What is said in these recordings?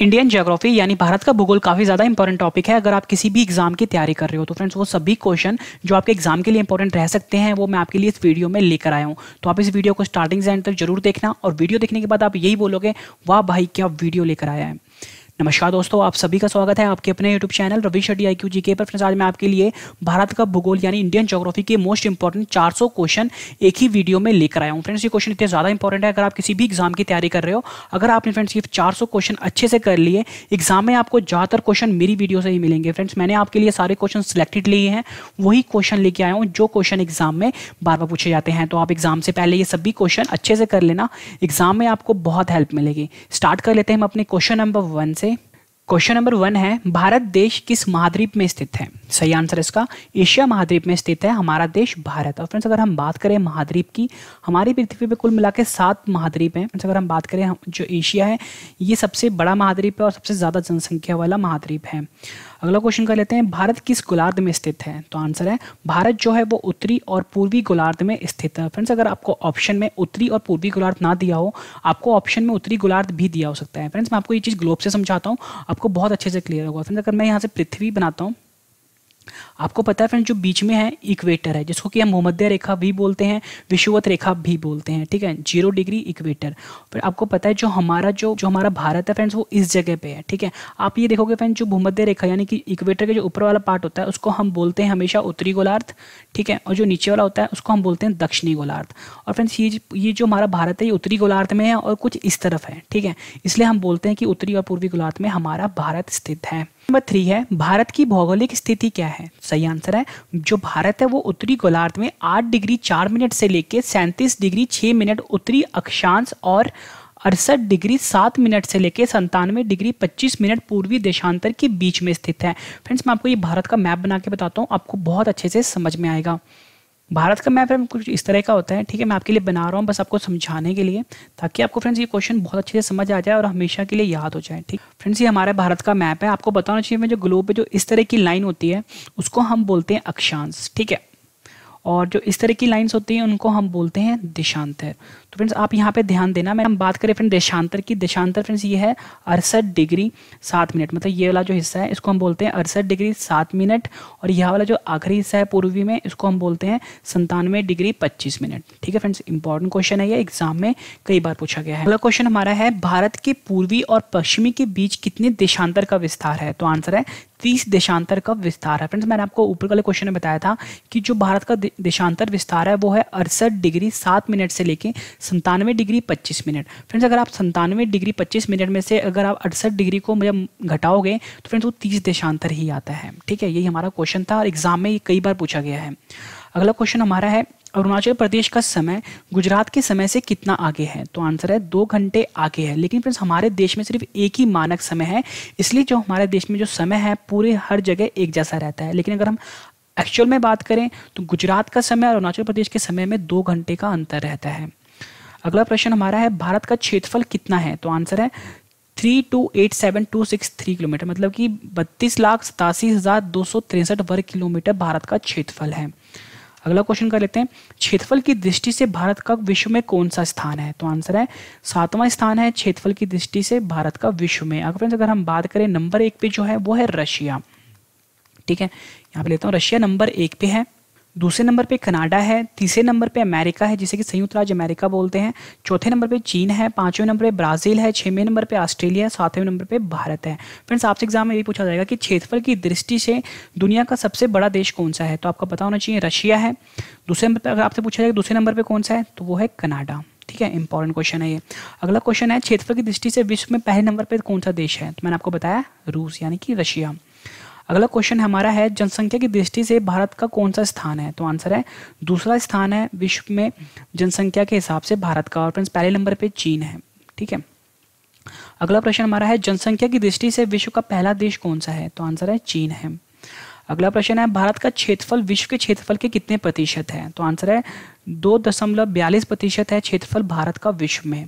Indian geography यानी भारत का भूगोल काफ़ी ज़्यादा इंपॉर्टेंट टॉपिक है अगर आप किसी भी एग्जाम की तैयारी कर रहे हो तो फ्रेंड्स वो सभी क्वेश्चन जो आपके एग्जाम के लिए इंपॉर्टेंट रह सकते हैं वो मैं आपके लिए इस वीडियो में लेकर आया हूँ तो आप इस वीडियो को स्टार्टिंग से एंड तक जरूर देखना और वीडियो देखने के बाद आप यही बोलोगे वाह भाई क्या वीडियो लेकर आया है नमस्कार दोस्तों आप सभी का स्वागत है आपके अपने YouTube channel Ravi study I Q G K पर फ्रेंड्स आज मैं आपके लिए भारत का भूगोल यानी इंडियन जोग्राफी के मोस्ट इंपॉर्टेंट 400 क्वेश्चन एक ही वीडियो में लेकर आया हूँ फ्रेंड्स ये क्वेश्चन इतने ज़्यादा इंपॉर्टेंट है अगर आप किसी भी एग्जाम की तैयारी कर रहे हो अगर आपने फ्रेंड्स ये चार क्वेश्चन अच्छे से कर लिए एग्जाम में आपको ज़्यादातर क्वेश्चन मेरी वीडियो से ही मिलेंगे फ्रेंड्स मैंने आपके लिए सारे क्वेश्चन सिलेक्टेड लिए हैं वही क्वेश्चन लेके आया हूँ जो क्वेश्चन एग्जाम में बार बार पूछे जाते हैं तो आप एग्जाम से पहले ये सभी क्वेश्चन अच्छे से कर लेना एग्जाम में आपको बहुत हेल्प मिलेगी स्टार्ट कर लेते हैं हम अपने क्वेश्चन नंबर वन से क्वेश्चन नंबर वन है भारत देश किस महाद्वीप में स्थित है सही आंसर इसका एशिया महाद्वीप में स्थित है हमारा देश भारत और फ्रेंड्स अगर हम बात करें महाद्वीप की हमारी पृथ्वी पे कुल मिला के सात महाद्वीप हैं फ्रेंड्स अगर हम बात करें जो एशिया है ये सबसे बड़ा महाद्वीप है और सबसे ज़्यादा जनसंख्या वाला महाद्वीप है अगला क्वेश्चन कर लेते हैं भारत किस गोलार्ध में स्थित है तो आंसर है भारत जो है वो उत्तरी और पूर्वी गोलार्ध में स्थित है फ्रेंड्स अगर आपको ऑप्शन में उत्तरी और पूर्वी गोलार्ध ना दिया हो आपको ऑप्शन में उत्तरी गोलार्ध भी दिया हो सकता है फ्रेंड्स मैं आपको ये चीज़ ग्लोब से समझाता हूँ आपको बहुत अच्छे से क्लियर होगा फ्रेंड्स अगर मैं यहाँ से पृथ्वी बनाता हूँ आपको पता है फ्रेंड जो बीच में है इक्वेटर है जिसको कि हम भूमध्य रेखा भी बोलते हैं विषुवत रेखा भी बोलते हैं ठीक है जीरो डिग्री इक्वेटर फिर आपको पता है जो हमारा जो जो हमारा भारत है फ्रेंड्स वो इस जगह पे है ठीक है आप ये देखोगे फ्रेंड जो भूमध्य रेखा यानी कि इक्वेटर के जो ऊपर वाला पार्ट होता है उसको हम बोलते हैं हमेशा उत्तरी गोलार्थ ठीक है और जो नीचे वाला होता है उसको हम बोलते हैं दक्षिणी गोलार्थ और फ्रेंड्स ये ये जो हमारा भारत है ये उत्तरी गोलार्थ में है और कुछ इस तरफ है ठीक है इसलिए हम बोलते हैं कि उत्तरी और पूर्वी गोलार्थ में हमारा भारत स्थित है नंबर थ्री है भारत की भौगोलिक स्थिति क्या है सही आंसर है जो भारत है वो उत्तरी गोलार्ध में आठ डिग्री चार मिनट से लेकर सैंतीस डिग्री छः मिनट उत्तरी अक्षांश और अड़सठ डिग्री सात मिनट से लेकर संतानवे डिग्री पच्चीस मिनट पूर्वी देशांतर के बीच में स्थित है फ्रेंड्स मैं आपको ये भारत का मैप बना के बताता हूँ आपको बहुत अच्छे से समझ में आएगा भारत का मैप फ्रेंड कुछ इस तरह का होता है ठीक है मैं आपके लिए बना रहा हूँ बस आपको समझाने के लिए ताकि आपको फ्रेंड्स ये क्वेश्चन बहुत अच्छे से समझ आ जाए और हमेशा के लिए याद हो जाए ठीक फ्रेंड्स ये हमारे भारत का मैप है आपको बताना चाहिए मैं जो ग्लोब पे जो इस तरह की लाइन होती है उसको हम बोलते हैं अक्षांश ठीक है और जो इस तरह की लाइन्स होती हैं उनको हम बोलते हैं दिशांतर तो फ्रेंड्स आप यहाँ पे ध्यान देना मैं हम बात करें फ्रेंड देशांतर की देशांतर फ्रेंड्स ये है अड़सठ डिग्री सात मिनट मतलब ये वाला जो हिस्सा है इसको हम बोलते हैं अड़सठ डिग्री सात मिनट और यह वाला जो आखिरी हिस्सा है पूर्वी में इसको हम बोलते हैं संतानवे डिग्री पच्चीस मिनट ठीक है फ्रेंड्स इंपॉर्टेंट क्वेश्चन है ये एग्जाम में कई बार पूछा गया है अगला क्वेश्चन हमारा है भारत के पूर्वी और पश्चिमी के बीच कितने देशांतर का विस्तार है तो आंसर है तीस देशांतर का विस्तार है फ्रेंड्स मैंने आपको ऊपर वाले क्वेश्चन में बताया था कि जो भारत का देशांतर विस्तार है वो है अड़सठ डिग्री सात मिनट से लेके संतानवे डिग्री पच्चीस मिनट फ्रेंड्स अगर आप संतानवे डिग्री पच्चीस मिनट में से अगर आप अड़सठ डिग्री को जब घटाओगे तो फ्रेंड्स वो तीस देशांतर ही आता है ठीक है यही हमारा क्वेश्चन था और एग्जाम में ये कई बार पूछा गया है अगला क्वेश्चन हमारा है अरुणाचल प्रदेश का समय गुजरात के समय से कितना आगे है तो आंसर है दो घंटे आगे है लेकिन फ्रेंड्स हमारे देश में सिर्फ एक ही मानक समय है इसलिए जो हमारे देश में जो समय है पूरे हर जगह एक जैसा रहता है लेकिन अगर हम एक्चुअल में बात करें तो गुजरात का समय और अरुणाचल प्रदेश के समय में दो घंटे का अंतर रहता है अगला प्रश्न हमारा है भारत का क्षेत्रफल कितना है तो आंसर है three two eight seven two six three kilometre मतलब कि बत्तीस लाख सतासी हज़ार दो सौ तिरसठ वर्ग किलोमीटर भारत का क्षेत्रफल है अगला क्वेश्चन कर लेते हैं क्षेत्रफल की दृष्टि से भारत का विश्व में कौन सा स्थान है तो आंसर है सातवां स्थान है क्षेत्रफल की दृष्टि से भारत का विश्व में अगर फ्रेंड्स अगर हम बात करें नंबर एक पे जो है वो है रशिया ठीक है यहाँ पे लेता हूँ रशिया नंबर एक पे है दूसरे नंबर पे कनाडा है तीसरे नंबर पे अमेरिका है जिसे कि संयुक्त राज्य अमेरिका बोलते हैं चौथे नंबर पे चीन है पांचवें नंबर पे ब्राज़ील है छवें नंबर पे ऑस्ट्रेलिया है सातवें नंबर पे भारत है फ्रेंड्स आपसे एग्जाम में ये पूछा जाएगा कि क्षेत्रफल की दृष्टि से दुनिया का सबसे बड़ा देश कौन सा है तो आपका पता होना चाहिए रशिया है दूसरे नंबर पर अगर आपसे पूछा जाएगा दूसरे नंबर पर कौन सा है तो वो है कनाडा ठीक है इंपॉर्टेंट क्वेश्चन है ये अगला क्वेश्चन है क्षेत्रफल की दृष्टि से विश्व में पहले नंबर पर कौन सा देश है तो मैंने आपको बताया रूस यानी कि रशिया अगला क्वेश्चन हमारा है जनसंख्या की दृष्टि से भारत का कौन सा स्थान है तो आंसर है दूसरा स्थान है विश्व में जनसंख्या के हिसाब से भारत का और फ्रेंड्स पहले नंबर पे चीन है ठीक है अगला प्रश्न हमारा है जनसंख्या की दृष्टि से विश्व का पहला देश कौन सा है तो आंसर है चीन है अगला प्रश्न है भारत का क्षेत्रफल विश्व के क्षेत्रफल के कितने प्रतिशत है तो आंसर है दो दशमलव बयालीस प्रतिशत है क्षेत्रफल भारत का विश्व में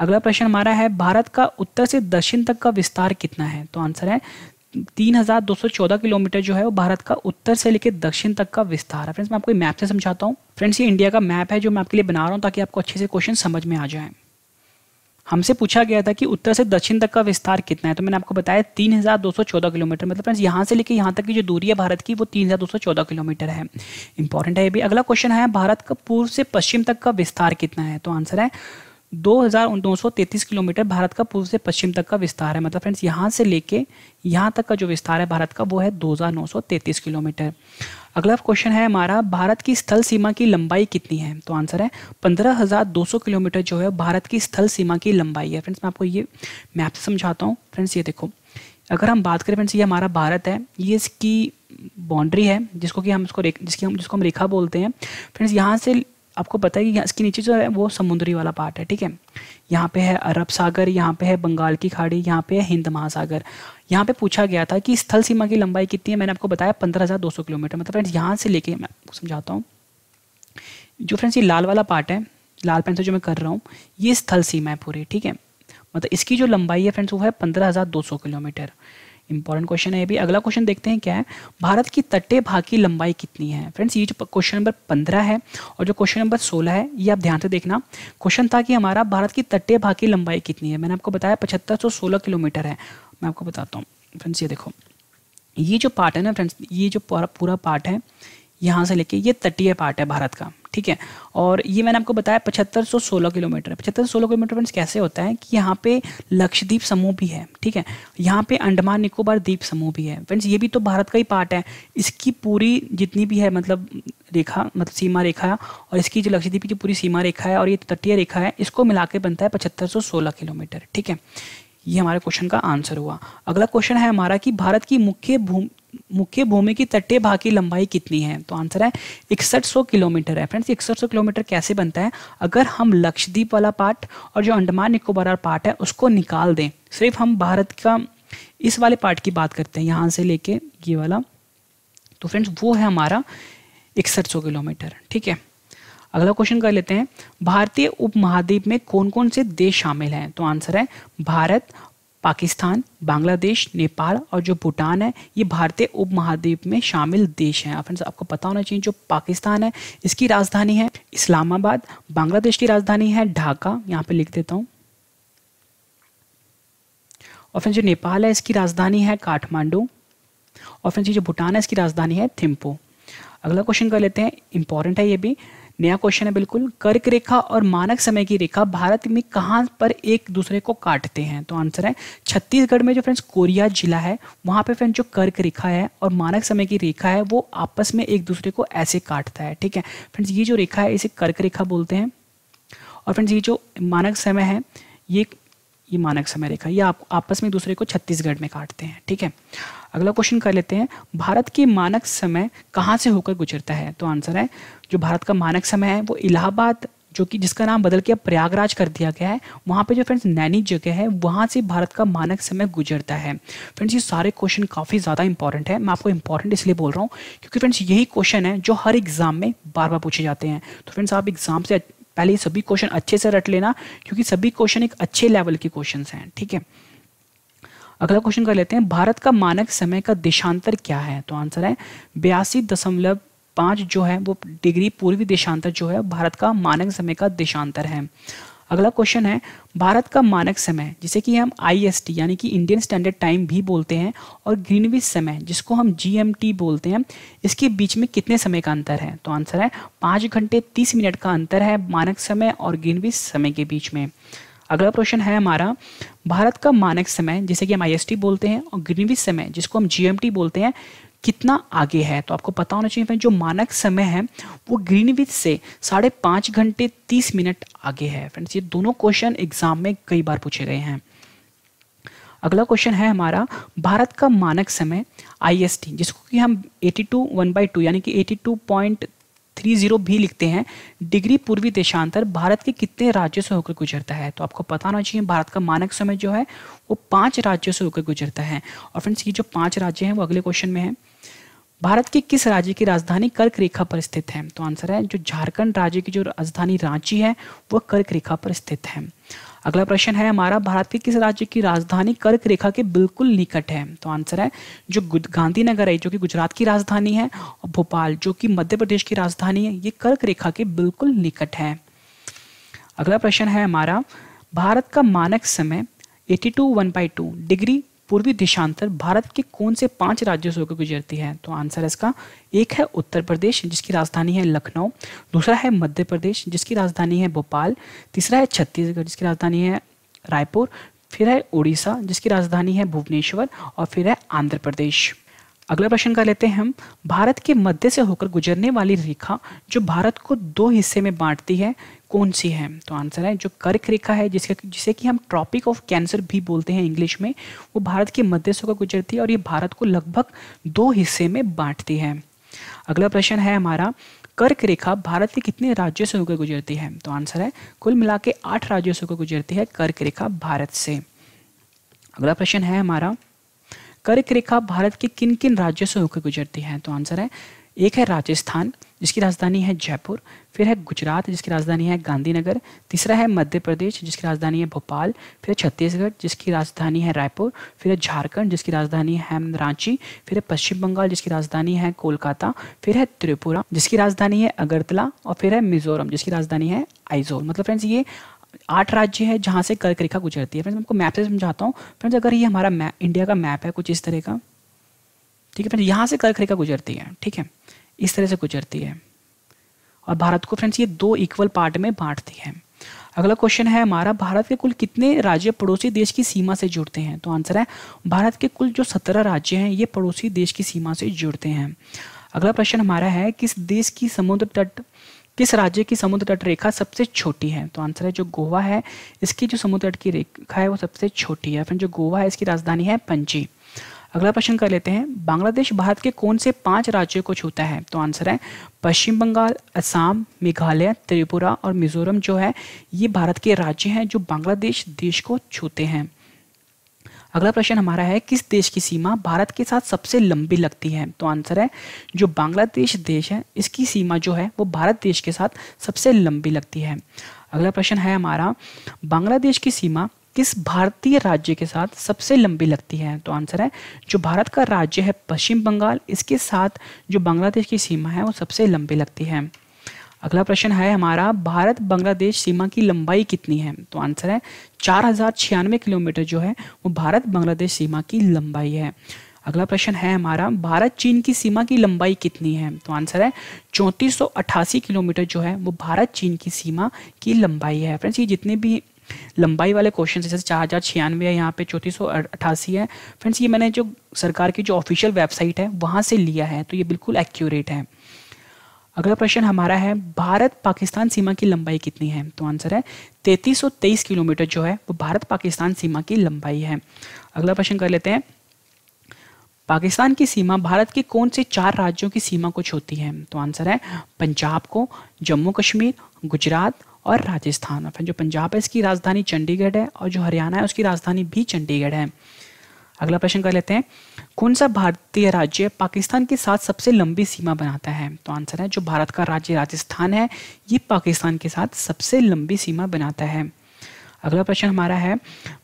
अगला प्रश्न हमारा है भारत का उत्तर से दक्षिण तक का विस्तार कितना है तो आंसर है 3,214 किलोमीटर जो है वो भारत का उत्तर से लेकर दक्षिण तक का विस्तार है फ्रेंड्स मैं आपको मैप से समझाता हूँ फ्रेंड्स ये इंडिया का मैप है जो मैं आपके लिए बना रहा हूँ ताकि आपको अच्छे से क्वेश्चन समझ में आ जाए हमसे पूछा गया था कि उत्तर से दक्षिण तक का विस्तार कितना है तो मैंने आपको बताया 3,214 किलोमीटर मतलब फ्रेंड्स यहाँ से लेकर यहाँ तक की जो दूरी है भारत की वो 3,214 किलोमीटर है इंपॉर्टेंट है ये भी अगला क्वेश्चन है भारत का पूर्व से पश्चिम तक का विस्तार कितना है तो आंसर है दो किलोमीटर भारत का पूर्व से पश्चिम तक का विस्तार है मतलब फ्रेंड्स यहाँ से लेके यहाँ तक का जो विस्तार है भारत का वो है 2933 किलोमीटर अगला क्वेश्चन है हमारा भारत की स्थल सीमा की लंबाई कितनी है तो आंसर है 15,200 किलोमीटर जो है भारत की स्थल सीमा की लंबाई है फ्रेंड्स मैं आपको ये मैप से समझाता हूँ फ्रेंड्स ये देखो अगर हम बात करें फ्रेंड्स ये हमारा भारत है ये इसकी बाउंड्री है जिसको कि हम इसको जिसकी हम जिसको हम रेखा बोलते हैं फ्रेंड्स यहाँ से आपको पता है कि इसके नीचे जो है वो समुद्री वाला पार्ट है ठीक है यहाँ पे है अरब सागर यहाँ पे है बंगाल की खाड़ी यहाँ पे है हिंद महासागर यहाँ पे पूछा गया था कि स्थल सीमा की लंबाई कितनी है मैंने आपको बताया पंद्रह हज़ार दो सौ किलोमीटर मतलब फ्रेंड्स यहाँ से लेके मैं आपको समझाता हूँ जो फ्रेंड्स ये लाल वाला पार्ट है लाल पेन से जो मैं कर रहा हूँ ये स्थल सीमा है पूरी ठीक है मतलब इसकी जो लंबाई है फ्रेंड्स वो है पंद्रह हज़ार दो सौ किलोमीटर इंपॉर्टेंट क्वेश्चन है ये भी अगला क्वेश्चन देखते हैं क्या है भारत की तटे भाग की लंबाई कितनी है फ्रेंड्स ये जो क्वेश्चन नंबर पंद्रह है और जो क्वेश्चन नंबर सोलह है ये आप ध्यान से देखना क्वेश्चन था कि हमारा भारत की तटे भाग की लंबाई कितनी है मैंने आपको बताया पचहत्तर किलोमीटर है मैं आपको बताता हूँ फ्रेंड्स ये देखो ये जो पार्ट है ना फ्रेंड्स ये जो पूरा पार्ट है यहाँ से लेके ये तटीय पार्ट है भारत का ठीक है और ये मैंने आपको बताया पचहत्तर सौ सोलह किलोमीटर है पचहत्तर सोलह किलोमीटर फ्रेंड्स कैसे होता है कि यहाँ पे लक्षद्वीप समूह भी है ठीक है यहाँ पे अंडमान निकोबार द्वीप समूह भी है फ्रेंड्स ये भी तो भारत का ही पार्ट है इसकी पूरी जितनी भी है मतलब रेखा मतलब सीमा रेखा और इसकी जो लक्षद्वीप की पूरी सीमा रेखा है और ये तटीय रेखा है इसको मिला के बनता है पचहत्तर किलोमीटर ठीक है ये हमारे क्वेश्चन का आंसर हुआ अगला क्वेश्चन है हमारा कि भारत की मुख्य भूमि मुख्य भूमि की तटीय भाग की लंबाई कितनी है तो आंसर है इकसठ सौ किलोमीटर है फ्रेंड्स इकसठ सौ किलोमीटर कैसे बनता है अगर हम लक्षद्वीप वाला पार्ट और जो अंडमान निकोबार पार्ट है उसको निकाल दें सिर्फ हम भारत का इस वाले पार्ट की बात करते हैं यहाँ से लेके ये वाला तो फ्रेंड्स वो है हमारा इकसठ सौ किलोमीटर ठीक है अगला क्वेश्चन कर लेते हैं भारतीय उपमहाद्वीप में कौन कौन से देश शामिल हैं तो आंसर है भारत पाकिस्तान बांग्लादेश नेपाल और जो भूटान है ये भारतीय उपमहाद्वीप में शामिल देश हैं फ्रेंड्स आपको पता होना चाहिए जो पाकिस्तान है इसकी राजधानी है इस्लामाबाद बांग्लादेश की राजधानी है ढाका यहाँ पे लिख देता हूँ और फ्रेंड्स जो नेपाल है इसकी राजधानी है काठमांडू और फ्रेंड्स जो भूटान है इसकी राजधानी है थिम्पू अगला क्वेश्चन कर लेते हैं इंपॉर्टेंट है ये भी नया क्वेश्चन है बिल्कुल कर्क रेखा और मानक समय की रेखा भारत में कहां पर एक दूसरे को काटते हैं तो आंसर है छत्तीसगढ़ में जो फ्रेंड्स कोरिया जिला है वहां पे फ्रेंड्स जो कर्क रेखा है और मानक समय की रेखा है वो आपस में एक दूसरे को ऐसे काटता है ठीक है फ्रेंड्स ये जो रेखा है इसे कर्क रेखा बोलते हैं और फ्रेंड्स ये जो मानक समय है ये ये मानक समय रेखा ये आप, आपस में दूसरे को छत्तीसगढ़ में काटते हैं ठीक है अगला क्वेश्चन कर लेते हैं भारत के मानक समय कहाँ से होकर गुजरता है तो आंसर है जो भारत का मानक समय है वो इलाहाबाद जो कि जिसका नाम बदल के अब प्रयागराज कर दिया गया है वहाँ पे जो फ्रेंड्स नैनी जगह है वहाँ से भारत का मानक समय गुजरता है फ्रेंड्स ये सारे क्वेश्चन काफ़ी ज़्यादा इंपॉर्टेंट है मैं आपको इंपॉर्टेंट इसलिए बोल रहा हूँ क्योंकि फ्रेंड्स यही क्वेश्चन है जो हर एग्ज़ाम में बार बार पूछे जाते हैं तो फ्रेंड्स आप एग्ज़ाम से पहले सभी क्वेश्चन अच्छे से रट लेना क्योंकि सभी क्वेश्चन एक अच्छे लेवल के क्वेश्चन हैं ठीक है अगला क्वेश्चन कर लेते हैं भारत का मानक समय का देशांतर क्या है तो आंसर है बयासी दशमलव पाँच जो है वो डिग्री पूर्वी देशांतर जो है भारत का मानक समय का देशांतर है अगला क्वेश्चन है भारत का मानक समय जिसे कि हम आई यानी कि इंडियन स्टैंडर्ड टाइम भी बोलते हैं और ग्रीनविच समय जिसको हम जी बोलते हैं इसके बीच में कितने समय का अंतर है तो आंसर है पाँच घंटे तीस मिनट का अंतर है मानक समय और ग्रीनविच समय के बीच में अगला क्वेश्चन है हमारा भारत का मानक समय जिसे कि हम आई बोलते हैं और ग्रीनविच समय जिसको हम जी बोलते हैं कितना आगे है तो आपको पता होना चाहिए जो मानक समय है वो ग्रीनविच से साढ़े पाँच घंटे तीस मिनट आगे है फ्रेंड्स ये दोनों क्वेश्चन एग्जाम में कई बार पूछे गए हैं अगला क्वेश्चन है हमारा भारत का मानक समय आई जिसको कि हम 82 वन बाई टू यानी कि 82.3 थ्री जीरो भी लिखते हैं डिग्री पूर्वी देशांतर भारत के कितने राज्यों से होकर गुजरता है तो आपको पता होना चाहिए भारत का मानक समय जो है वो पांच राज्यों से होकर गुजरता है और फ्रेंड्स ये जो पांच राज्य हैं वो अगले क्वेश्चन में है भारत के किस राज्य की राजधानी कर्क रेखा पर स्थित है तो आंसर है जो झारखंड राज्य की जो राजधानी रांची है वह कर्क रेखा पर स्थित है अगला प्रश्न है हमारा भारत के किस राज्य की राजधानी कर्क रेखा के बिल्कुल निकट है तो आंसर है जो गांधीनगर है जो कि गुजरात की राजधानी है और भोपाल जो कि मध्य प्रदेश की राजधानी है ये कर्क रेखा के बिल्कुल निकट है अगला प्रश्न है हमारा भारत का मानक समय eighty two one by two degree पूर्वी देशांतर भारत के कौन से पांच राज्यों से होकर गुजरती है तो आंसर है इसका एक है उत्तर प्रदेश जिसकी राजधानी है लखनऊ दूसरा है मध्य प्रदेश जिसकी राजधानी है भोपाल तीसरा है छत्तीसगढ़ जिसकी राजधानी है रायपुर फिर है उड़ीसा जिसकी राजधानी है भुवनेश्वर और फिर है आंध्र प्रदेश अगला प्रश्न कर लेते हैं हम भारत के मध्य से होकर गुजरने वाली रेखा जो भारत को दो हिस्से में बांटती है कौन सी है तो आंसर है जो कर्क रेखा है जिसके जिसे कि हम ट्रॉपिक ऑफ कैंसर भी बोलते हैं इंग्लिश में वो भारत के मध्य से होकर गुजरती है और ये भारत को लगभग दो हिस्से में बांटती है अगला प्रश्न है हमारा कर्क रेखा भारत के कितने राज्यों से होकर गुजरती है तो आंसर है कुल मिला के आठ राज्यों से होकर गुजरती है कर्क रेखा भारत से अगला प्रश्न है हमारा कर्क रेखा भारत के किन किन राज्यों से होकर गुजरती है तो आंसर है एक है राजस्थान जिसकी राजधानी है जयपुर फिर है गुजरात जिसकी राजधानी है गांधीनगर तीसरा है मध्य प्रदेश जिसकी राजधानी है भोपाल फिर छत्तीसगढ़ जिसकी राजधानी है रायपुर फिर है झारखंड जिसकी राजधानी है रांची फिर है पश्चिम बंगाल जिसकी राजधानी है कोलकाता फिर है त्रिपुरा जिसकी राजधानी है अगरतला और फिर है मिजोरम जिसकी राजधानी है आइजोल मतलब फ्रेंड्स ये आठ राज्य है जहाँ से कर्क रेखा गुजरती है फ्रेंड्स मैं आपको मैप से समझाता हूँ फ्रेंड्स अगर ये हमारा मैप इंडिया का मैप है कुछ इस तरह का ठीक है फ्रेंड्स यहाँ से कर्क रेखा गुजरती है ठीक है इस तरह से गुजरती है और भारत को फ्रेंड्स ये दो इक्वल पार्ट में बांटती है अगला क्वेश्चन है हमारा भारत के कुल कितने राज्य पड़ोसी देश की सीमा से जुड़ते हैं तो आंसर है भारत के कुल जो सत्रह राज्य हैं ये पड़ोसी देश की सीमा से जुड़ते हैं अगला प्रश्न हमारा है किस देश की समुद्र तट किस राज्य की समुद्र तट रेखा सबसे छोटी है तो आंसर है जो गोवा है इसकी जो समुद्र तट की रेखा है वो सबसे छोटी है फिर जो गोवा है इसकी राजधानी है पंजी अगला प्रश्न कर लेते हैं बांग्लादेश भारत के कौन से पांच राज्यों को छूता है तो आंसर है पश्चिम बंगाल असम मेघालय त्रिपुरा और मिजोरम जो है ये भारत के राज्य हैं जो बांग्लादेश देश को छूते हैं अगला प्रश्न हमारा है किस देश की सीमा भारत के साथ सबसे लंबी लगती है तो आंसर है जो बांग्लादेश देश है इसकी सीमा जो है वो भारत देश के साथ सबसे लंबी लगती है अगला प्रश्न है हमारा बांग्लादेश की सीमा किस भारतीय राज्य के साथ सबसे लंबी लगती है तो आंसर है जो भारत का राज्य है पश्चिम बंगाल इसके साथ जो बांग्लादेश की सीमा है वो सबसे लंबी लगती है अगला प्रश्न है हमारा भारत बांग्लादेश सीमा की लंबाई कितनी है तो आंसर है चार हजार छियानवे किलोमीटर जो है वो भारत बांग्लादेश सीमा की लंबाई है अगला प्रश्न है हमारा भारत चीन की सीमा की लंबाई कितनी है तो आंसर है चौंतीस किलोमीटर जो है वो भारत चीन की सीमा की लंबाई है फ्रेंड्स ये जितने भी लंबाई वाले क्वेश्चन जैसे चार हज़ार छियानवे है यहाँ पे चौंतीस अट्ठासी है फ्रेंड्स ये मैंने जो सरकार की जो ऑफिशियल वेबसाइट है वहाँ से लिया है तो ये बिल्कुल एक्यूरेट है अगला प्रश्न हमारा है भारत पाकिस्तान सीमा की लंबाई कितनी है तो आंसर है तेईस किलोमीटर जो है वो भारत पाकिस्तान सीमा की लंबाई है अगला प्रश्न कर लेते हैं पाकिस्तान की सीमा भारत के कौन से चार राज्यों की सीमा को छूती है तो आंसर है पंजाब को जम्मू कश्मीर गुजरात और राजस्थान और जो पंजाब है इसकी राजधानी चंडीगढ़ है और जो हरियाणा है उसकी राजधानी भी चंडीगढ़ है अगला प्रश्न कर लेते हैं कौन सा भारतीय राज्य पाकिस्तान के साथ सबसे लंबी सीमा बनाता है तो आंसर है जो भारत का राज्य राजस्थान है ये पाकिस्तान के साथ सबसे लंबी सीमा बनाता है अगला प्रश्न हमारा है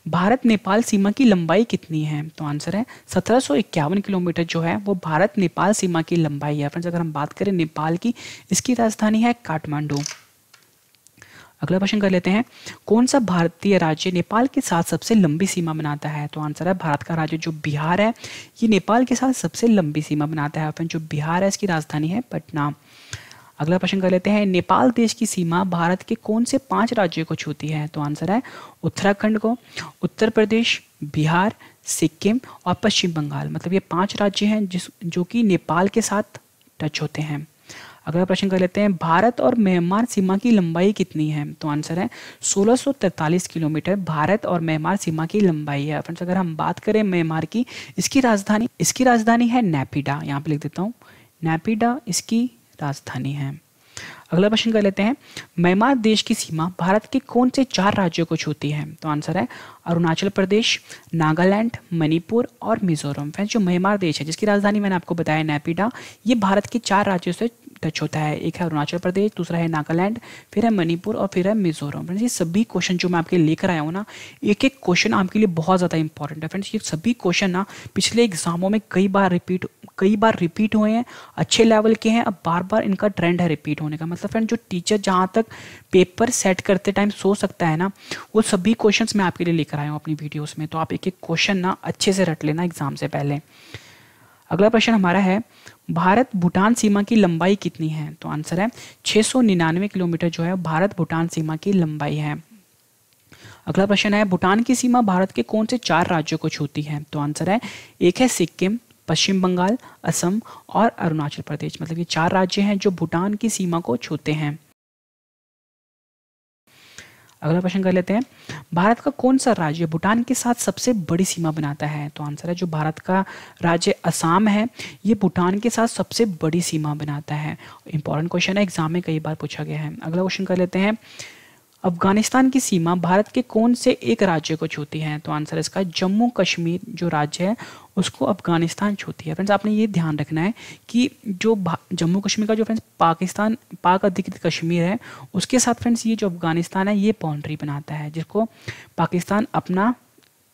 भारत नेपाल सीमा की लंबाई कितनी है तो आंसर है सत्रह किलोमीटर जो है वो भारत नेपाल सीमा की लंबाई है फ्रेंड्स अगर हम बात करें नेपाल की इसकी राजधानी है काठमांडू अगला प्रश्न कर लेते हैं कौन सा भारतीय राज्य नेपाल के साथ सबसे लंबी सीमा बनाता है तो आंसर है भारत का राज्य जो बिहार है ये नेपाल के साथ सबसे लंबी सीमा बनाता है तो जो बिहार है इसकी राजधानी है पटना अगला प्रश्न कर लेते हैं नेपाल देश की सीमा भारत के कौन से पांच राज्यों को छूती है तो आंसर है उत्तराखंड को उत्तर प्रदेश बिहार सिक्किम और पश्चिम बंगाल मतलब ये पांच राज्य हैं जिस जो कि नेपाल के साथ टच होते हैं अगला प्रश्न कर लेते हैं भारत और म्यांमार सीमा की लंबाई कितनी है तो आंसर है 1643 किलोमीटर भारत और म्यांमार सीमा की लंबाई है फ्रेंड्स अगर हम बात करें म्यांमार की इसकी राजधानी इसकी राजधानी है नेपिडा यहाँ पे लिख देता हूँ नेपिडा इसकी राजधानी है अगला प्रश्न कर लेते हैं म्यांमार देश की सीमा भारत के कौन से चार राज्यों को छूती है तो आंसर है अरुणाचल प्रदेश नागालैंड मणिपुर और मिजोरम फ्रेंड्स जो म्यांमार देश है जिसकी राजधानी मैंने आपको बताया नेपिडा ये भारत के चार राज्यों से टच होता है एक है अरुणाचल प्रदेश दूसरा है नागालैंड फिर है मणिपुर और फिर है मिजोरम फ्रेंड्स ये सभी क्वेश्चन जो मैं आपके लेकर आया हूँ ना एक एक क्वेश्चन आपके लिए बहुत ज़्यादा इंपॉर्टेंट है फ्रेंड्स ये सभी क्वेश्चन ना पिछले एग्जामों में कई बार रिपीट कई बार रिपीट हुए हैं अच्छे लेवल के हैं अब बार बार इनका ट्रेंड है रिपीट होने का मतलब फ्रेंड जो टीचर जहाँ तक पेपर सेट करते टाइम सो सकता है ना वो सभी क्वेश्चन मैं आपके लिए लेकर आया हूँ अपनी वीडियोज़ में तो आप एक एक क्वेश्चन ना अच्छे से रट लेना एग्ज़ाम से पहले अगला प्रश्न हमारा है भारत भूटान सीमा की लंबाई कितनी है तो आंसर है 699 किलोमीटर जो है भारत भूटान सीमा की लंबाई है अगला प्रश्न है भूटान की सीमा भारत के कौन से चार राज्यों को छूती है तो आंसर है एक है सिक्किम पश्चिम बंगाल असम और अरुणाचल प्रदेश मतलब ये चार राज्य हैं जो भूटान की सीमा को छूते हैं अगला प्रश्न कर लेते हैं भारत का कौन सा राज्य भूटान के साथ सबसे बड़ी सीमा बनाता है तो आंसर है जो भारत का राज्य असम है ये भूटान के साथ सबसे बड़ी सीमा बनाता है इंपॉर्टेंट क्वेश्चन है एग्जाम में कई बार पूछा गया है अगला क्वेश्चन कर लेते हैं अफगानिस्तान की सीमा भारत के कौन से एक राज्य को छूती है तो आंसर इसका जम्मू कश्मीर जो राज्य है उसको अफगानिस्तान छूती है फ्रेंड्स आपने ये ध्यान रखना है कि जो जम्मू कश्मीर का जो फ्रेंड्स पाकिस्तान पाक अधिकृत कश्मीर है उसके साथ फ्रेंड्स ये जो अफगानिस्तान है ये बाउंड्री बनाता है जिसको पाकिस्तान अपना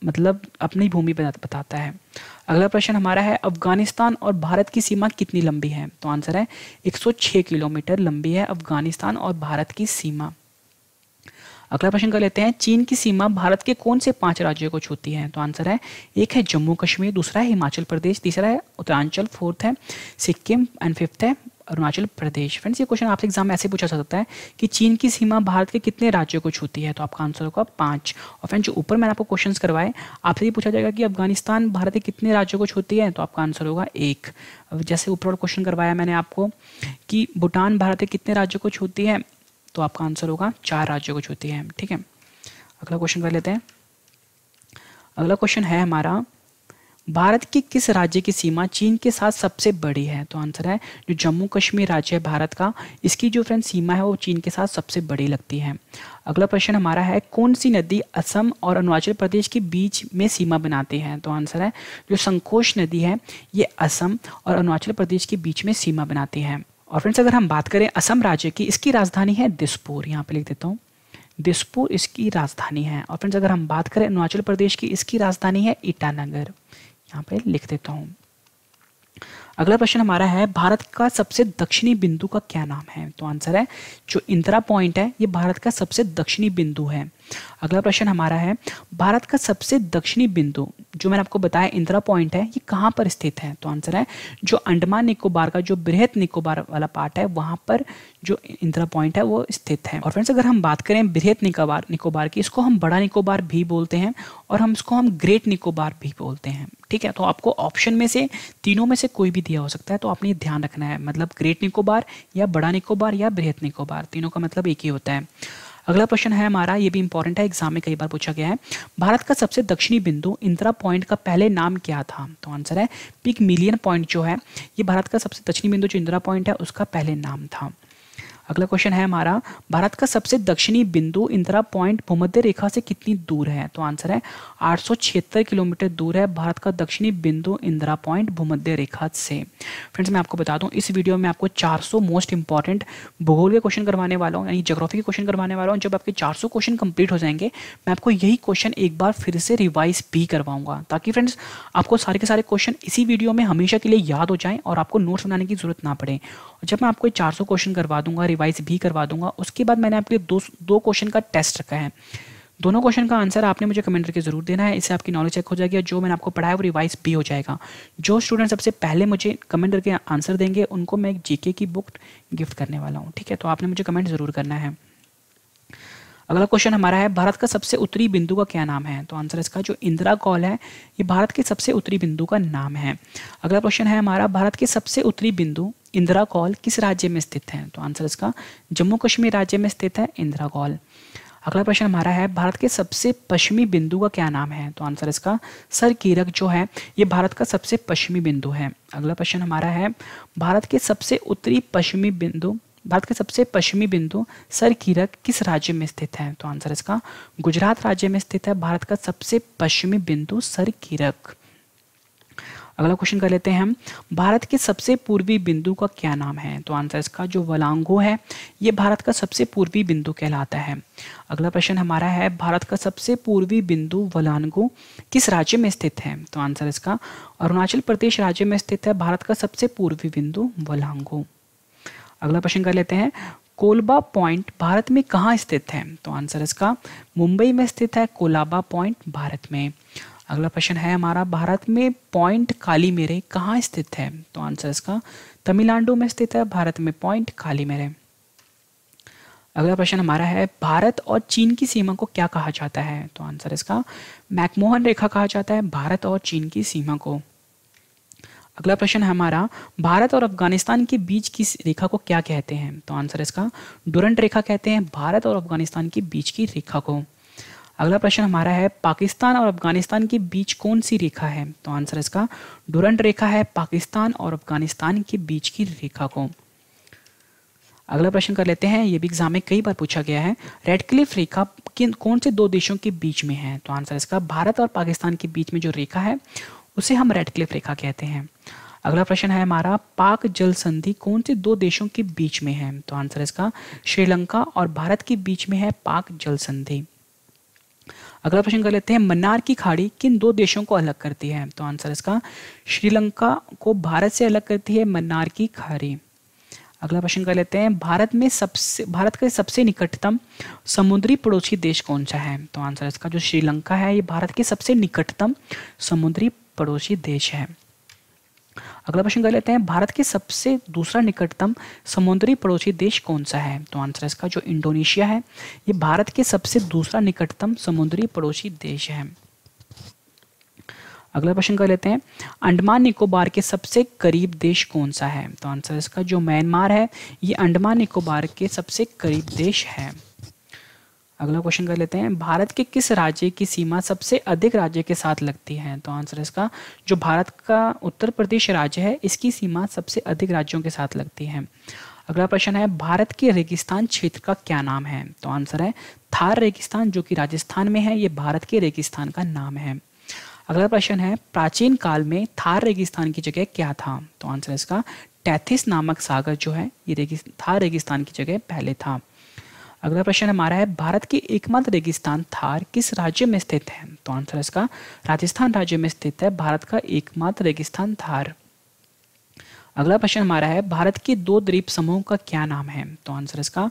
मतलब अपनी भूमि बताता है अगला प्रश्न हमारा है अफगानिस्तान और भारत की सीमा कितनी लंबी है तो आंसर है 106 किलोमीटर लंबी है अफगानिस्तान और भारत की सीमा अगला प्रश्न कर लेते हैं चीन की सीमा भारत के कौन से पांच राज्यों को छूती है तो आंसर है एक है जम्मू कश्मीर दूसरा है हिमाचल प्रदेश तीसरा है उत्तरांचल फोर्थ है सिक्किम एंड फिफ्थ है अरुणाचल प्रदेश फ्रेंड्स ये क्वेश्चन आपसे एग्जाम में ऐसे पूछा जा सकता है कि चीन की सीमा भारत के कितने राज्यों को छूती है तो आपका आंसर होगा पाँच और फ्रेंड्स जो ऊपर मैंने आपको क्वेश्चन करवाए आपसे ये पूछा जाएगा कि अफगानिस्तान भारत के कितने राज्यों को छूती है तो आपका आंसर होगा एक जैसे ऊपर क्वेश्चन करवाया मैंने आपको कि भूटान भारत के कितने राज्यों को छूती है तो आपका आंसर होगा चार राज्यों को छूती है ठीक है अगला क्वेश्चन कर लेते हैं अगला क्वेश्चन है हमारा भारत की किस राज्य की सीमा चीन के साथ सबसे बड़ी है तो आंसर है जो जम्मू कश्मीर राज्य है भारत का इसकी जो फ्रेंड सीमा है वो चीन के साथ सबसे बड़ी लगती है अगला प्रश्न हमारा है कौन सी नदी असम और अरुणाचल प्रदेश के बीच में सीमा बनाती है तो आंसर है जो संकोच नदी है ये असम और अरुणाचल प्रदेश के बीच में सीमा बनाती है और फ्रेंड्स अगर हम बात करें असम राज्य की इसकी राजधानी है दिसपुर यहाँ पे लिख देता हूँ दिसपुर इसकी राजधानी है और फ्रेंड्स अगर हम बात करें अरुणाचल प्रदेश की इसकी राजधानी है ईटानगर यहाँ पे लिख देता हूँ अगला प्रश्न हमारा है भारत का सबसे दक्षिणी बिंदु का क्या नाम है तो आंसर है जो इंदिरा पॉइंट है ये भारत का सबसे दक्षिणी बिंदु है अगला प्रश्न हमारा है भारत का सबसे दक्षिणी बिंदु जो मैंने आपको बताया इंदिरा पॉइंट है ये कहाँ पर स्थित है तो आंसर है जो अंडमान निकोबार का जो बृहत निकोबार वाला पार्ट है वहाँ पर जो इंदिरा पॉइंट है वो स्थित है और फ्रेंड्स अगर हम बात करें बृहत निकोबार निकोबार की इसको हम बड़ा निकोबार भी बोलते हैं और हम इसको हम ग्रेट निकोबार भी बोलते हैं ठीक है तो आपको ऑप्शन में से तीनों में से कोई भी दिया हो सकता है तो आपने ध्यान रखना है मतलब ग्रेट निकोबार या बड़ा निकोबार या बृहत निकोबार तीनों का मतलब एक ही होता है अगला क्वेश्चन है हमारा ये भी इंपॉर्टेंट है एग्जाम में कई बार पूछा गया है भारत का सबसे दक्षिणी बिंदु इंदिरा पॉइंट का पहले नाम क्या था तो आंसर है पिक मिलियन पॉइंट जो है ये भारत का सबसे दक्षिणी बिंदु जो इंदिरा पॉइंट है उसका पहले नाम था अगला क्वेश्चन है हमारा भारत का सबसे दक्षिणी बिंदु इंदिरा पॉइंट भूमध्य रेखा से कितनी दूर है तो आंसर है आठ किलोमीटर दूर है भारत का दक्षिणी बिंदु इंदिरा पॉइंट भूमध्य रेखा से फ्रेंड्स मैं आपको बता दूं इस वीडियो में आपको 400 मोस्ट इंपॉर्टेंट भूगोल के क्वेश्चन करवाने वाला हूँ यानी जोग्राफी के क्वेश्चन करवाने वाला हूँ जब आपके चार क्वेश्चन कंप्लीट हो जाएंगे मैं आपको यही क्वेश्चन एक बार फिर से रिवाइज भी करवाऊंगा ताकि फ्रेंड्स आपको सारे के सारे क्वेश्चन इसी वीडियो में हमेशा के लिए याद हो जाए और आपको नोट्स बनाने की जरूरत ना पड़े और जब मैं आपको चार क्वेश्चन करवा दूंगा रिवाइज भी करवा दूंगा उसके बाद मैंने आपके लिए दो दो क्वेश्चन का टेस्ट रखा है दोनों क्वेश्चन का आंसर आपने मुझे कमेंट करके जरूर देना है इससे आपकी नॉलेज चेक हो जाएगी और जो मैंने आपको पढ़ाया वो रिवाइज भी हो जाएगा जो स्टूडेंट सबसे पहले मुझे कमेंट करके आंसर देंगे उनको मैं एक जीके की बुक गिफ्ट करने वाला हूँ ठीक है तो आपने मुझे कमेंट जरूर करना है अगला क्वेश्चन हमारा है भारत का सबसे उत्तरी बिंदु का क्या नाम है तो आंसर इसका जो इंदिरा कॉल है ये भारत के सबसे उत्तरी बिंदु का नाम है अगला क्वेश्चन है हमारा भारत के सबसे उत्तरी बिंदु इंदिरा कॉल किस राज्य में स्थित है तो आंसर इसका जम्मू कश्मीर राज्य में स्थित है इंदिरा कॉल अगला प्रश्न हमारा है भारत के सबसे पश्चिमी बिंदु का क्या नाम है तो आंसर इसका सर कीरक जो है ये भारत का सबसे पश्चिमी बिंदु है अगला प्रश्न हमारा है भारत के सबसे उत्तरी पश्चिमी बिंदु भारत का सबसे पश्चिमी बिंदु सर किरक किस राज्य में स्थित है तो आंसर इसका गुजरात राज्य में स्थित है भारत का सबसे पश्चिमी बिंदु सर किरक अगला क्वेश्चन कर लेते हैं हम भारत के सबसे पूर्वी बिंदु का क्या नाम है तो आंसर इसका जो वलांगो है ये भारत का सबसे पूर्वी बिंदु कहलाता है अगला प्रश्न हमारा है भारत का सबसे पूर्वी बिंदु वलांगो किस राज्य में स्थित है तो आंसर इसका अरुणाचल प्रदेश राज्य में स्थित है भारत का सबसे पूर्वी बिंदु वलांगो अगला प्रश्न कर लेते हैं कोलबा पॉइंट भारत में कहाँ स्थित है तो आंसर इसका मुंबई में स्थित है कोलाबा पॉइंट भारत में अगला प्रश्न है हमारा भारत में पॉइंट काली मेरे कहाँ स्थित है तो आंसर इसका तमिलनाडु में स्थित है भारत में पॉइंट काली मेरे अगला प्रश्न हमारा है भारत और चीन की सीमा को क्या कहा जाता है तो आंसर इसका मैकमोहन रेखा कहा जाता है भारत और चीन की सीमा को अगला प्रश्न है हमारा भारत और अफगानिस्तान के बीच की रेखा को क्या कहते हैं तो आंसर इसका डुरंट रेखा कहते हैं भारत और अफगानिस्तान के बीच की रेखा को अगला प्रश्न हमारा है पाकिस्तान और अफगानिस्तान के बीच कौन सी रेखा है तो आंसर इसका डुरंट रेखा है पाकिस्तान और अफगानिस्तान के बीच की रेखा को अगला प्रश्न कर लेते हैं ये भी एग्जाम में कई बार पूछा गया है रेडक्लिफ रेखा किन कौन से दो देशों के बीच में है तो आंसर इसका भारत और पाकिस्तान के बीच में जो रेखा है उसे हम रेडक्लिफ रेखा कहते हैं अगला प्रश्न है हमारा पाक जल संधि कौन से दो देशों के बीच में है तो आंसर इसका श्रीलंका और भारत के बीच में है पाक जल संधि अगला प्रश्न कर लेते हैं मन्नार की खाड़ी किन दो देशों को अलग करती है तो आंसर इसका श्रीलंका को भारत से अलग करती है मन्नार की खाड़ी अगला प्रश्न कर लेते हैं भारत में सबसे भारत का सबसे निकटतम समुद्री पड़ोसी देश कौन सा है तो आंसर इसका जो श्रीलंका है ये भारत के सबसे निकटतम समुद्री पड़ोसी देश है अगला प्रश्न कर लेते हैं भारत के सबसे दूसरा निकटतम समुद्री पड़ोसी देश कौन सा है तो आंसर इसका जो इंडोनेशिया है ये भारत के सबसे दूसरा निकटतम समुद्री पड़ोसी देश है अगला प्रश्न कर लेते हैं अंडमान निकोबार के सबसे करीब देश कौन सा है तो आंसर इसका जो म्यांमार है ये अंडमान निकोबार के सबसे करीब देश है अगला क्वेश्चन कर लेते हैं भारत के किस राज्य की सीमा सबसे अधिक राज्य के साथ लगती है तो आंसर इसका जो भारत का उत्तर प्रदेश राज्य है इसकी सीमा सबसे अधिक राज्यों के साथ लगती है अगला प्रश्न है भारत के रेगिस्तान क्षेत्र का क्या नाम है तो आंसर है थार रेगिस्तान जो कि राजस्थान में है ये भारत के रेगिस्तान का नाम है अगला प्रश्न है प्राचीन काल में थार रेगिस्तान की जगह क्या था तो आंसर इसका टैथिस नामक सागर जो है ये रेगिस्तान थार रेगिस्तान की जगह पहले था अगला प्रश्न हमारा है भारत के एकमात्र रेगिस्तान थार किस राज्य में स्थित है तो आंसर इसका राजस्थान राज्य में स्थित है भारत का एकमात्र रेगिस्तान थार अगला प्रश्न हमारा है भारत के दो द्वीप समूह का क्या नाम है तो आंसर इसका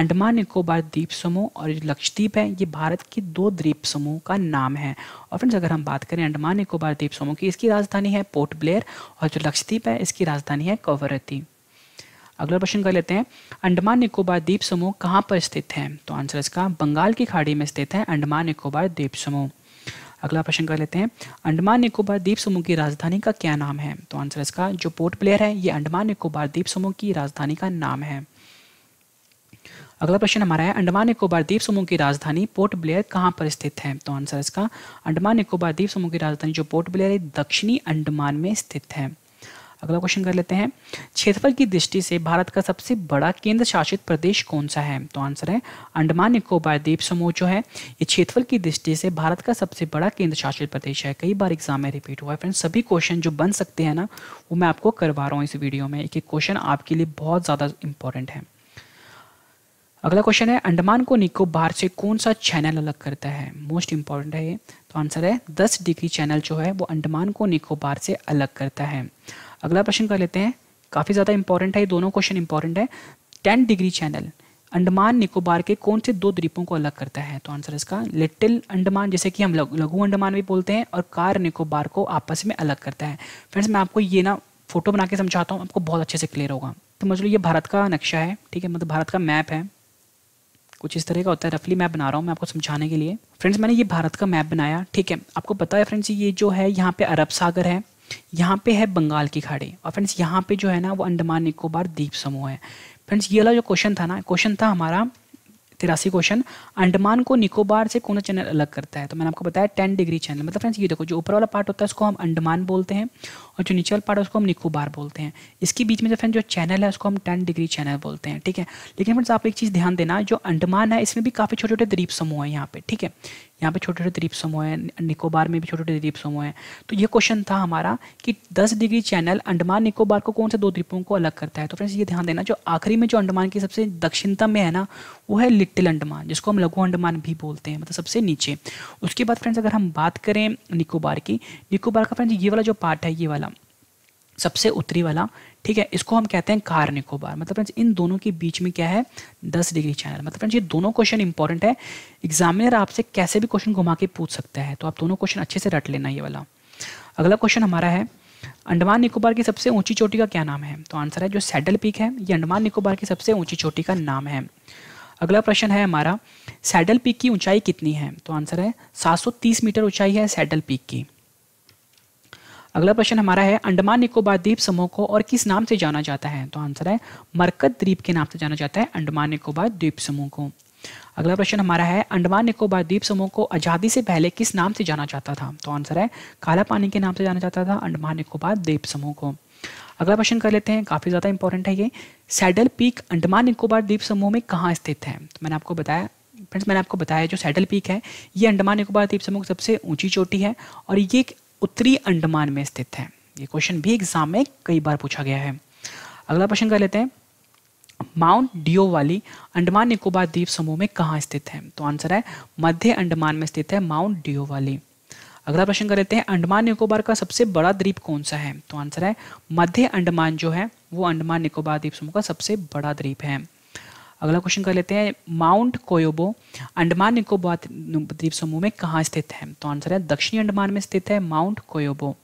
अंडमान निकोबार द्वीप समूह और लक्षद्वीप है ये भारत के दो द्वीप समूह का नाम है और फ्रेंड्स अगर हम बात करें अंडमान निकोबार द्वीप समूह की इसकी राजधानी है पोर्ट ब्लेयर और जो लक्षद्वीप है इसकी राजधानी है कवरती अगला प्रश्न कर लेते हैं अंडमान निकोबार द्वीप समूह कहाँ पर स्थित है तो आंसर इसका बंगाल की खाड़ी में स्थित है अंडमान निकोबार द्वीप समूह अगला प्रश्न कर लेते हैं अंडमान निकोबार द्वीप समूह की राजधानी का क्या नाम है तो आंसर इसका जो पोर्ट प्लेयर है ये अंडमान निकोबार द्वीप समूह की राजधानी का नाम है अगला प्रश्न हमारा है अंडमान निकोबार द्वीप समूह की राजधानी पोर्ट ब्लेयर कहाँ पर स्थित है तो आंसर इसका अंडमान निकोबार द्वीप समूह की राजधानी जो पोर्ट ब्लेयर है दक्षिणी अंडमान में स्थित है अगला क्वेश्चन कर लेते हैं क्षेत्रफल की दृष्टि से भारत का सबसे बड़ा केंद्र शासित प्रदेश कौन सा है तो आंसर है अंडमान निकोबार द्वीप समूह जो है ये क्षेत्रफल की दृष्टि से भारत का सबसे बड़ा केंद्र शासित प्रदेश है कई बार एग्जाम में रिपीट हुआ है फ्रेंड्स सभी क्वेश्चन जो बन सकते हैं ना वो मैं आपको करवा रहा हूँ इस वीडियो में एक एक क्वेश्चन आपके लिए बहुत ज़्यादा इंपॉर्टेंट है अगला क्वेश्चन है अंडमान को निकोबार से कौन सा चैनल अलग करता है मोस्ट इंपॉर्टेंट है ये तो आंसर है दस डिग्री चैनल जो है वो अंडमान को निकोबार से अलग करता है अगला प्रश्न कर लेते हैं काफ़ी ज़्यादा इंपॉर्टेंट है ये दोनों क्वेश्चन इंपॉर्टेंट है ten degree channel Andaman Nicobar के कौन से दो द्वीपों को अलग करता है तो आंसर इसका लिटिल अंडमान जैसे कि हम लघु अंडमान भी बोलते हैं और कार निकोबार को आपस में अलग करता है फ्रेंड्स मैं आपको ये ना फोटो बना के समझाता हूँ आपको बहुत अच्छे से क्लियर होगा तो मतलब ये भारत का नक्शा है ठीक है मतलब भारत का मैप है कुछ इस तरह का होता है रफली मैप बना रहा हूँ मैं आपको समझाने के लिए फ्रेंड्स मैंने ये भारत का मैप बनाया ठीक है आपको पता है फ्रेंड्स ये जो है यहाँ पे अरब सागर है यहाँ पे है बंगाल की खाड़ी और फ्रेंड्स यहाँ पे जो है ना वो अंडमान निकोबार द्वीप समूह है फ्रेंड्स ये वाला जो क्वेश्चन था ना क्वेश्चन था हमारा तिरासी क्वेश्चन अंडमान को निकोबार से कौन चैनल अलग करता है तो मैंने आपको बताया टेन डिग्री चैनल मतलब फ्रेंड्स ये देखो जो ऊपर वाला पार्ट होता है उसको हम अंडमान बोलते हैं और जो निचल पार्ट है उसको हम निकोबार बार बोलते हैं इसके बीच में जो फ्रेंड जो चैनल है उसको हम टेन डिग्री चैनल बोलते हैं ठीक है लेकिन फ्रेंड्स आप एक चीज़ ध्यान देना जो अंडमान है इसमें भी काफ़ी छोटे छोटे द्वीप समूह है यहाँ पे ठीक है यहाँ पे छोटे छोटे द्वीप समूह हैं निकोबार में भी छोटे छोटे द्वीप समूह हैं तो ये क्वेश्चन था हमारा कि 10 डिग्री चैनल अंडमान निकोबार को कौन से दो द्वीपों को अलग करता है तो फ्रेंड्स ये ध्यान देना जो आखिरी में जो अंडमान की सबसे दक्षिणतम में है ना वो है लिटिल अंडमान जिसको हम लघु अंडमान भी बोलते हैं मतलब सबसे नीचे उसके बाद फ्रेंड्स अगर हम बात करें निकोबार की निकोबार का फ्रेंड्स ये वाला जो पार्ट है ये वाला सबसे उत्तरी वाला ठीक है इसको हम कहते हैं कार निकोबार मतलब फ्रेंड्स इन दोनों के बीच में क्या है दस डिग्री चैनल मतलब फ्रेंड्स ये दोनों क्वेश्चन इंपॉर्टेंट है एग्जामिनर आपसे कैसे भी क्वेश्चन घुमा के पूछ सकता है तो आप दोनों क्वेश्चन अच्छे से रट लेना ये वाला अगला क्वेश्चन हमारा है अंडमान निकोबार की सबसे ऊंची चोटी का क्या नाम है तो आंसर है जो सैडल पीक है ये अंडमान निकोबार की सबसे ऊंची चोटी का नाम है अगला प्रश्न है हमारा सैडल पीक की ऊंचाई कितनी है तो आंसर है 730 मीटर ऊंचाई है सैडल पीक की अगला प्रश्न हमारा है अंडमान निकोबार द्वीप समूह को और किस नाम से जाना जाता है तो आंसर है मरकत द्वीप के नाम से जाना जाता है अंडमान निकोबार द्वीप समूह को अगला प्रश्न हमारा है अंडमान निकोबार द्वीप समूह को आज़ादी से पहले किस नाम से जाना जाता था तो आंसर है काला पानी के नाम से जाना जाता था अंडमान निकोबार द्वीप समूह को अगला प्रश्न कर लेते हैं काफ़ी ज़्यादा इंपॉर्टेंट है ये सैडल पीक अंडमान निकोबार द्वीप समूह में कहाँ स्थित है तो मैंने आपको बताया फ्रेंड्स मैंने आपको बताया जो सैडल पीक है ये अंडमान निकोबार द्वीप समूह की सबसे ऊंची चोटी है और ये उत्तरी अंडमान में स्थित है ये क्वेश्चन भी एग्जाम में कई बार पूछा गया है अगला प्रश्न कर लेते हैं माउंट डियो वाली अंडमान निकोबार द्वीप समूह में कहाँ स्थित है तो आंसर है मध्य अंडमान में स्थित है माउंट डियो वाली अगला प्रश्न कर लेते हैं अंडमान निकोबार का सबसे बड़ा द्वीप कौन सा है तो आंसर है मध्य अंडमान जो है वो अंडमान निकोबार द्वीप समूह का सबसे बड़ा द्वीप है अगला क्वेश्चन कर लेते हैं माउंट कोयोबो अंडमान निकोबार द्वीप समूह में कहाँ स्थित है तो आंसर है दक्षिणी अंडमान में स्थित है माउंट कोयोबो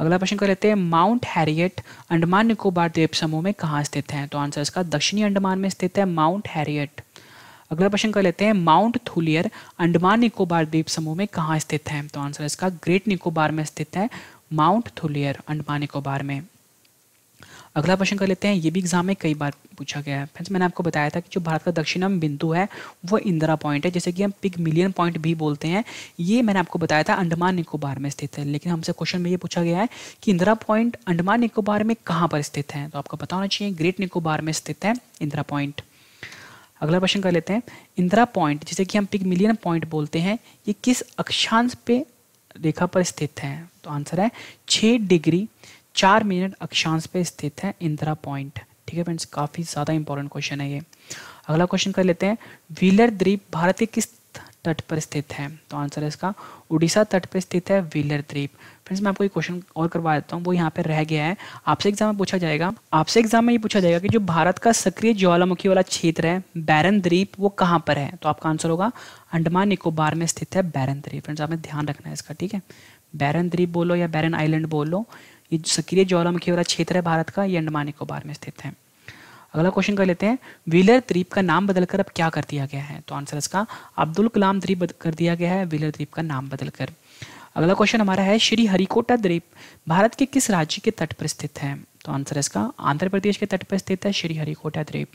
अगला प्रश्न कर लेते हैं माउंट हैरियट अंडमान निकोबार द्वीप समूह में कहाँ स्थित है तो आंसर इसका दक्षिणी अंडमान में स्थित है माउंट हैरियट अगला प्रश्न कर लेते हैं माउंट थुलियर अंडमान निकोबार द्वीप समूह में कहाँ स्थित है तो आंसर इसका ग्रेट निकोबार में स्थित है माउंट थुलियर अंडमान निकोबार में अगला प्रश्न कर लेते हैं ये भी एग्जाम में कई बार पूछा गया है फ्रेंड्स मैंने आपको बताया था कि जो भारत का दक्षिणम बिंदु है वो इंदिरा पॉइंट है जैसे कि हम पिग मिलियन पॉइंट भी बोलते हैं ये मैंने आपको बताया था अंडमान निकोबार में स्थित है लेकिन हमसे क्वेश्चन में ये पूछा गया है कि इंदिरा पॉइंट अंडमान निकोबार में कहाँ पर स्थित है तो आपको पता होना चाहिए ग्रेट निकोबार में स्थित है इंदिरा पॉइंट अगला प्रश्न कर लेते हैं इंदिरा पॉइंट जिसे कि हम पिग मिलियन पॉइंट बोलते हैं ये किस अक्षांश पे रेखा पर स्थित है तो आंसर है छः डिग्री चार मिनट अक्षांश पे स्थित है इंदिरा पॉइंट ठीक है फ्रेंड्स काफ़ी ज़्यादा इंपॉर्टेंट क्वेश्चन है ये अगला क्वेश्चन कर लेते हैं व्हीलर द्वीप भारत के किस तट पर स्थित है तो आंसर है इसका उड़ीसा तट पर स्थित है व्हीलर द्वीप फ्रेंड्स मैं आपको एक क्वेश्चन और करवा देता हूँ वो यहाँ पे रह गया है आपसे एग्जाम में पूछा जाएगा आपसे एग्जाम में ये पूछा जाएगा कि जो भारत का सक्रिय ज्वालामुखी वाला क्षेत्र है बैरन द्वीप वो कहाँ पर है तो आपका आंसर होगा अंडमान निकोबार में स्थित है बैरन द्वीप फ्रेंड्स आपने ध्यान रखना है इसका ठीक है बैरन द्वीप बोलो या बैरन आइलैंड बोलो ये सक्रिय ज्वालामुखी वाला क्षेत्र है भारत का ये अंडमान निकोबार में स्थित है अगला क्वेश्चन कर लेते हैं विलर द्वीप का नाम बदलकर अब क्या कर दिया गया है तो आंसर इसका अब्दुल कलाम द्वीप कर दिया गया है विलर द्वीप का नाम बदलकर अगला क्वेश्चन हमारा है श्री हरिकोटा द्वीप भारत के किस राज्य के तट पर स्थित है तो आंसर इसका आंध्र प्रदेश के तट पर स्थित है श्री हरिकोटा द्वीप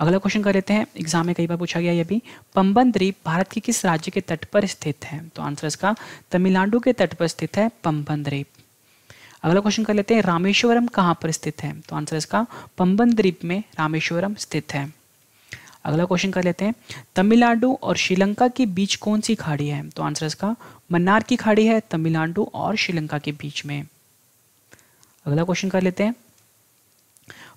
अगला क्वेश्चन कर लेते हैं एग्जाम में कई बार पूछा गया ये भी पंबन द्वीप भारत के किस राज्य के तट पर स्थित है तो आंसर इसका तमिलनाडु के तट पर स्थित है पंबन द्वीप अगला क्वेश्चन कर लेते हैं रामेश्वरम कहाँ पर स्थित है तो आंसर इसका पंबन द्वीप में रामेश्वरम स्थित है अगला क्वेश्चन कर लेते हैं तमिलनाडु और श्रीलंका के बीच कौन सी खाड़ी है तो आंसर इसका मन्नार की खाड़ी है तमिलनाडु और श्रीलंका के बीच में अगला क्वेश्चन कर लेते हैं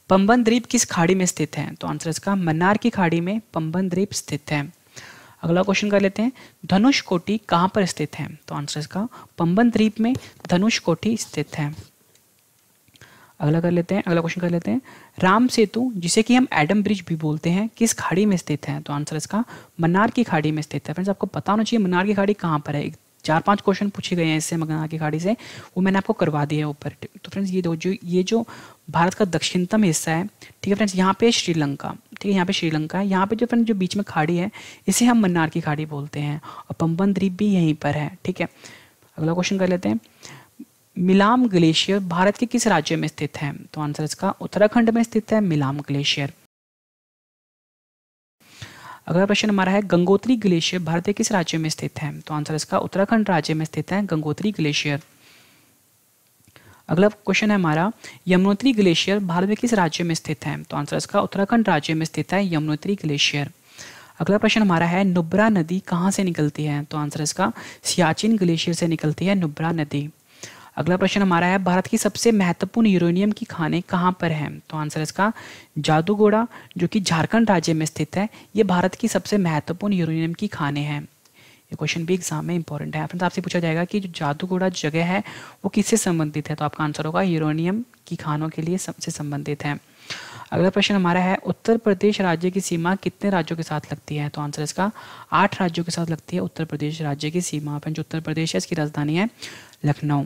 पंबन द्वीप किस खाड़ी में स्थित है तो आंसर इसका मन्नार की खाड़ी में पंबन द्वीप स्थित है अगला क्वेश्चन कर लेते हैं धनुष कोटी कहाँ पर स्थित है तो आंसर इसका पंबन द्वीप में धनुष कोटी स्थित है अगला कर लेते हैं अगला क्वेश्चन कर लेते हैं राम सेतु जिसे कि हम एडम ब्रिज भी बोलते हैं किस खाड़ी में स्थित है तो आंसर इसका मन्नार की खाड़ी में स्थित है फ्रेंड्स आपको पता होना चाहिए मन्नार की खाड़ी कहाँ पर है चार पांच क्वेश्चन पूछे गए हैं इससे मन्नार की खाड़ी से वो मैंने आपको करवा दिया है ऊपर तो फ्रेंड्स ये जो ये जो भारत का दक्षिणतम हिस्सा है ठीक है फ्रेंड्स यहाँ पे श्रीलंका ठीक है यहाँ पे श्रीलंका है यहाँ पे जो फ्रेंड जो बीच में खाड़ी है इसे हम मन्नार की खाड़ी बोलते हैं और पंबन द्वीप भी यहीं पर है ठीक है अगला क्वेश्चन कर लेते हैं मिलाम ग्लेशियर भारत के किस राज्य में स्थित है तो आंसर इसका उत्तराखंड में स्थित है मिलाम ग्लेशियर अगला प्रश्न हमारा है गंगोत्री ग्लेशियर भारत के किस राज्य में स्थित है तो आंसर इसका उत्तराखंड राज्य में स्थित है गंगोत्री ग्लेशियर अगला क्वेश्चन है हमारा यमुनोत्री ग्लेशियर भारत में किस राज्य में स्थित है तो आंसर इसका उत्तराखंड राज्य में स्थित है यमुनोत्री ग्लेशियर अगला प्रश्न हमारा है नुब्रा नदी कहाँ से निकलती है तो आंसर इसका सियाचिन ग्लेशियर से निकलती है नुब्रा नदी अगला प्रश्न हमारा है भारत की सबसे महत्वपूर्ण यूरेनियम की खाने कहाँ पर हैं तो आंसर इसका जादूगोड़ा जो कि झारखंड राज्य में स्थित है ये भारत की सबसे महत्वपूर्ण यूरेनियम की खाने हैं ये क्वेश्चन भी एग्जाम में इंपॉर्टेंट है फ्रेंड्स तो आपसे पूछा जाएगा कि जो जादूगोड़ा जगह है वो किससे संबंधित है तो आपका आंसर होगा यूरोनियम की खानों के लिए सबसे संबंधित है अगला प्रश्न हमारा है उत्तर प्रदेश राज्य की सीमा कितने राज्यों के साथ लगती है तो आंसर इसका आठ राज्यों के साथ लगती है उत्तर प्रदेश राज्य की सीमा फ्रेंड्स उत्तर प्रदेश है इसकी राजधानी है लखनऊ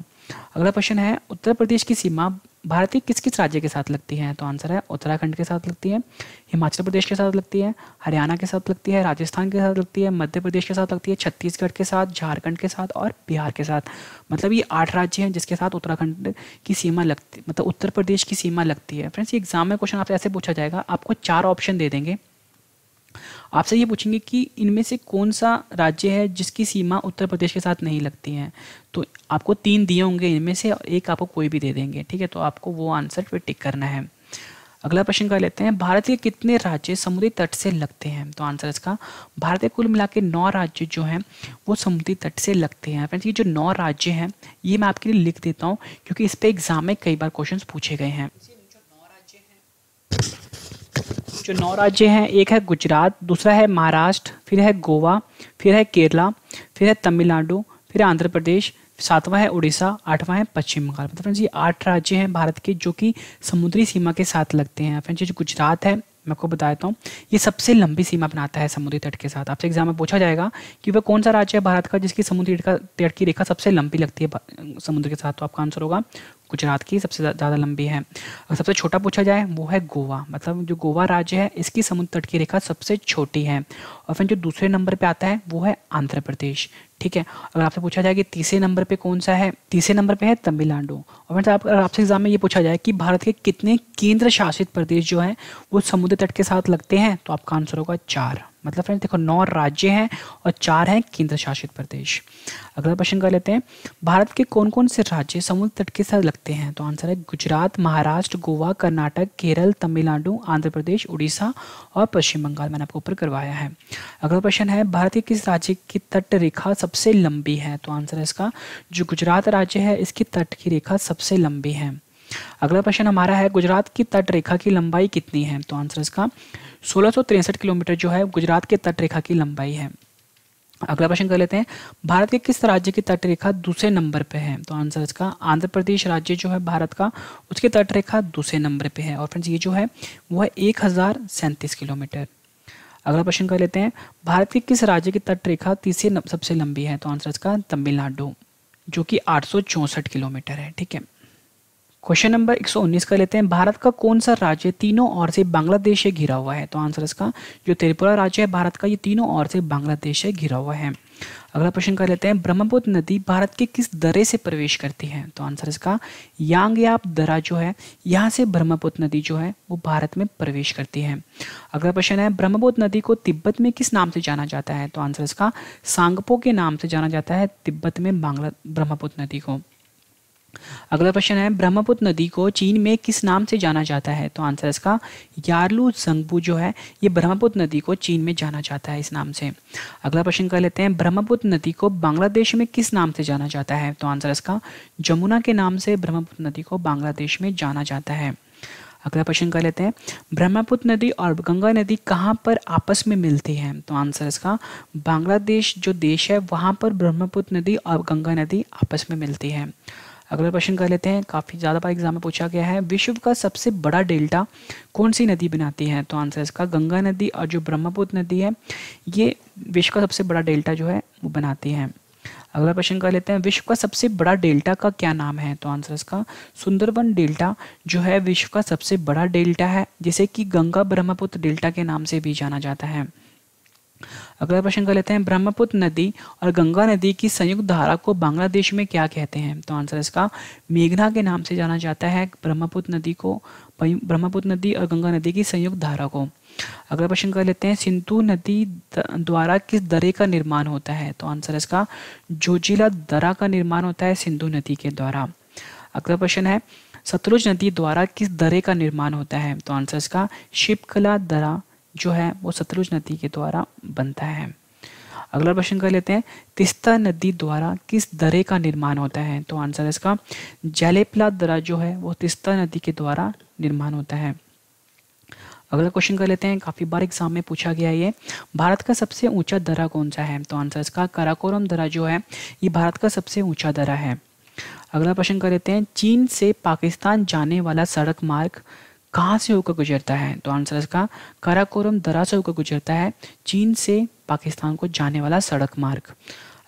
अगला प्रश्न है उत्तर प्रदेश की सीमा भारत की किस किस राज्य के साथ लगती है तो आंसर है उत्तराखंड के साथ लगती है हिमाचल प्रदेश के साथ लगती है हरियाणा के साथ लगती है राजस्थान के साथ लगती है मध्य प्रदेश के साथ लगती है छत्तीसगढ़ के साथ झारखंड के साथ और बिहार के साथ मतलब ये आठ राज्य हैं जिसके साथ उत्तराखंड की सीमा लगती मतलब उत्तर प्रदेश की सीमा लगती है फ्रेंड्स ये एग्जाम में क्वेश्चन आपसे ऐसे पूछा जाएगा आपको चार ऑप्शन दे देंगे आपसे ये पूछेंगे कि इनमें से कौन सा राज्य है जिसकी सीमा उत्तर प्रदेश के साथ नहीं लगती है तो आपको तीन दिए होंगे इनमें से एक आपको कोई भी दे देंगे ठीक है तो आपको वो आंसर पे टिक करना है अगला प्रश्न कर लेते हैं भारत के कितने राज्य समुद्री तट से लगते हैं तो आंसर इसका भारत के कुल मिला के नौ राज्य जो हैं वो समुद्री तट से लगते हैं फ्रेंड्स ये जो नौ राज्य हैं ये मैं आपके लिए लिख देता हूँ क्योंकि इस पर एग्जाम में कई बार क्वेश्चन पूछे गए हैं जो नौ राज्य हैं एक है गुजरात दूसरा है महाराष्ट्र फिर है गोवा फिर है केरला फिर है तमिलनाडु फिर आंध्र प्रदेश सातवां है उड़ीसा आठवां है पश्चिम बंगाल मतलब फ्रेंड्स ये आठ राज्य हैं भारत के जो कि समुद्री सीमा के साथ लगते हैं फ्रेंड्स जो गुजरात है मैं आपको बता देता हूँ ये सबसे लंबी सीमा बनाता है समुद्री तट के साथ आपसे एग्जाम में पूछा जाएगा कि वह कौन सा राज्य है भारत का जिसकी समुद्री तट तट की रेखा सबसे लंबी लगती है समुद्र के साथ तो आपका आंसर होगा गुजरात की सबसे ज़्यादा लंबी है और सबसे छोटा पूछा जाए वो है गोवा मतलब जो गोवा राज्य है इसकी समुद्र तट की रेखा सबसे छोटी है और फिर जो दूसरे नंबर पर आता है वो है आंध्र प्रदेश ठीक है अगर आपसे पूछा जाए कि तीसरे नंबर पे कौन सा है तीसरे नंबर पे है तमिलनाडु और फ्रेंड्स आप अगर आपसे एग्जाम में ये पूछा जाए कि भारत के कितने केंद्र शासित प्रदेश जो हैं वो समुद्र तट के साथ लगते हैं तो आपका आंसर होगा चार मतलब फ्रेंड देखो नौ राज्य हैं और चार हैं केंद्र शासित प्रदेश अगला प्रश्न कर लेते हैं भारत के कौन कौन से राज्य समुद्र तट के साथ लगते हैं तो आंसर है गुजरात महाराष्ट्र गोवा कर्नाटक केरल तमिलनाडु आंध्र प्रदेश उड़ीसा और पश्चिम बंगाल मैंने आपको ऊपर करवाया है अगला प्रश्न है भारत के किस राज्य की तट रेखा सबसे लंबी है तो आंसर है इसका जो गुजरात राज्य है इसकी तट की रेखा सबसे लंबी है अगला प्रश्न हमारा है गुजरात की तट रेखा की लंबाई कितनी है तो आंसर इसका सोलह किलोमीटर जो है गुजरात के तट रेखा की लंबाई है अगला प्रश्न कर लेते हैं भारत के किस राज्य की तट रेखा दूसरे नंबर पे है तो आंसर इसका आंध्र प्रदेश राज्य जो है भारत का उसकी तट रेखा दूसरे नंबर पे है और फ्रेंड्स ये जो है वो है एक हज़ार सैंतीस किलोमीटर अगला प्रश्न कर लेते हैं भारत के किस राज्य की तट रेखा तीसरे सबसे लंबी है तो आंसर इसका तमिलनाडु जो कि आठ किलोमीटर है ठीक है क्वेश्चन नंबर 119 का लेते हैं भारत का कौन सा राज्य तीनों ओर से बांग्लादेश से घिरा हुआ है तो आंसर इसका जो त्रिपुरा राज्य है भारत का ये तीनों ओर से बांग्लादेश से घिरा हुआ है अगला प्रश्न कर लेते हैं ब्रह्मपुत्र नदी भारत के किस दरे से प्रवेश करती है तो आंसर इसका यांगयाब दरा जो है यहाँ से ब्रह्मपुत्र नदी जो है वो भारत में प्रवेश करती है अगला प्रश्न है ब्रह्मपुत्र नदी को तिब्बत में किस नाम से जाना जाता है तो आंसर इसका सांगपो के नाम से जाना जाता है तिब्बत में बांग्ला ब्रह्मपुत्र नदी को अगला प्रश्न है ब्रह्मपुत्र नदी को चीन में किस नाम से जाना जाता है तो आंसर इसका यारलू जंगबू जो है ये ब्रह्मपुत्र नदी को चीन में जाना जाता है इस नाम से अगला प्रश्न कर लेते हैं ब्रह्मपुत्र नदी को बांग्लादेश में किस नाम से जाना जाता है तो आंसर इसका जमुना के नाम से ब्रह्मपुत्र नदी को बांग्लादेश में जाना जाता है अगला प्रश्न कर लेते हैं ब्रह्मपुत्र नदी और गंगा नदी कहाँ पर आपस में मिलती है तो आंसर इसका बांग्लादेश जो देश है वहाँ पर ब्रह्मपुत्र नदी और गंगा नदी आपस में मिलती है अगला प्रश्न कर लेते हैं काफ़ी ज़्यादा बार एग्जाम में पूछा गया है विश्व का सबसे बड़ा डेल्टा कौन सी नदी बनाती है तो आंसर इसका गंगा नदी और जो ब्रह्मपुत्र नदी है ये विश्व का सबसे बड़ा डेल्टा जो है वो बनाती है अगला प्रश्न कर लेते हैं विश्व का सबसे बड़ा डेल्टा का क्या नाम है तो आंसर इसका सुंदरबन डेल्टा जो है विश्व का सबसे बड़ा डेल्टा है जिसे कि गंगा ब्रह्मपुत्र डेल्टा के नाम से भी जाना जाता है अगला प्रश्न कर लेते हैं ब्रह्मपुत्र नदी और गंगा नदी की संयुक्त धारा को बांग्लादेश में क्या कहते हैं तो आंसर इसका मेघना के नाम से जाना जाता है ब्रह्मपुत्र नदी को ब्रह्मपुत्र नदी और गंगा नदी की संयुक्त धारा को अगला प्रश्न कर लेते हैं सिंधु नदी द्वारा किस दरे का निर्माण होता है तो आंसर इसका जोजिला दरा का निर्माण होता है सिंधु नदी के द्वारा अगला प्रश्न है सतलुज नदी द्वारा किस दरे का निर्माण होता है तो आंसर इसका शिपकला दरा जो है वो सतलुज नदी के द्वारा बनता है अगला प्रश्न कर लेते हैं तिस्ता नदी द्वारा किस दरे का निर्माण होता है तो आंसर है इसका जलेपला दरा जो है वो तिस्ता नदी के द्वारा निर्माण होता है अगला क्वेश्चन कर लेते हैं काफ़ी बार एग्जाम में पूछा गया ये भारत का सबसे ऊंचा दरा कौन सा है तो आंसर इसका काराकोरम दरा जो है ये भारत का सबसे ऊंचा दरा है अगला प्रश्न कर लेते हैं चीन से पाकिस्तान जाने वाला सड़क मार्ग कहाँ से होकर गुजरता है तो आंसर इसका काराकोरम दरा से होकर गुजरता है चीन से पाकिस्तान को जाने वाला सड़क मार्ग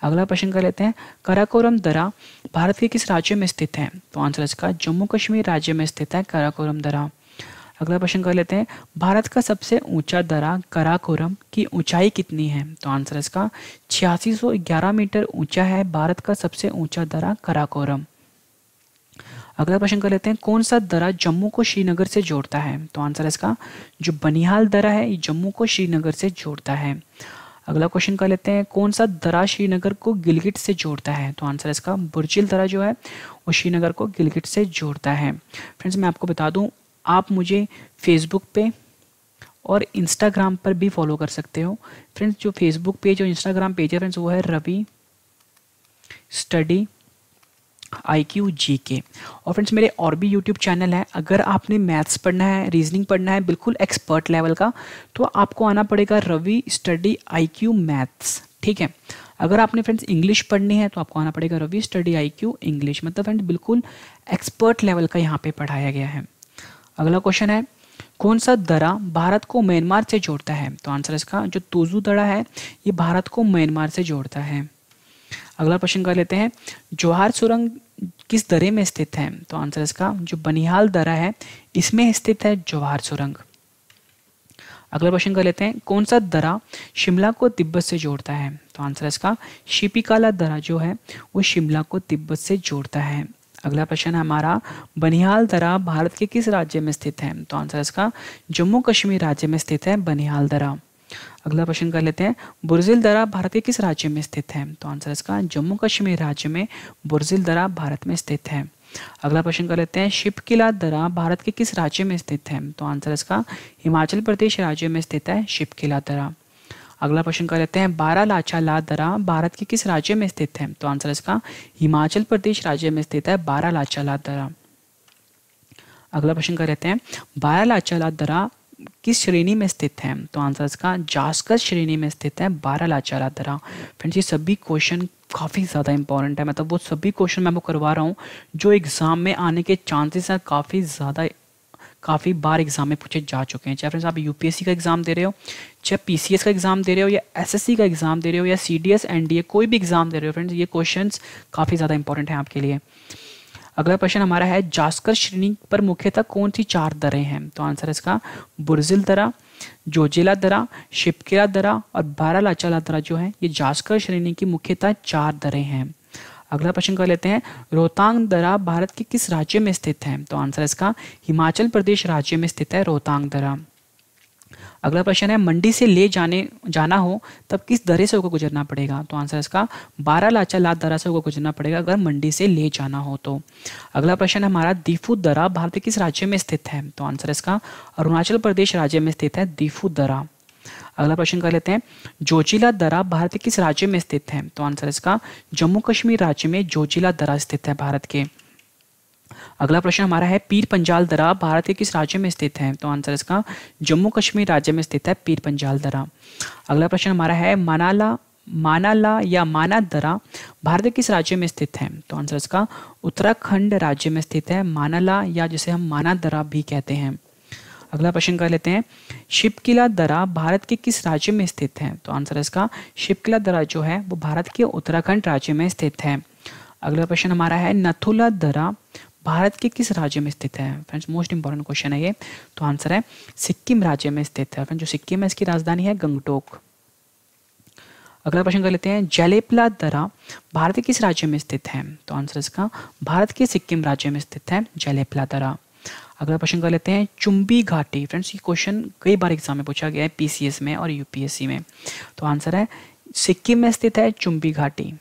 अगला प्रश्न कर लेते हैं काराकोरम दरा भारत के किस राज्य में स्थित है तो आंसर इसका जम्मू कश्मीर राज्य में स्थित है काराकोरम दरा अगला प्रश्न कर लेते हैं भारत का सबसे ऊंचा दरा कराकोरम की ऊंचाई कितनी है तो आंसर इसका छियासी मीटर ऊंचा है भारत का सबसे ऊंचा दरा कराकोरम अगला प्रश्न कर लेते हैं कौन सा दरा जम्मू को श्रीनगर से जोड़ता है तो आंसर है इसका जो बनिहाल दरा है ये जम्मू को श्रीनगर से जोड़ता है अगला क्वेश्चन कर लेते हैं कौन सा दरा श्रीनगर को गिलगिट से जोड़ता है तो आंसर इसका बुर्जिल दरा जो है वो श्रीनगर को गिलगिट से जोड़ता है फ्रेंड्स मैं आपको बता दूँ आप मुझे फेसबुक पे और इंस्टाग्राम पर भी फॉलो कर सकते हो फ्रेंड्स जो फेसबुक पेज और इंस्टाग्राम पेज है फ्रेंड्स वो है Ravi study I Q G K और फ्रेंड्स मेरे और भी यूट्यूब चैनल है अगर आपने मैथ्स पढ़ना है रीजनिंग पढ़ना है बिल्कुल एक्सपर्ट लेवल का तो आपको आना पड़ेगा Ravi study I Q maths ठीक है अगर आपने फ्रेंड्स इंग्लिश पढ़नी है तो आपको आना पड़ेगा Ravi study I Q English मतलब फ्रेंड बिल्कुल एक्सपर्ट लेवल का यहाँ पे पढ़ाया गया है अगला क्वेश्चन है कौन सा दरा भारत को म्यांमार से जोड़ता है तो आंसर इसका जो तोजू दरा है ये भारत को म्यांमार से जोड़ता है अगला प्रश्न कर लेते हैं जोहार सुरंग किस दरे में स्थित है तो आंसर इसका जो बनिहाल दरा है इसमें स्थित है जोहार सुरंग अगला प्रश्न कर लेते हैं कौन सा दरा शिमला को तिब्बत से जोड़ता है तो आंसर इसका शिपिकाला दरा जो है वो शिमला को तिब्बत से जोड़ता है अगला प्रश्न हमारा बनिहाल दरा भारत के किस राज्य में स्थित है तो आंसर इसका जम्मू कश्मीर राज्य में स्थित है बनिहाल दरा अगला प्रश्न कर लेते हैं बुरजिल दरा भारत के किस राज्य में स्थित है तो आंसर इसका जम्मू कश्मीर राज्य में बुरजिल दरा भारत में स्थित है अगला प्रश्न कर लेते हैं शिप किला दरा भारत के किस राज्य में स्थित है तो आंसर इसका हिमाचल प्रदेश राज्य में स्थित है शिप किला दरा अगला प्रश्न कर लेते हैं बारा लाचा ला दरा भारत के किस राज्य में स्थित है तो आंसर इसका हिमाचल प्रदेश राज्य में स्थित है बारा लाचा ला दरा अगला प्रश्न कर लेते हैं बारा लाचा ला दरा किस श्रेणी में स्थित है तो आंसर इसका जास्कस श्रेणी में स्थित है बारह लाचारा दरा फ्रेंड्स ये सभी क्वेश्चन काफ़ी ज़्यादा इंपॉर्टेंट है मतलब वो सभी क्वेश्चन मैं आपको करवा रहा हूँ जो एग्ज़ाम में आने के चांसेस हैं काफ़ी ज़्यादा काफ़ी बार एग्ज़ाम में पूछे जा चुके हैं चाहे फ्रेंड्स आप यूपीएससी का एग्ज़ाम दे रहे हो चाहे पी का एग्ज़ाम दे रहे हो या एस का एग्ज़ाम दे रहे हो या सी एनडीए कोई भी एग्ज़ाम दे रहे हो फ्रेंड्स ये क्वेश्चन काफ़ी ज़्यादा इंपॉर्टेंट हैं आपके लिए अगला क्वेश्चन हमारा है जास्कर श्रेणी पर मुख्यतः कौन सी चार दरें हैं तो आंसर है इसका बुरजिल दरा जोजिला दरा शिपकिला दरा और बारालाचाला दरा जो है ये जास्कर श्रेणी की मुख्यतः चार दरें हैं अगला प्रश्न कर लेते हैं रोहतांग दरा भारत के किस राज्य में स्थित है तो आंसर इसका हिमाचल प्रदेश राज्य में स्थित है रोहतांग दरा अगला प्रश्न है मंडी से ले जाने जाना हो तब किस दरे से होकर गुजरना पड़ेगा तो आंसर इसका बारह लाचा लात दरा से होकर गुजरना पड़ेगा अगर मंडी से ले जाना हो तो अगला प्रश्न हमारा दीफू दरा भारत के किस राज्य में स्थित है तो आंसर इसका अरुणाचल प्रदेश राज्य में स्थित है दीफू दरा अगला प्रश्न कर लेते हैं जोजिला दरा भारत के किस राज्य में स्थित है तो आंसर इसका जम्मू कश्मीर राज्य में जोजिला दरा स्थित है भारत के अगला प्रश्न हमारा है पीर पंजाल दरा भारत के किस राज्य में स्थित है तो आंसर इसका जम्मू कश्मीर राज्य में स्थित है पीर पंजाल दरा अगला प्रश्न हमारा है मनाला मानाला या माना दरा भारत के किस राज्य में स्थित है तो आंसर इसका उत्तराखंड राज्य में स्थित है मानाला या जिसे हम माना दरा भी कहते हैं अगला प्रश्न कर लेते हैं शिपकिला दरा भारत के किस राज्य में स्थित है तो आंसर इसका शिपकिला दरा जो है वो भारत के उत्तराखंड राज्य में स्थित है अगला प्रश्न हमारा है नथुला दरा भारत के किस राज्य में स्थित है फ्रेंड्स मोस्ट इंपॉर्टेंट क्वेश्चन है ये तो आंसर है सिक्किम राज्य में स्थित है फ्रेंड्स जो सिक्किम है इसकी राजधानी है गंगटोक अगला प्रश्न कर लेते हैं जलेपला दरा भारत के किस राज्य में स्थित है तो आंसर इसका भारत के सिक्किम राज्य में स्थित है जलेपला दरा अगला प्रश्न कर लेते हैं चुंबी घाटी फ्रेंड्स ये क्वेश्चन कई बार एग्जाम में पूछा गया है पीसीएस में और यूपीएससी में तो आंसर है सिक्किम में स्थित है चुंबी घाटी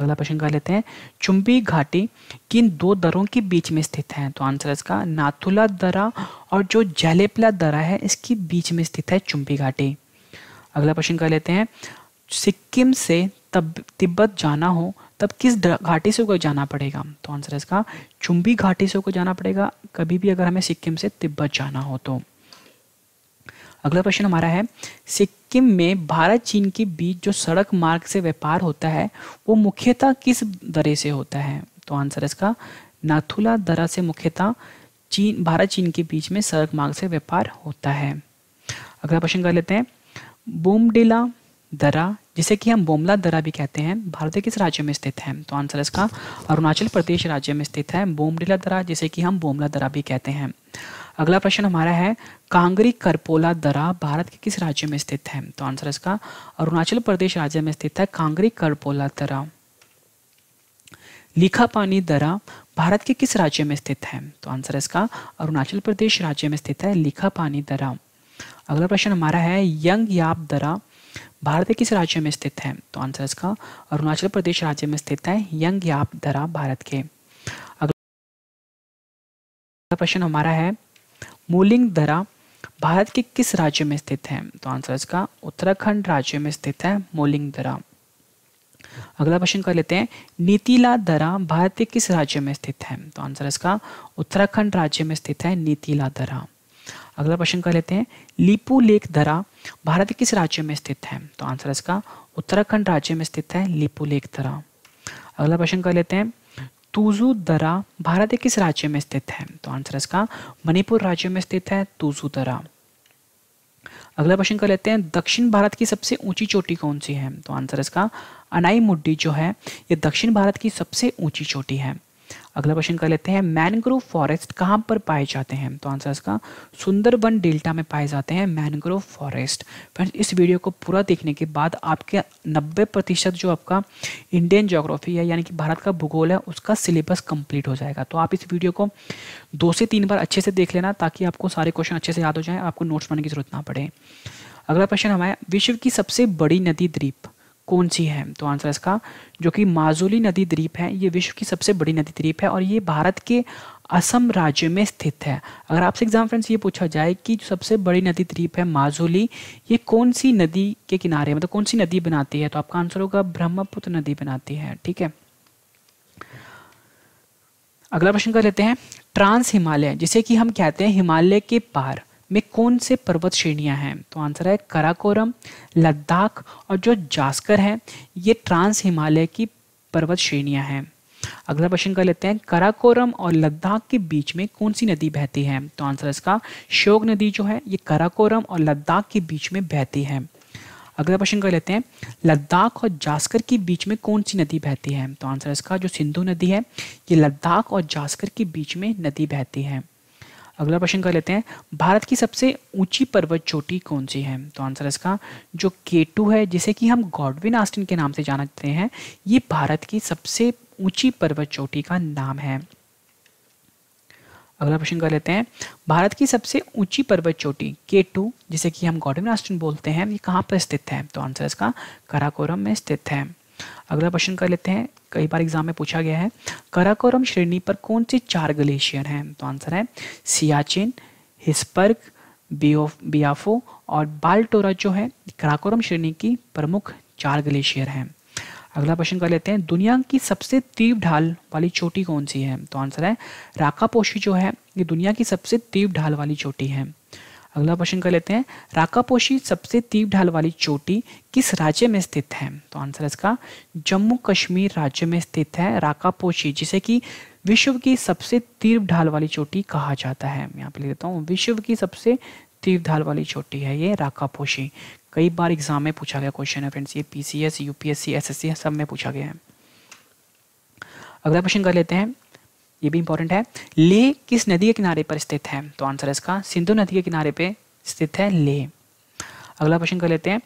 अगला प्रश्न कर लेते हैं चुंबी घाटी किन दो दरों के बीच में स्थित है तो आंसर इसका नाथुला दरा और जो जलेपला दरा है इसके बीच में स्थित है चुंबी घाटी अगला प्रश्न कर लेते हैं सिक्किम से तब तिब्बत जाना हो तब किस घाटी से होकर जाना पड़ेगा तो आंसर इसका चुंबी घाटी से होकर जाना पड़ेगा कभी भी अगर हमें सिक्किम से तिब्बत जाना हो तो अगला प्रश्न हमारा है सिक्किम सिक्किम में भारत चीन के बीच जो सड़क मार्ग से व्यापार होता है वो मुख्यतः किस दरे से होता है तो आंसर इसका नाथुला दरा से मुख्यतः चीन भारत चीन के बीच में सड़क मार्ग से व्यापार होता है अगला क्वेश्चन कर लेते हैं बोमडेला दरा जिसे कि हम बोमला दरा भी कहते हैं भारत के किस राज्य में स्थित है तो आंसर इसका अरुणाचल प्रदेश राज्य में स्थित है बोमडिला दरा जिसे कि हम बोमला दरा भी कहते हैं अगला प्रश्न हमारा है कांगरी करपोला दरा भारत के किस राज्य में स्थित है तो आंसर इसका अरुणाचल प्रदेश राज्य में स्थित है कांगरी करपोला दरा लिखा पानी दरा भारत के किस राज्य में स्थित है तो आंसर इसका अरुणाचल प्रदेश राज्य में स्थित है लिखा पानी दरा अगला प्रश्न हमारा है यंग याप दरा भारत के किस राज्य में स्थित है तो आंसर इसका अरुणाचल प्रदेश राज्य में स्थित है यंग याप दरा भारत के अगला प्रश्न हमारा है मूलिंग दरा भारत के किस राज्य में स्थित है तो आंसर इसका उत्तराखंड राज्य में स्थित है मोलिंग दरा अगला क्वेश्चन कर लेते हैं नीतिला दरा भारत के किस राज्य में स्थित है तो आंसर इसका उत्तराखंड राज्य में स्थित है नीतिला दरा अगला क्वेश्चन कर लेते हैं लिपू लेक दरा भारत के किस राज्य में स्थित है तो आंसर इसका उत्तराखंड राज्य में स्थित है लिपू लेक दरा अगला क्वेश्चन कर लेते हैं दरा भारत के किस राज्य में स्थित है तो आंसर इसका मणिपुर राज्य में स्थित है दरा अगला प्रश्न कर लेते हैं दक्षिण भारत की सबसे ऊंची चोटी कौन सी है तो आंसर इसका अनाई मुड्डी जो है ये दक्षिण भारत की सबसे ऊंची चोटी है अगला क्वेश्चन कर लेते हैं मैनग्रोव फॉरेस्ट कहाँ पर पाए जाते हैं तो आंसर इसका सुंदरबन डेल्टा में पाए जाते हैं मैनग्रोव फॉरेस्ट फ्रेंड्स इस वीडियो को पूरा देखने के बाद आपके 90 प्रतिशत जो आपका इंडियन जोग्राफी है यानी कि भारत का भूगोल है उसका सिलेबस कंप्लीट हो जाएगा तो आप इस वीडियो को दो से तीन बार अच्छे से देख लेना ताकि आपको सारे क्वेश्चन अच्छे से याद हो जाए आपको नोट्स बनाने की जरूरत ना पड़े अगला क्वेश्चन हमारा विश्व की सबसे बड़ी नदी द्वीप कौन सी है तो आंसर इसका जो कि माजुली नदी द्वीप है ये विश्व की सबसे बड़ी नदी द्वीप है और ये भारत के असम राज्य में स्थित है अगर आपसे एग्जाम फ्रेंड्स ये पूछा जाए कि जो सबसे बड़ी नदी द्वीप है माजुली ये कौन सी नदी के किनारे मतलब कौन सी नदी बनाती है तो आपका आंसर होगा ब्रह्मपुत्र नदी बनाती है ठीक है अगला प्रश्न कर लेते हैं ट्रांस हिमालय जिसे कि हम कहते हैं हिमालय के पार में कौन से पर्वत श्रेणियाँ हैं तो आंसर है कराकोरम लद्दाख और जो जास्कर है ये ट्रांस हिमालय की पर्वत श्रेणियाँ हैं अगला क्वेश्चन कर लेते हैं कराकोरम और लद्दाख के बीच में कौन सी नदी बहती है तो आंसर इसका शोक नदी जो है ये कराकोरम और लद्दाख के बीच में बहती है अगला क्वेश्चन कर लेते हैं लद्दाख और जास्कर के बीच में कौन सी नदी बहती है तो आंसर इसका जो सिंधु नदी है ये लद्दाख और जास्कर के बीच में नदी बहती है अगला प्रश्न कर लेते हैं भारत की सबसे ऊंची पर्वत चोटी कौन सी है तो आंसर इसका जो केटू है जिसे कि हम गॉडविन आस्टिन के नाम से जानते हैं ये भारत की सबसे ऊंची पर्वत चोटी का नाम है अगला प्रश्न कर लेते हैं भारत की सबसे ऊंची पर्वत चोटी के टू जिसे कि हम गॉडविन आस्टिन बोलते हैं ये कहाँ पर स्थित है तो आंसर इसका कराकोरम में स्थित है अगला क्वेश्चन कर लेते हैं कई बार एग्जाम में पूछा गया है कराकोरम श्रेणी पर कौन से चार ग्लेशियर हैं तो आंसर है सियाचिन हिस्पर्ग बियाफो और बाल्टोरा जो है कराकोरम श्रेणी की प्रमुख चार ग्लेशियर हैं अगला क्वेश्चन कर लेते हैं दुनिया की सबसे तीव्र ढाल वाली चोटी कौन सी है तो आंसर है राकापोशी जो है ये दुनिया की सबसे तीव्र ढाल वाली चोटी है अगला क्वेश्चन कर लेते हैं राकापोशी सबसे तीव ढाल वाली चोटी किस राज्य में स्थित है तो आंसर इसका जम्मू कश्मीर राज्य में स्थित है राकापोशी जिसे कि विश्व की सबसे तीव ढाल वाली चोटी कहा जाता है मैं यहाँ पे लिख देता हूँ विश्व की सबसे तीव ढाल वाली चोटी है ये राकापोशी कई बार एग्जाम में पूछा गया क्वेश्चन है फ्रेंड्स ये पी सी सब में पूछा गया है अगला क्वेश्चन कर लेते हैं ये भी इंपॉर्टेंट है ले किस नदी के किनारे पर स्थित है तो आंसर है इसका सिंधु नदी के किनारे पर स्थित है ले अगला क्वेश्चन कर लेते हैं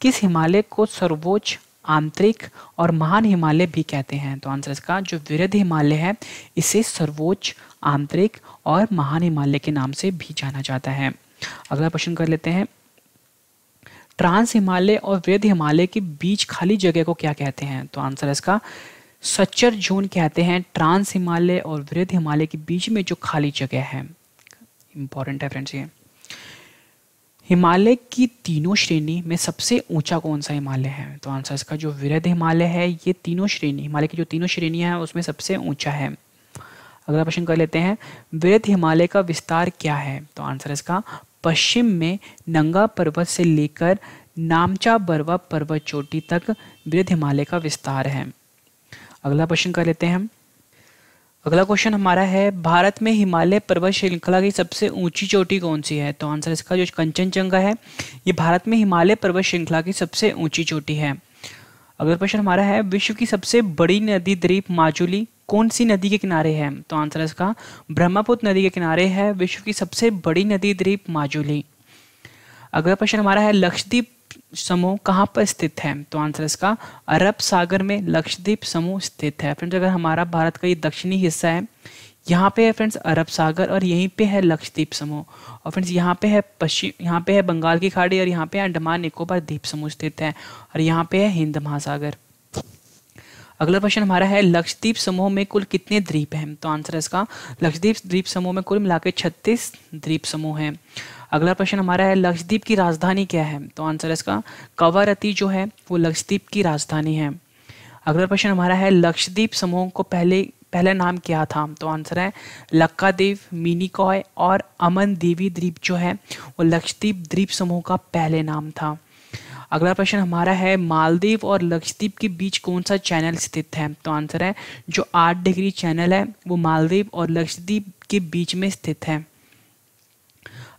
किस हिमालय को सर्वोच्च आंतरिक और महान हिमालय भी कहते हैं तो आंसर इसका जो विरध हिमालय है इसे सर्वोच्च आंतरिक और महान हिमालय के नाम से भी जाना जाता है अगला प्रश्न कर लेते हैं ट्रांस हिमालय और वृद्ध हिमालय के बीच खाली जगह को क्या कहते हैं तो आंसर इसका सच्चर जोन कहते हैं ट्रांस हिमालय और वृद्ध हिमालय के बीच में जो खाली जगह है इंपॉर्टेंट है फ्रेंड्स ये हिमालय की तीनों श्रेणी में सबसे ऊंचा कौन सा हिमालय है तो आंसर इसका जो वृद्ध हिमालय है ये तीनों श्रेणी हिमालय की जो तीनों श्रेणियां हैं उसमें सबसे ऊंचा है अगला प्रश्न कर लेते हैं वृद्ध हिमालय का विस्तार क्या है तो आंसर इसका पश्चिम में नंगा पर्वत से लेकर नामचा बरवा पर्वत चोटी तक वृद्ध हिमालय का विस्तार है अगला क्वेश्चन कर लेते हैं हम अगला क्वेश्चन हमारा है भारत में हिमालय पर्वत श्रृंखला की सबसे ऊंची चोटी कौन सी है तो आंसर इसका जो कंचनजंगा है ये भारत में हिमालय पर्वत श्रृंखला की सबसे ऊंची चोटी है अगला क्वेश्चन हमारा है विश्व की सबसे बड़ी नदी द्वीप माजुली कौन सी नदी के किनारे है तो आंसर इसका ब्रह्मपुत्र नदी के किनारे है विश्व की सबसे बड़ी नदी द्वीप माजुली अगला प्रश्न हमारा है लक्षद्वीप समूह कहाँ पर स्थित है तो आंसर इसका अरब सागर में लक्षद्वीप समूह स्थित है फ्रेंड्स अगर हमारा भारत का ये दक्षिणी हिस्सा है यहाँ पे है फ्रेंड्स अरब सागर और यहीं पे है लक्षद्वीप समूह और फ्रेंड्स यहाँ पे है पश्चिम यहाँ पे है बंगाल की खाड़ी और यहाँ पे अंडमान निकोबार द्वीप समूह स्थित है और यहाँ पे है हिंद महासागर अगला क्वेश्चन हमारा है लक्षद्वीप समूह में कुल कितने द्वीप हैं तो आंसर है इसका लक्षद्वीप द्वीप समूह में कुल मिला के छत्तीस द्वीप समूह हैं अगला प्रश्न हमारा है लक्षद्वीप की राजधानी क्या है तो आंसर है इसका कवारती जो है वो लक्षद्वीप की राजधानी है अगला प्रश्न हमारा है लक्षद्वीप समूह को पहले पहला नाम क्या था तो आंसर है लक्काद्वीप मिनिकॉय और अमन देवी द्वीप जो है वो लक्षद्वीप द्वीप समूह का पहले नाम था अगला प्रश्न हमारा है मालदीव और लक्षद्वीप के बीच कौन सा चैनल स्थित है तो आंसर है जो आठ डिग्री चैनल है वो मालदीव और लक्षद्वीप के बीच में स्थित है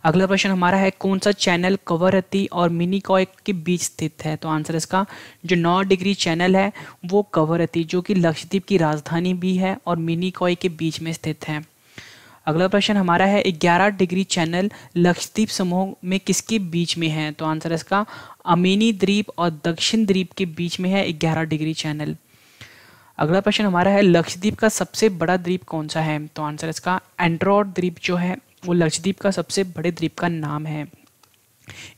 अगला प्रश्न हमारा है कौन सा चैनल कवरती और मिनी कॉय के बीच स्थित है तो आंसर इसका जो नौ डिग्री चैनल है वो कवरती जो कि लक्षद्वीप की राजधानी भी है और मिनी कॉय के बीच में स्थित है अगला प्रश्न हमारा है 11 डिग्री चैनल लक्षद्वीप समूह में किसके बीच में है तो आंसर इसका अमीनी द्वीप और दक्षिण द्वीप के बीच में है 11 डिग्री चैनल अगला प्रश्न हमारा है लक्षद्वीप का सबसे बड़ा द्वीप कौन सा है तो आंसर इसका एंड्रॉड द्वीप जो है वो लक्षद्वीप का सबसे बड़े द्वीप का नाम है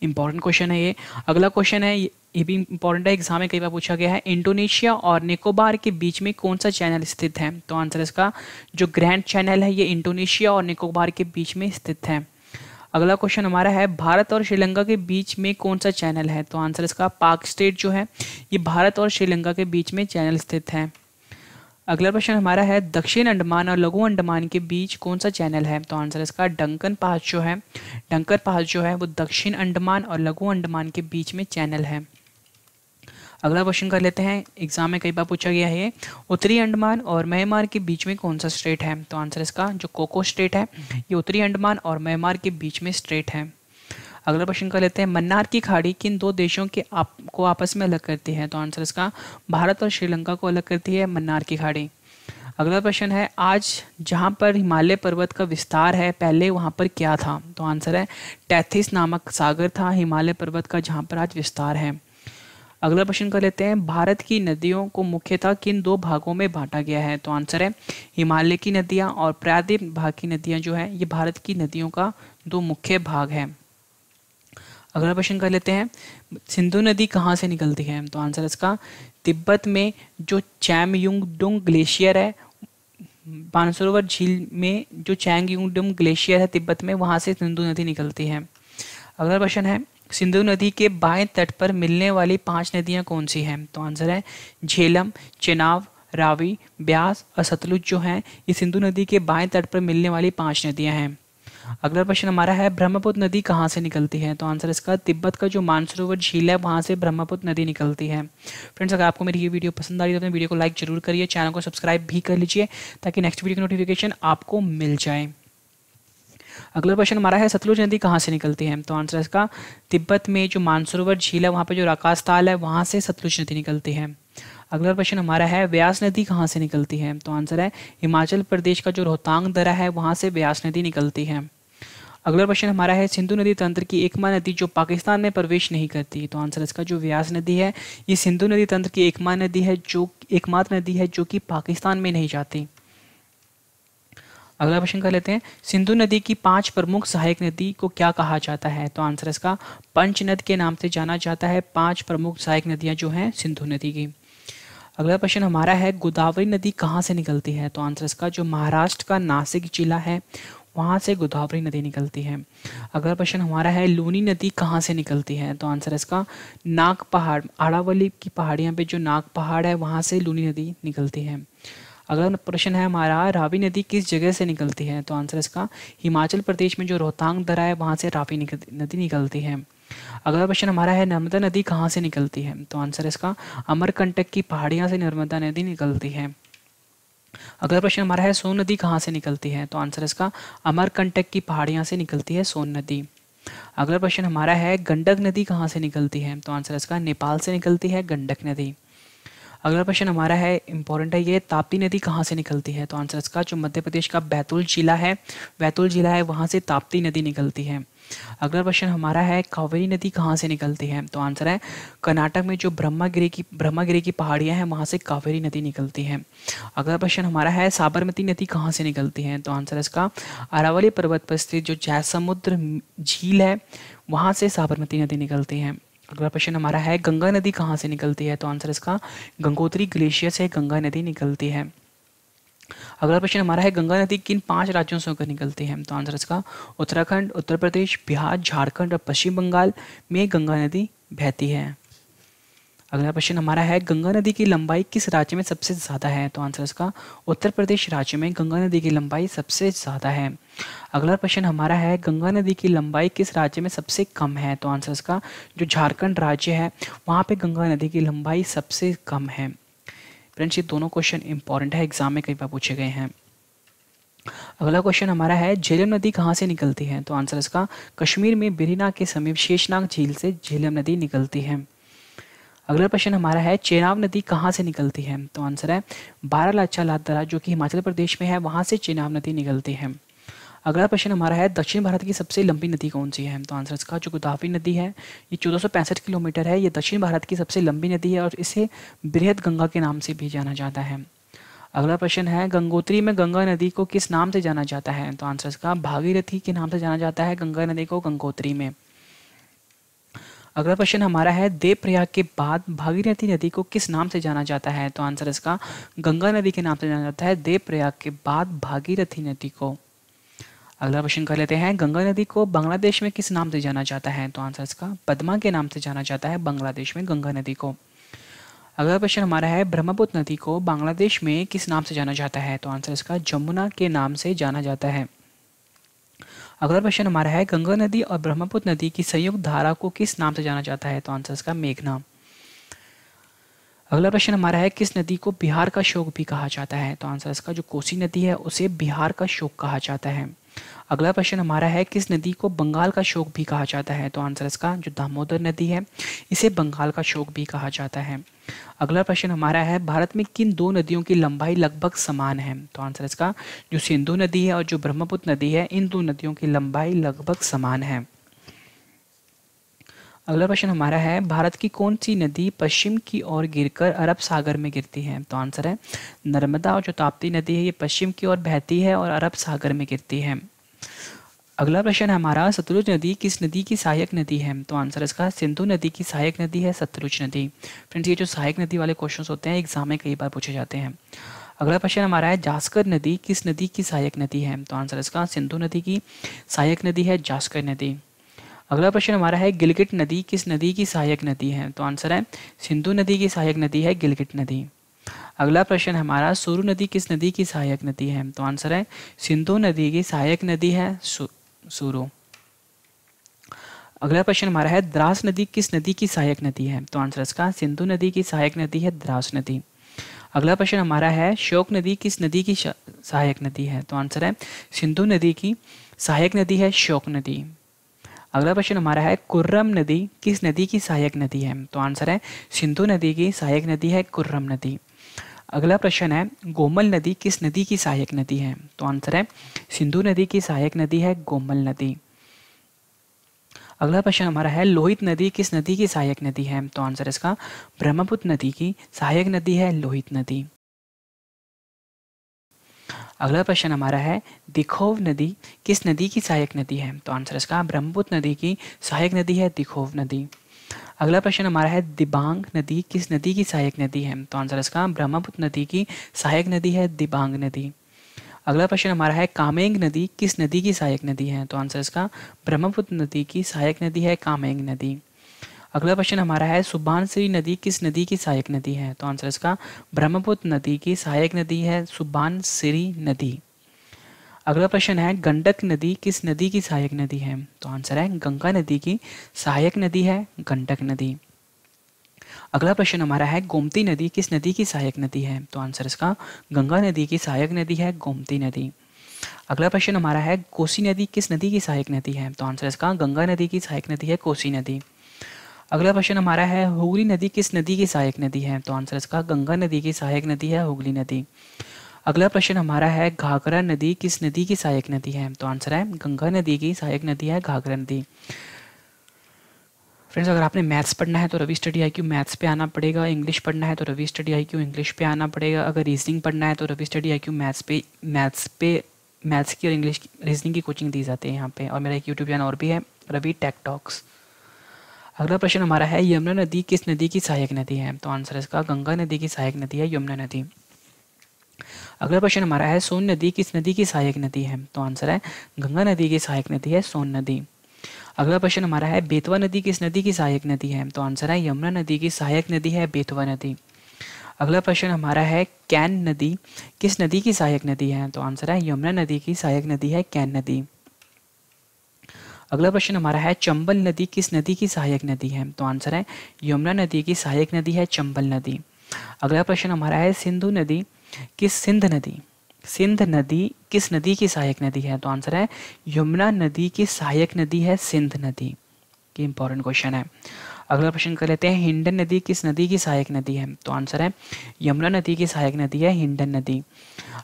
इंपॉर्टेंट क्वेश्चन है ये अगला क्वेश्चन है ये भी इंपॉर्टेंट है एग्जाम में कई बार पूछा गया है इंडोनेशिया और निकोबार के बीच में कौन सा चैनल स्थित है तो आंसर इसका जो ग्रैंड चैनल है ये इंडोनेशिया और निकोबार के बीच में स्थित है अगला क्वेश्चन हमारा है भारत और श्रीलंका के बीच में कौन सा चैनल है तो आंसर इसका पाक स्टेट जो है ये भारत और श्रीलंका के बीच में चैनल स्थित है अगला प्रश्न हमारा है दक्षिण अंडमान और लघु अंडमान के बीच कौन सा चैनल है तो आंसर इसका डंकन पास जो है डंकन पास जो है वो दक्षिण अंडमान और लघु अंडमान के बीच में चैनल है अगला क्वेश्चन कर लेते हैं एग्जाम में कई बार पूछा गया है उत्तरी अंडमान और म्यांमार के बीच में कौन सा स्टेट है तो आंसर इसका जो कोको स्टेट है ये उत्तरी अंडमान और म्यांमार के बीच में स्टेट है अगला क्वेश्चन कर लेते हैं मन्नार की खाड़ी किन दो देशों के आप को आपस में अलग करती है तो आंसर इसका भारत और श्रीलंका को अलग करती है मन्नार की खाड़ी अगला प्रश्न है आज जहाँ पर हिमालय पर्वत का विस्तार है पहले वहाँ पर क्या था तो आंसर है टैथिस नामक सागर था हिमालय पर्वत का जहाँ पर आज विस्तार है अगला प्रश्न कर लेते हैं भारत की नदियों को मुख्यतः किन दो भागों में बांटा गया है तो आंसर है हिमालय की नदियाँ और प्रायद्वीप भाग की नदियाँ जो है ये भारत की नदियों का दो मुख्य भाग है अगला प्रश्न कर लेते हैं सिंधु नदी कहाँ से निकलती है तो आंसर इसका तिब्बत में जो चैमयुंग डुंग ग्लेशियर है बानसरोवर झील में जो चैंग ग्लेशियर है तिब्बत में वहाँ से सिंधु नदी निकलती है अगला प्रश्न है सिंधु नदी के बाएं तट पर मिलने वाली पांच नदियां कौन सी हैं तो आंसर है झेलम चेनाव रावी ब्यास और सतलुज जो हैं ये सिंधु नदी के बाएं तट पर मिलने वाली पांच नदियां हैं अगला प्रश्न हमारा है ब्रह्मपुत्र नदी कहाँ से निकलती है तो आंसर इसका तिब्बत का जो मानसरोवर झील है वहाँ से ब्रह्मपुत्र नदी निकलती है फ्रेंड्स अगर आपको मेरी ये वीडियो पसंद आ रही है तो अपने वीडियो को लाइक जरूर करिए चैनल को सब्सक्राइब भी कर लीजिए ताकि नेक्स्ट वीडियो की नोटिफिकेशन आपको मिल जाए अगला क्वेश्चन हमारा है सतलुज नदी कहाँ से निकलती है तो आंसर इसका तिब्बत में जो मानसरोवर झील है वहाँ पर जो राकाश ताल है वहाँ से सतलुज नदी निकलती है अगला क्वेश्चन हमारा है व्यास नदी कहाँ से निकलती है तो आंसर है हिमाचल प्रदेश का जो रोहतांग दरा है वहाँ से व्यास नदी निकलती है अगला क्वेश्चन हमारा है सिंधु नदी तंत्र की एकमा नदी जो पाकिस्तान में प्रवेश नहीं करती तो आंसर इसका जो व्यास नदी है ये सिंधु नदी तंत्र की एकमा नदी है जो एकमात्र नदी है जो कि पाकिस्तान में नहीं जाती अगला प्रश्न कर लेते हैं सिंधु नदी की पांच प्रमुख सहायक नदी को क्या कहा जाता है तो आंसर इसका पंचनद के नाम से जाना जाता है पांच प्रमुख सहायक नदियां जो हैं सिंधु नदी की अगला प्रश्न हमारा है गोदावरी नदी कहाँ से निकलती है तो आंसर इसका जो महाराष्ट्र का नासिक जिला है वहाँ से गोदावरी नदी निकलती है अगला प्रश्न हमारा है लूनी नदी कहाँ से निकलती है तो आंसर इसका नाग पहाड़ आड़ावली की पहाड़ियाँ पे जो नाग पहाड़ है वहाँ से लूनी नदी निकलती है अगला प्रश्न है हमारा रावी नदी किस जगह से निकलती है तो आंसर इसका हिमाचल प्रदेश में जो रोहतांग दरा है वहाँ से रावी नदी निकलती है अगला प्रश्न हमारा है नर्मदा नदी कहाँ से निकलती है तो आंसर इसका अमरकंटक की पहाड़ियाँ से नर्मदा नदी निकलती है अगला प्रश्न हमारा है सोन नदी कहाँ से निकलती है तो आंसर इसका अमरकंटक की पहाड़ियाँ से निकलती है सोन नदी अगला प्रश्न हमारा है गंडक नदी कहाँ से निकलती है तो आंसर इसका नेपाल से निकलती है गंडक नदी अगला क्वेश्चन हमारा है इंपॉर्टेंट है ये ताप्ती नदी कहाँ से निकलती है तो आंसर इसका जो मध्य प्रदेश का बैतूल जिला है बैतूल जिला है वहाँ से ताप्ती नदी निकलती है अगला क्वेश्चन हमारा है कावेरी नदी कहाँ से निकलती है तो आंसर है कर्नाटक में जो ब्रह्मागिरी की ब्रह्मागिरी की पहाड़ियाँ हैं वहाँ से कावेरी नदी निकलती है अगला क्वेश्चन हमारा है साबरमती नदी कहाँ से निकलती है तो आंसर इसका अरावली पर्वत पर स्थित जो समुद्र झील है वहाँ से साबरमती नदी निकलती है अगला प्रश्न हमारा है गंगा नदी कहाँ से निकलती है तो आंसर इसका गंगोत्री ग्लेशियर से गंगा नदी निकलती है अगला प्रश्न हमारा है गंगा नदी किन पांच राज्यों से होकर निकलती है तो आंसर इसका उत्तराखंड उत्तर प्रदेश बिहार झारखंड और पश्चिम बंगाल में गंगा नदी बहती है अगला क्वेश्चन हमारा है गंगा नदी की लंबाई किस राज्य में सबसे ज़्यादा है तो आंसर इसका उत्तर प्रदेश राज्य में गंगा नदी की लंबाई सबसे ज़्यादा है अगला क्वेश्चन हमारा है गंगा नदी की लंबाई किस राज्य में सबसे कम है तो आंसर इसका जो झारखंड राज्य है वहाँ पर गंगा नदी की लंबाई सबसे कम है फ्रेंड्स ये दोनों क्वेश्चन इंपॉर्टेंट है एग्जाम में कई बार पूछे गए हैं अगला क्वेश्चन हमारा है झेलम नदी कहाँ से निकलती है तो आंसर इसका कश्मीर में बिरिना के समीप शेषनाग झील से झेलम नदी निकलती है अगला प्रश्न हमारा है चेनाब नदी कहाँ से निकलती है तो आंसर है बारह लाचा लात दरा जो कि हिमाचल प्रदेश में है वहाँ से चेनाब नदी निकलती है अगला प्रश्न हमारा है दक्षिण भारत की सबसे लंबी नदी कौन सी है तो आंसर इसका जो गोदावरी नदी है ये चौदह किलोमीटर है ये दक्षिण भारत की सबसे लंबी नदी है और इसे बृहद गंगा के नाम से भी जाना जाता है अगला प्रश्न है गंगोत्री में गंगा नदी को किस नाम से जाना जाता है तो आंसर इसका भागीरथी के नाम से जाना जाता है गंगा नदी को गंगोत्री में अगला क्वेश्चन हमारा है देव प्रयाग के बाद भागीरथी नदी को किस नाम से जाना जाता है तो आंसर इसका गंगा नदी के नाम से जाना जाता है देव प्रयाग के बाद भागीरथी नदी को अगला क्वेश्चन कर लेते हैं गंगा नदी को बांग्लादेश में किस नाम से जाना जाता है तो आंसर इसका पदमा के नाम से जाना जाता है बांग्लादेश में गंगा नदी को अगला क्वेश्चन हमारा है ब्रह्मपुत्र नदी को बांग्लादेश में किस नाम से जाना जाता है तो आंसर इसका जमुना के नाम से जाना जाता है अगला क्वेश्चन हमारा है गंगा नदी और ब्रह्मपुत्र नदी की संयुक्त धारा को किस नाम से जाना जाता है तो आंसर इसका मेघना अगला प्रश्न हमारा है किस नदी को बिहार का शोक भी कहा जाता है तो आंसर इसका जो कोसी नदी है उसे बिहार का शोक कहा जाता है अगला क्वेश्चन हमारा है किस नदी को बंगाल का शोक भी कहा जाता है तो आंसर इसका जो दामोदर नदी है इसे बंगाल का शोक भी कहा जाता है अगला क्वेश्चन हमारा है भारत में किन दो नदियों की लंबाई लगभग समान है तो आंसर इसका जो सिंधु नदी है और जो ब्रह्मपुत्र नदी है इन दो नदियों की लंबाई लगभग समान है अगला क्वेश्चन हमारा है भारत की कौन सी नदी पश्चिम की ओर गिरकर अरब सागर में गिरती है तो आंसर है नर्मदा और जो ताप्ती नदी है ये पश्चिम की ओर बहती है और अरब सागर में गिरती है अगला प्रश्न हमारा सतलुज नदी किस नदी की सहायक नदी है तो आंसर इसका सिंधु नदी की सहायक नदी है सतलुज नदी फ्रेंड्स ये जो सहायक नदी वाले क्वेश्चन होते हैं एग्जाम में कई बार पूछे जाते हैं अगला प्रश्न हमारा है जास्कर नदी किस नदी की सहायक नदी है तो आंसर इसका सिंधु नदी की सहायक नदी है जास्कर नदी अगला प्रश्न हमारा है गिलगिट नदी किस नदी की सहायक नदी है तो आंसर है सिंधु नदी की सहायक नदी है गिलगिट नदी अगला प्रश्न हमारा सुरु नदी किस नदी की सहायक नदी है तो आंसर है सिंधु नदी की सहायक नदी है सुरु अगला प्रश्न हमारा है द्रास नदी किस नदी की सहायक नदी है तो आंसर इसका सिंधु नदी की सहायक नदी है द्रास नदी अगला प्रश्न हमारा है शोक नदी किस नदी की सहायक नदी है तो आंसर है सिंधु नदी की सहायक नदी है शोक नदी अगला प्रश्न हमारा है कुर्रम नदी किस नदी की सहायक नदी है तो आंसर है सिंधु नदी की सहायक नदी है कुर्रम नदी अगला प्रश्न है गोमल नदी किस नदी की सहायक नदी है तो आंसर है सिंधु नदी की सहायक नदी है गोमल नदी अगला प्रश्न हमारा है लोहित नदी किस नदी की सहायक नदी है तो आंसर इसका ब्रह्मपुत्र नदी की सहायक नदी है लोहित नदी अगला प्रश्न हमारा है दिखोव नदी किस नदी की सहायक नदी है तो आंसर इसका ब्रह्मपुत्र नदी की सहायक नदी है दिखोव नदी अगला प्रश्न हमारा है दिबांग नदी किस नदी की सहायक नदी है तो आंसर इसका ब्रह्मपुत्र नदी की सहायक नदी है दिबांग नदी अगला प्रश्न हमारा है कामेंग नदी किस नदी की सहायक नदी है तो आंसर इसका ब्रह्मपुत्र नदी की सहायक नदी है कामेंग नदी अगला क्वेश्चन हमारा है श्री नदी किस नदी की सहायक नदी है तो आंसर इसका ब्रह्मपुत्र नदी की सहायक नदी है श्री नदी अगला प्रश्न है गंडक नदी किस नदी की सहायक नदी है तो आंसर है गंगा नदी की सहायक नदी है गंडक नदी अगला प्रश्न हमारा है गोमती नदी किस नदी की सहायक नदी है तो आंसर इसका गंगा नदी की सहायक नदी है गोमती नदी अगला प्रश्न हमारा है कोसी नदी किस नदी की सहायक नदी है तो आंसर इसका गंगा नदी की सहायक नदी है कोसी नदी अगला क्वेश्चन हमारा है हुगली नदी किस नदी की सहायक नदी है तो आंसर इसका गंगा नदी की सहायक नदी है हुगली नदी अगला प्रश्न हमारा है घाघरा नदी किस नदी की सहायक नदी है तो आंसर है गंगा नदी की सहायक नदी है घाघरा नदी फ्रेंड्स अगर आपने मैथ्स पढ़ना है तो Ravi study I Q maths पे आना पड़ेगा इंग्लिश पढ़ना है तो Ravi study I Q English पे आना पड़ेगा अगर रीजनिंग पढ़ना है तो Ravi study I Q maths पे मैथ्स पे मैथ्स की और इंग्लिश की रीजनिंग की कोचिंग दी जाती है यहाँ पे और मेरा एक यूट्यूब चैनल और भी है रवि टेक टॉक्स अगला प्रश्न हमारा है यमुना नदी किस नदी की सहायक नदी है तो आंसर इसका गंगा नदी की सहायक नदी है यमुना नदी अगला प्रश्न हमारा है सोन नदी किस नदी की सहायक नदी है तो आंसर है गंगा नदी की सहायक नदी है सोन नदी अगला प्रश्न हमारा है बेतवा नदी किस नदी की सहायक नदी है तो आंसर है यमुना नदी की सहायक नदी है बेतवा नदी अगला प्रश्न हमारा है कैन नदी किस नदी की सहायक नदी है तो आंसर है यमुना नदी की सहायक नदी है कैन नदी अगला प्रश्न हमारा है चंबल नदी किस नदी की सहायक नदी है तो आंसर है यमुना नदी की सहायक नदी है चंबल नदी अगला प्रश्न हमारा है सिंधु नदी किस सिंध नदी सिंध नदी किस नदी की सहायक नदी है तो आंसर है यमुना नदी की सहायक नदी है सिंध नदी ये इंपॉर्टेंट क्वेश्चन है अगला प्रश्न कर लेते हैं हिंडन नदी किस नदी की सहायक नदी है तो आंसर है यमुना नदी की सहायक नदी है हिंडन नदी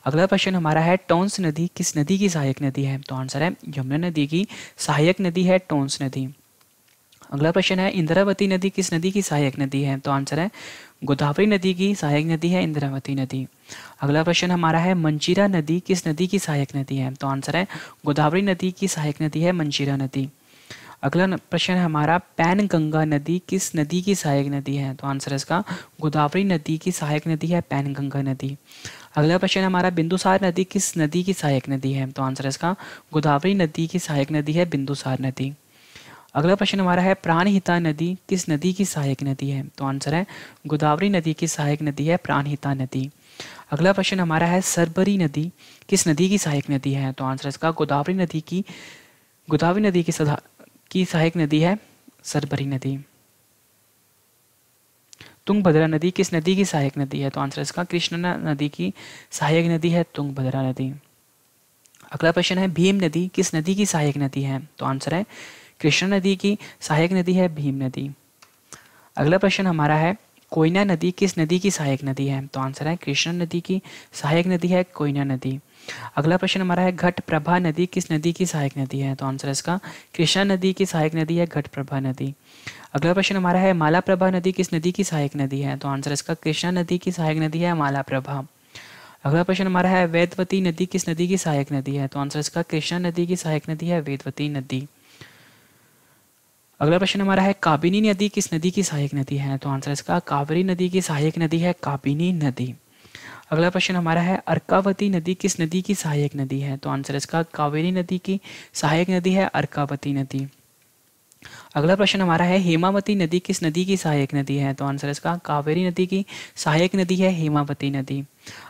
अगला प्रश्न हमारा है टोंस नदी किस नदी की सहायक नदी है तो आंसर है यमुना नदी की सहायक नदी है टोंस नदी अगला प्रश्न है इंदिरावती नदी किस नदी की सहायक नदी है तो आंसर है गोदावरी नदी की सहायक नदी है इंदिरावती नदी अगला प्रश्न हमारा है मंजीरा नदी किस नदी की सहायक नदी है तो आंसर है गोदावरी नदी की सहायक नदी है मंजीरा नदी अगला प्रश्न है हमारा पैन गंगा नदी किस नदी की सहायक नदी है तो आंसर इसका गोदावरी नदी की सहायक नदी है पैन गंगा नदी अगला प्रश्न हमारा बिंदुसार नदी किस नदी की सहायक नदी है तो आंसर इसका गोदावरी नदी की सहायक नदी है बिंदुसार नदी अगला प्रश्न हमारा है प्राणहिता नदी किस नदी की सहायक नदी है तो आंसर है गोदावरी नदी की सहायक नदी है प्राणहिता नदी अगला प्रश्न हमारा है सरबरी नदी किस नदी की सहायक नदी है तो आंसर इसका गोदावरी नदी की गोदावरी नदी की इसकी सहायक नदी है सरबरी नदी तुंगभद्रा नदी किस नदी की सहायक नदी है तो आंसर इसका कृष्णा नदी की सहायक नदी है तुंगभद्रा नदी अगला प्रश्न है भीम नदी किस नदी की सहायक नदी है तो आंसर है कृष्णा नदी की सहायक नदी है भीम नदी अगला प्रश्न हमारा है कोयना नदी किस नदी की सहायक नदी है तो आंसर है कृष्णा नदी की सहायक नदी है कोयना नदी अगला प्रश्न हमारा है घट प्रभा नदी किस नदी की सहायक नदी है तो आंसर इसका कृष्णा नदी की सहायक नदी है घट प्रभा नदी अगला प्रश्न हमारा है माला प्रभा नदी किस नदी की सहायक नदी है तो आंसर इसका कृष्णा नदी की सहायक नदी है माला प्रभा अगला प्रश्न हमारा है वेदवती नदी किस नदी की सहायक नदी है तो आंसर इसका कृष्णा नदी की सहायक नदी है वेदवती नदी अगला प्रश्न हमारा है काबिनी नदी किस नदी की सहायक नदी है तो आंसर इसका कावेरी नदी की सहायक नदी है काबिनी नदी अगला प्रश्न हमारा है अर्कावती नदी किस नदी की सहायक नदी है तो आंसर इसका कावेरी नदी की सहायक नदी है अर्कावती नदी अगला प्रश्न हमारा है हेमावती नदी किस नदी की सहायक नदी है तो आंसर इसका कावेरी नदी की सहायक नदी है हेमावती नदी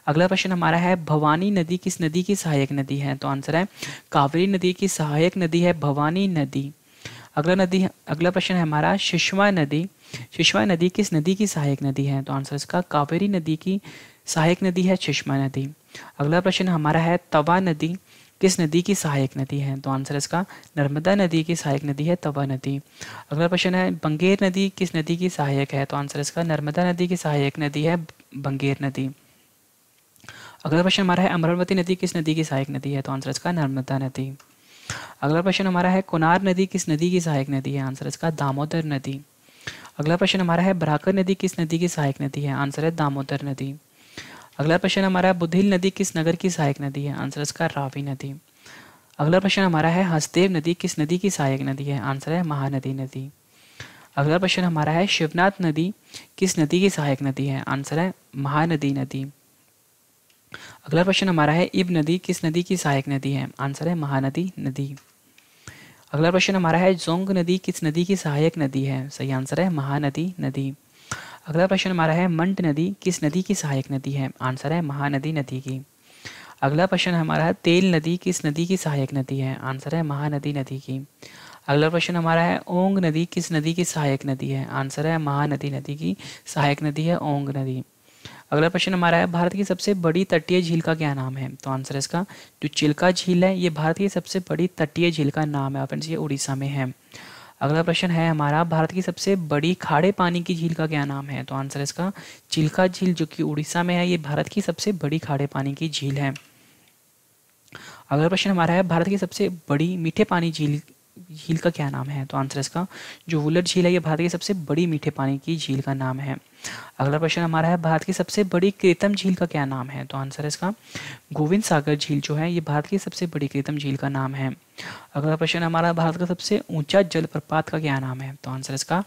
अगला प्रश्न हमारा है भवानी नदी किस नदी की सहायक नदी है तो आंसर है कावेरी नदी की सहायक नदी है भवानी नदी अगला नदी अगला प्रश्न है हमारा सुषमा नदी सुषमा नदी किस नदी की सहायक नदी है तो आंसर इसका कावेरी नदी की सहायक नदी है चश्मा नदी अगला प्रश्न हमारा है तवा नदी किस नदी की सहायक नदी है तो आंसर इसका नर्मदा नदी की सहायक नदी है तवा नदी अगला प्रश्न है बंगेर नदी किस नदी की सहायक है तो आंसर इसका नर्मदा नदी की सहायक नदी है बंगेर नदी अगला प्रश्न हमारा है अमरावती नदी किस नदी की सहायक नदी है तो आंसर इसका नर्मदा नदी अगला प्रश्न हमारा है कुनार नदी किस नदी की सहायक नदी है आंसर इसका दामोदर नदी अगला प्रश्न हमारा है बराकर नदी किस नदी की सहायक नदी है आंसर है दामोदर नदी अगला प्रश्न हमारा है बुधिल नदी किस नगर की सहायक नदी है आंसर इसका रावी नदी अगला प्रश्न हमारा है हसदेव नदी किस नदी की सहायक नदी है आंसर है महानदी नदी अगला प्रश्न हमारा है शिवनाथ नदी किस नदी की सहायक नदी है आंसर है महानदी नदी अगला प्रश्न हमारा है इब नदी किस नदी की सहायक नदी है आंसर है महानदी नदी अगला प्रश्न हमारा है जोंग नदी किस नदी की सहायक नदी है सही आंसर है महानदी नदी अगला प्रश्न हमारा है मंट नदी किस नदी की सहायक नदी है आंसर है महानदी नदी की अगला प्रश्न हमारा है तेल नदी किस नदी की सहायक नदी है आंसर है महानदी नदी की अगला प्रश्न हमारा है ओंग नदी किस नदी की सहायक नदी है आंसर है महानदी नदी की सहायक नदी है ओंग नदी अगला प्रश्न हमारा है भारत की सबसे बड़ी तटीय झील का क्या नाम है तो आंसर है इसका जो चिल्का झील है ये भारत की सबसे बड़ी तटीय झील का नाम है ये उड़ीसा में है अगला प्रश्न है हमारा भारत की सबसे बड़ी खाड़े पानी की झील का क्या नाम है तो आंसर इसका चिल्का झील जो कि उड़ीसा में है ये भारत की सबसे बड़ी खाड़े पानी की झील है अगला प्रश्न हमारा है भारत की सबसे बड़ी मीठे पानी झील झील का क्या नाम है तो आंसर इसका जो वुलर झील है ये भारत की सबसे बड़ी मीठे पानी की झील का नाम है अगला प्रश्न हमारा है भारत की सबसे बड़ी कृतम झील का क्या नाम है तो आंसर इसका गोविंद सागर झील जो है ये भारत की सबसे बड़ी कृतम झील का नाम है अगला प्रश्न हमारा भारत का सबसे ऊंचा जलप्रपात का क्या नाम है तो आंसर इसका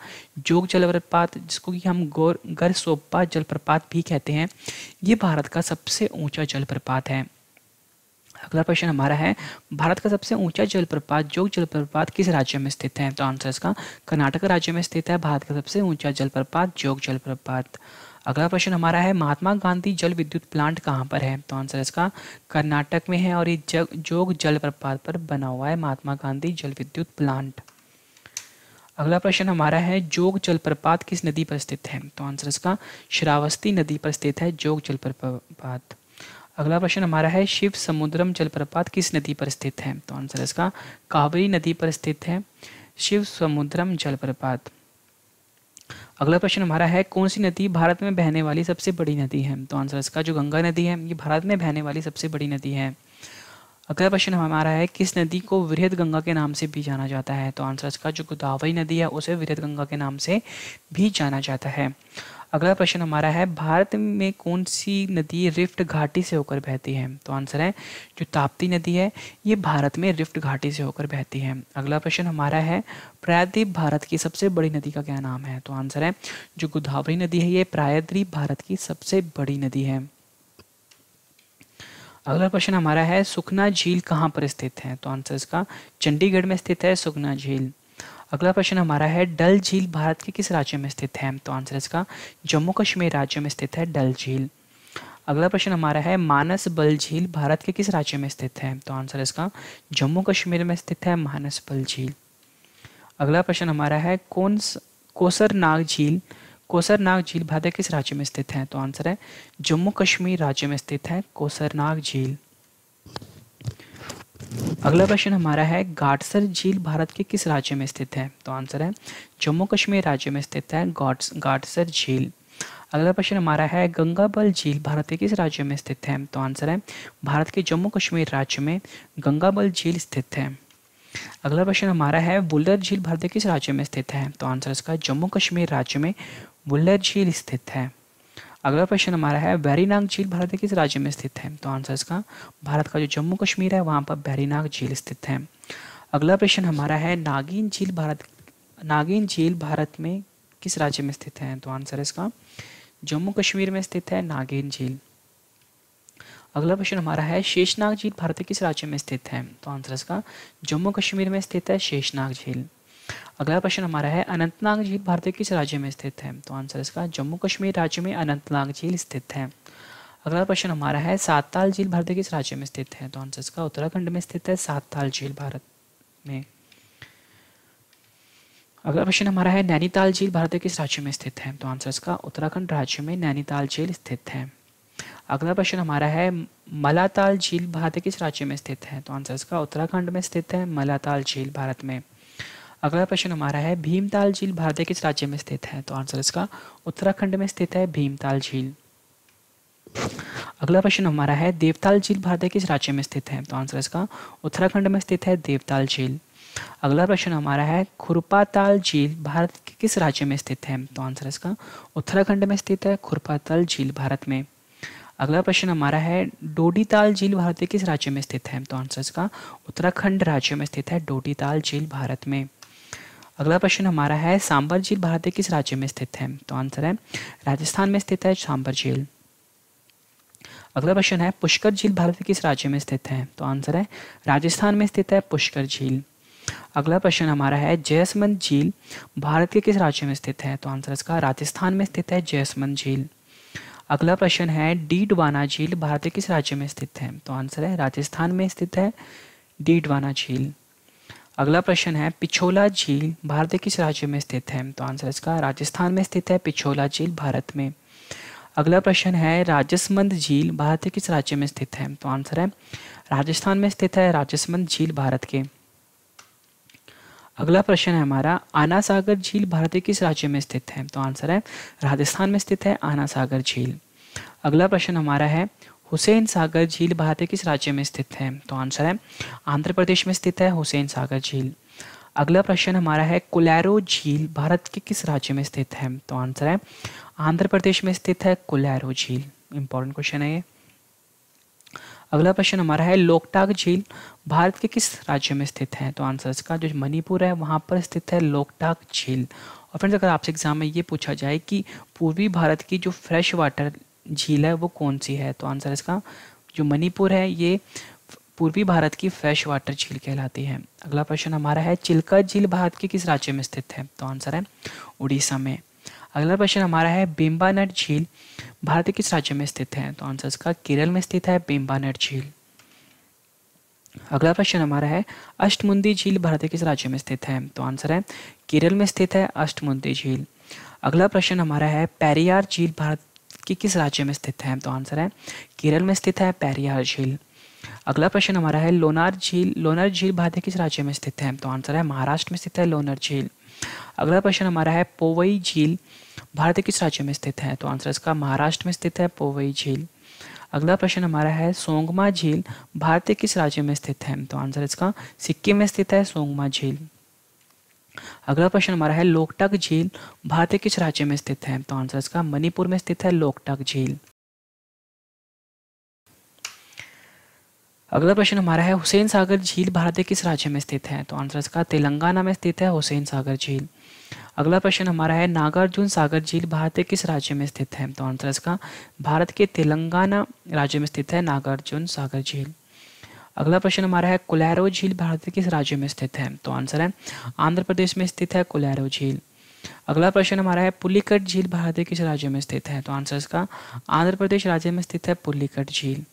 जोग जलप्रपात जिसको कि हम गौर गर सोपा जलप्रपात भी कहते हैं ये भारत का सबसे ऊंचा जलप्रपात है अगला प्रश्न हमारा है भारत का सबसे ऊंचा जलप्रपात जोग जलप्रपात किस राज्य में स्थित है तो आंसर इसका कर्नाटक राज्य में स्थित है भारत का सबसे ऊंचा जलप्रपात जोग जलप्रपात अगला प्रश्न हमारा है महात्मा गांधी जल विद्युत प्लांट कहाँ पर है तो आंसर इसका कर्नाटक में है और ये जग जोग जलप्रपात पर बना हुआ है महात्मा गांधी जल विद्युत प्लांट अगला प्रश्न हमारा है जोग जलप्रपात किस नदी पर स्थित है तो आंसर इसका श्रावस्ती नदी पर स्थित है जोग जलप्रपात अगला प्रश्न हमारा है शिव समुद्रम जलप्रपात किस नदी पर स्थित है तो आंसर इसका कावेरी नदी पर स्थित है शिव समुद्रम जलप्रपात अगला प्रश्न हमारा है कौन सी नदी भारत में बहने वाली सबसे बड़ी नदी है तो आंसर इसका जो गंगा नदी है ये भारत में बहने वाली सबसे बड़ी नदी है अगला प्रश्न हमारा है किस नदी को वृहद गंगा के नाम से भी जाना जाता है तो आंसर इसका जो गोदावरी नदी है उसे वृहद गंगा के नाम से भी जाना जाता है अगला प्रश्न हमारा है भारत में कौन सी नदी रिफ्ट घाटी से होकर बहती है तो आंसर है जो ताप्ती नदी है ये भारत में रिफ्ट घाटी से होकर बहती है अगला प्रश्न हमारा है प्रायद्वीप भारत की सबसे बड़ी नदी का क्या नाम है तो आंसर है जो गोदावरी नदी है ये प्रायद्वीप भारत की सबसे बड़ी नदी है अगला प्रश्न हमारा है सुखना झील कहाँ पर स्थित है तो आंसर इसका चंडीगढ़ में स्थित है सुखना झील अगला प्रश्न हमारा है डल झील भारत के किस राज्य में स्थित है तो आंसर इसका जम्मू कश्मीर राज्य में स्थित है डल झील अगला प्रश्न हमारा है मानस बल झील भारत के किस राज्य में स्थित है तो आंसर इसका जम्मू कश्मीर में स्थित है मानस बल झील अगला प्रश्न हमारा है कौन कोसर नाग झील कोसर नाग झील भारत के किस राज्य में स्थित है तो आंसर है जम्मू कश्मीर राज्य में स्थित है कोसर नाग झील अगला प्रश्न हमारा है घाटसर झील भारत के किस राज्य में स्थित है तो आंसर है जम्मू कश्मीर राज्य में स्थित है घाटसर झील अगला प्रश्न हमारा है गंगाबल झील भारत के किस राज्य में स्थित है तो आंसर है भारत के जम्मू कश्मीर राज्य में गंगाबल झील स्थित है अगला प्रश्न हमारा है बुल्लर झील भारत के किस राज्य में स्थित है तो आंसर इसका जम्मू कश्मीर राज्य में बुल्लर झील स्थित है अगला क्वेश्चन हमारा है बैरीनाग झील भारत के किस राज्य में स्थित है तो आंसर इसका भारत का जो जम्मू कश्मीर है वहाँ पर बैरीनाग झील स्थित है अगला प्रश्न हमारा है नागिन झील भारत नागिन झील भारत में किस राज्य में स्थित है तो आंसर इसका जम्मू कश्मीर में स्थित है नागिन झील अगला प्रश्न हमारा है शेषनाग झील भारत के किस राज्य में स्थित है तो आंसर इसका जम्मू कश्मीर में स्थित है शेषनाग झील अगला प्रश्न हमारा है अनंतनाग झील भारत के किस राज्य में स्थित है तो आंसर इसका जम्मू कश्मीर राज्य में अनंतनाग झील स्थित है अगला प्रश्न हमारा है सातताल झील भारत के किस राज्य में स्थित है तो आंसर इसका उत्तराखंड में स्थित है सातताल झील भारत में अगला प्रश्न हमारा है नैनीताल झील भारत के किस राज्य में स्थित है तो आंसर इसका उत्तराखंड राज्य में नैनीताल झील स्थित है अगला प्रश्न हमारा है मलाताल झील भारत किस राज्य में स्थित है तो आंसर इसका उत्तराखंड में स्थित है मलाताल झील भारत में अगला प्रश्न हमारा है भीमताल झील भारत किस राज्य में स्थित है तो आंसर इसका उत्तराखंड में स्थित है भीमताल झील अगला प्रश्न हमारा है देवताल झील भारत किस राज्य में स्थित है तो आंसर इसका उत्तराखंड में स्थित है देवताल झील अगला प्रश्न हमारा है खुरपाताल झील भारत के किस राज्य में स्थित है तो आंसर इसका उत्तराखंड में स्थित है खुरपाताल झील भारत में अगला प्रश्न हमारा है डोडीताल झील भारत के किस राज्य में स्थित है तो आंसर इसका उत्तराखंड राज्य में स्थित है डोडीताल झील भारत में अगला प्रश्न हमारा है सांबर झील भारत के किस राज्य में स्थित है तो आंसर है राजस्थान में स्थित है सांबर झील अगला प्रश्न है पुष्कर झील भारत के किस राज्य में स्थित है तो आंसर है राजस्थान में स्थित है पुष्कर झील अगला प्रश्न हमारा है जयसमंद झील भारत के किस राज्य में स्थित है तो आंसर इसका राजस्थान में स्थित है जयसमंद झील अगला प्रश्न है डीडवाना झील भारत के किस राज्य में स्थित है तो आंसर है राजस्थान में स्थित है डीडवाना झील अगला प्रश्न है पिछोला झील भारत किस राज्य में स्थित है तो आंसर इसका राजस्थान में स्थित है पिछोला झील भारत में अगला प्रश्न है राजसमंद झील भारत के किस राज्य में स्थित है तो आंसर है राजस्थान में स्थित है राजसमंद झील भारत के अगला प्रश्न है हमारा आना सागर झील भारत के किस राज्य में स्थित है तो आंसर है राजस्थान में स्थित है आना सागर झील अगला प्रश्न हमारा है हुसैन सागर झील भारत के किस राज्य में स्थित है तो आंसर है आंध्र प्रदेश में स्थित है हुसैन सागर झील अगला प्रश्न हमारा है कोलैरो झील भारत के किस राज्य में स्थित है तो आंसर है आंध्र प्रदेश में स्थित है कोलैरो झील इंपॉर्टेंट क्वेश्चन है ये अगला प्रश्न हमारा है लोकटाक झील भारत के किस राज्य में स्थित है तो आंसर इसका जो मणिपुर है वहाँ पर स्थित है लोकटाक झील और फ्रेंड्स अगर आपसे एग्जाम में ये पूछा जाए कि पूर्वी भारत की जो फ्रेश वाटर झील है वो कौन सी है तो आंसर इसका जो मणिपुर है ये पूर्वी भारत की फ्रेश वाटर झील कहलाती है अगला प्रश्न हमारा है चिल्का झील भारत के किस राज्य में स्थित है तो आंसर है उड़ीसा में अगला प्रश्न हमारा है बेम्बानट झील भारत के किस राज्य में स्थित है तो आंसर इसका केरल में स्थित है बेम्बानट झील अगला प्रश्न हमारा है अष्टमुंदी झील भारत के किस राज्य में स्थित है तो आंसर है केरल में स्थित है अष्टमुंदी झील अगला प्रश्न हमारा है पेरियार झील भारत कि किस राज्य में स्थित है तो आंसर है केरल में स्थित है पेरियार झील अगला प्रश्न हमारा है लोनार झील लोनार झील भारत के किस राज्य में स्थित है तो आंसर है महाराष्ट्र में स्थित है लोनार झील अगला प्रश्न हमारा है पोवई झील भारत के किस राज्य में स्थित है तो आंसर इसका महाराष्ट्र में स्थित है पोवई झील अगला प्रश्न हमारा है सोंगमा झील भारत के किस राज्य में स्थित है तो आंसर इसका सिक्किम में स्थित है सोंगमा झील अगला प्रश्न हमारा है लोकटाक झील भारत के किस राज्य में स्थित है तो आंसर इसका मणिपुर में स्थित है लोकटक झील अगला प्रश्न हमारा है हुसैन सागर झील भारत के किस राज्य में स्थित है तो आंसर इसका तेलंगाना में स्थित है हुसैन सागर झील अगला प्रश्न हमारा है नागार्जुन सागर झील भारत के किस राज्य में स्थित है तो आंसर इसका भारत के तेलंगाना राज्य में स्थित है नागार्जुन सागर झील अगला प्रश्न हमारा है कोलैरो झील भारत के किस राज्य में स्थित है तो आंसर है आंध्र प्रदेश में स्थित है कोलैरो झील अगला प्रश्न हमारा है पुलिकट झील भारत के किस राज्य में स्थित है तो आंसर इसका आंध्र प्रदेश राज्य में स्थित है पुलिकट झील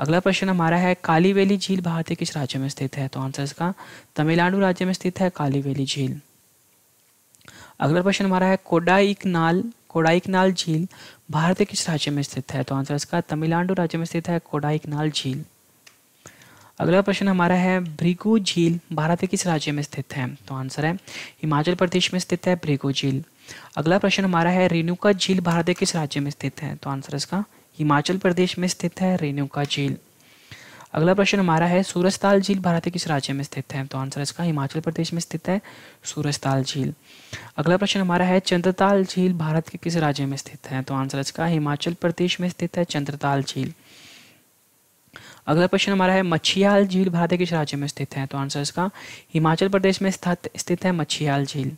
अगला प्रश्न हमारा है कालीवेली झील भारत के किस राज्य में स्थित है तो आंसर इसका तमिलनाडु राज्य में स्थित है कालीवेली झील अगला प्रश्न हमारा है कोडाइकनाल कोडाइकनाल झील भारत के किस राज्य में स्थित है तो आंसर इसका तमिलनाडु राज्य में स्थित है कोडाइकनाल झील अगला प्रश्न हमारा है भ्रिगु झील भारत के किस राज्य में स्थित है तो आंसर है हिमाचल प्रदेश में स्थित है भ्रिगु झील अगला प्रश्न हमारा है रेणुका झील भारत के किस राज्य में स्थित है तो आंसर इसका हिमाचल प्रदेश में स्थित है रेणुका झील अगला प्रश्न हमारा है सूरजताल झील भारत के किस राज्य में स्थित है तो आंसर इसका हिमाचल प्रदेश में स्थित है सूरजताल झील अगला प्रश्न हमारा है चंद्रताल झील भारत के किस राज्य में स्थित है तो आंसर इसका हिमाचल प्रदेश में स्थित है चंद्रताल झील अगला क्वेश्चन हमारा है मच्छियाल झील भारत किस राज्य में स्थित है तो आंसर इसका हिमाचल प्रदेश में स्थित है मच्छियाल झील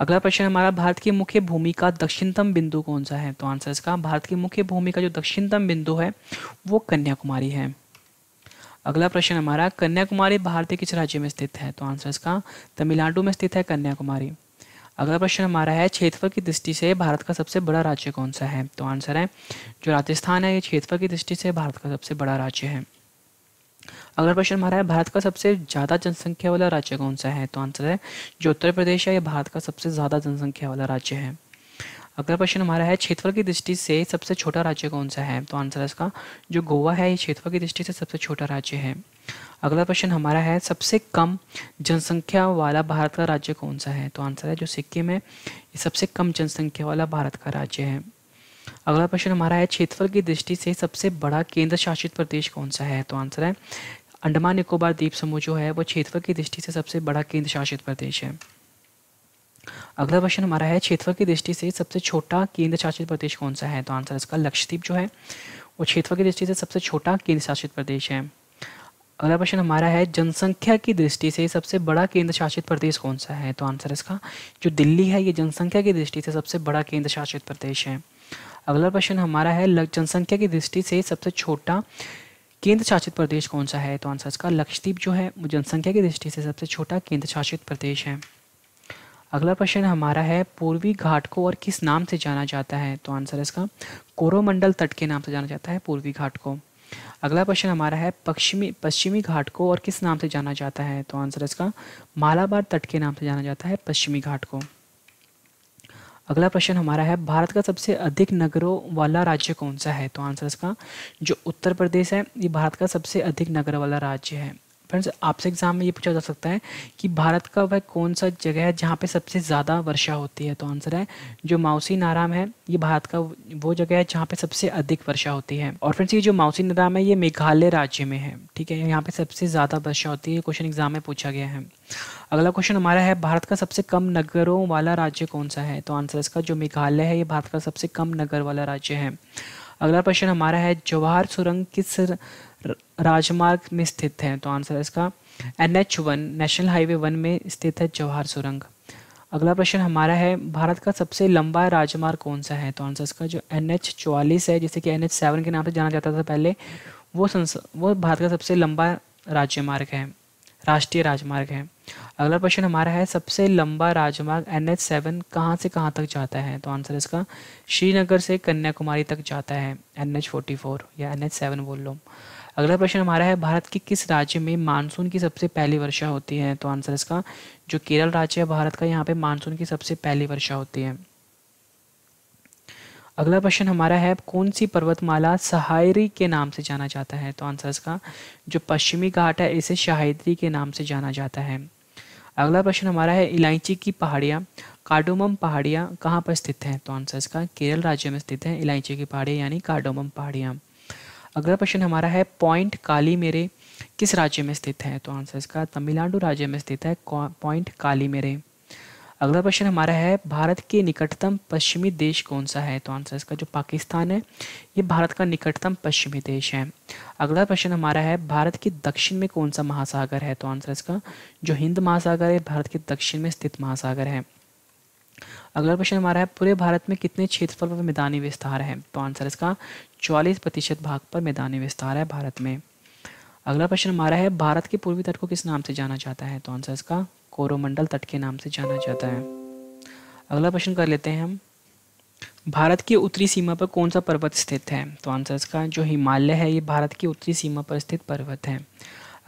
अगला प्रश्न हमारा भारत की मुख्य भूमि का दक्षिणतम बिंदु कौन सा है तो आंसर इसका भारत की मुख्य भूमि का जो दक्षिणतम बिंदु है वो कन्याकुमारी है अगला प्रश्न हमारा कन्याकुमारी भारत के किस राज्य में स्थित है तो आंसर इसका तमिलनाडु में स्थित है कन्याकुमारी अगला प्रश्न हमारा है क्षेत्रफल की दृष्टि से भारत का सबसे बड़ा राज्य कौन सा है तो आंसर है जो राजस्थान है ये क्षेत्रफल की दृष्टि से भारत का सबसे बड़ा राज्य है अगला प्रश्न हमारा है भारत का सबसे ज़्यादा जनसंख्या वाला राज्य कौन सा है तो आंसर है जो उत्तर प्रदेश है यह भारत का सबसे ज़्यादा जनसंख्या वाला राज्य है अगला प्रश्न हमारा है क्षेत्रफल की दृष्टि से सबसे छोटा राज्य कौन सा है तो आंसर है इसका जो गोवा है ये क्षेत्रफल की दृष्टि से सबसे छोटा राज्य है अगला प्रश्न हमारा है सबसे कम जनसंख्या वाला भारत का राज्य कौन सा है तो आंसर है जो सिक्किम है ये सबसे कम जनसंख्या वाला भारत का राज्य है अगला प्रश्न हमारा है क्षेत्रफल की दृष्टि से सबसे बड़ा केंद्र शासित प्रदेश कौन सा है तो आंसर है अंडमान निकोबार द्वीप समूह जो है वो क्षेत्र की दृष्टि से सबसे बड़ा केंद्र शासित प्रदेश है अगला प्रश्न हमारा है क्षेत्र की दृष्टि से सबसे छोटा केंद्र शासित प्रदेश कौन सा है तो आंसर इसका लक्षद्वीप जो है वो क्षेत्र की दृष्टि से सबसे छोटा केंद्र शासित प्रदेश है अगला प्रश्न हमारा है जनसंख्या की दृष्टि से सबसे बड़ा केंद्र शासित प्रदेश कौन सा है तो आंसर इसका जो दिल्ली है ये जनसंख्या की दृष्टि से सबसे बड़ा केंद्र शासित प्रदेश है अगला प्रश्न हमारा है जनसंख्या की दृष्टि से सबसे छोटा केंद्र शासित प्रदेश कौन सा है तो आंसर इसका लक्षद्वीप जो है वो जनसंख्या की दृष्टि से सबसे छोटा केंद्र शासित प्रदेश है अगला प्रश्न हमारा है पूर्वी घाट को और किस नाम से जाना जाता है तो आंसर इसका कोरोमंडल तट के नाम से जाना जाता है पूर्वी घाट को अगला प्रश्न हमारा है पश्चिमी पश्चिमी घाट को और किस नाम से जाना जाता है तो आंसर इसका मालाबार तट के नाम से जाना जाता है पश्चिमी घाट को अगला प्रश्न हमारा है भारत का सबसे अधिक नगरों वाला राज्य कौन सा है तो आंसर इसका जो उत्तर प्रदेश है ये भारत का सबसे अधिक नगर वाला राज्य है फ्रेंड्स आपसे एग्जाम में ये पूछा जा सकता है कि भारत का वह कौन सा जगह है जहाँ पे सबसे ज़्यादा वर्षा होती है तो आंसर है जो माउसी नाराम है ये भारत का वो जगह है जहाँ पे सबसे अधिक वर्षा होती है और फ्रेंड्स ये जो माउसी नाराम है ये मेघालय राज्य में है ठीक है यहाँ पे सबसे ज़्यादा वर्षा होती है क्वेश्चन एग्जाम में पूछा गया है अगला क्वेश्चन हमारा है भारत का सबसे कम नगरों वाला राज्य कौन सा है तो आंसर इसका जो मेघालय है ये भारत का सबसे कम नगर वाला राज्य है अगला प्रश्न हमारा है जवाहर सुरंग किस राजमार्ग में स्थित है तो आंसर इसका N H one national highway one में स्थित है जवाहर सुरंग अगला प्रश्न हमारा है भारत का सबसे लंबा राजमार्ग कौन सा है तो आंसर इसका जो एन एच चौवालीस है जिसे कि एन एच सेवन के नाम से जाना जाता था पहले वो संस वो भारत का सबसे लंबा राज्य मार्ग है राष्ट्रीय राजमार्ग है अगला क्वेश्चन हमारा है सबसे लंबा राजमार्ग एन एच सेवन कहाँ से कहाँ तक जाता है तो आंसर इसका श्रीनगर से कन्याकुमारी तक जाता है एन एच फोर्टी फोर या एन एच सेवन बोल लो अगला प्रश्न हमारा है भारत के किस राज्य में मानसून की सबसे पहली वर्षा होती है तो आंसर इसका जो केरल राज्य है भारत का यहाँ पे मानसून की सबसे पहली वर्षा होती है अगला प्रश्न हमारा है कौन सी पर्वतमाला सहायरी के नाम से जाना जाता है तो आंसर इसका जो पश्चिमी घाट है इसे शाहिद्री के नाम से जाना जाता है अगला प्रश्न हमारा है इलायची की पहाड़ियाँ कार्डोमम पहाड़ियाँ कहाँ पर स्थित हैं तो आंसर इसका केरल राज्य में स्थित है इलायची की पहाड़ियाँ यानी कार्डोमम पहाड़ियाँ अगला प्रश्न हमारा है पॉइंट काली मेरे किस राज्य में स्थित है तो आंसर इसका तमिलनाडु राज्य में स्थित है पॉइंट काली मेरे अगला प्रश्न हमारा है भारत के निकटतम पश्चिमी देश कौन सा है तो आंसर इसका जो पाकिस्तान है ये भारत का निकटतम पश्चिमी देश है अगला प्रश्न हमारा है भारत के दक्षिण में कौन सा महासागर है तो आंसर इसका जो हिंद महासागर है भारत के दक्षिण में स्थित महासागर है अगला प्रश्न हमारा है पूरे भारत में कितने क्षेत्रफल पर मैदानी विस्तार है तो आंसर इसका चौलीस प्रतिशत भाग पर मैदानी विस्तार है भारत में अगला प्रश्न हमारा है भारत के पूर्वी तट को किस नाम से जाना जाता है तो आंसर इसका कोरोमंडल तट के नाम से जाना जाता है अगला प्रश्न कर लेते हैं हम भारत की उत्तरी सीमा पर कौन सा पर्वत स्थित है तो आंसर इसका जो हिमालय है ये भारत की उत्तरी सीमा पर स्थित पर्वत है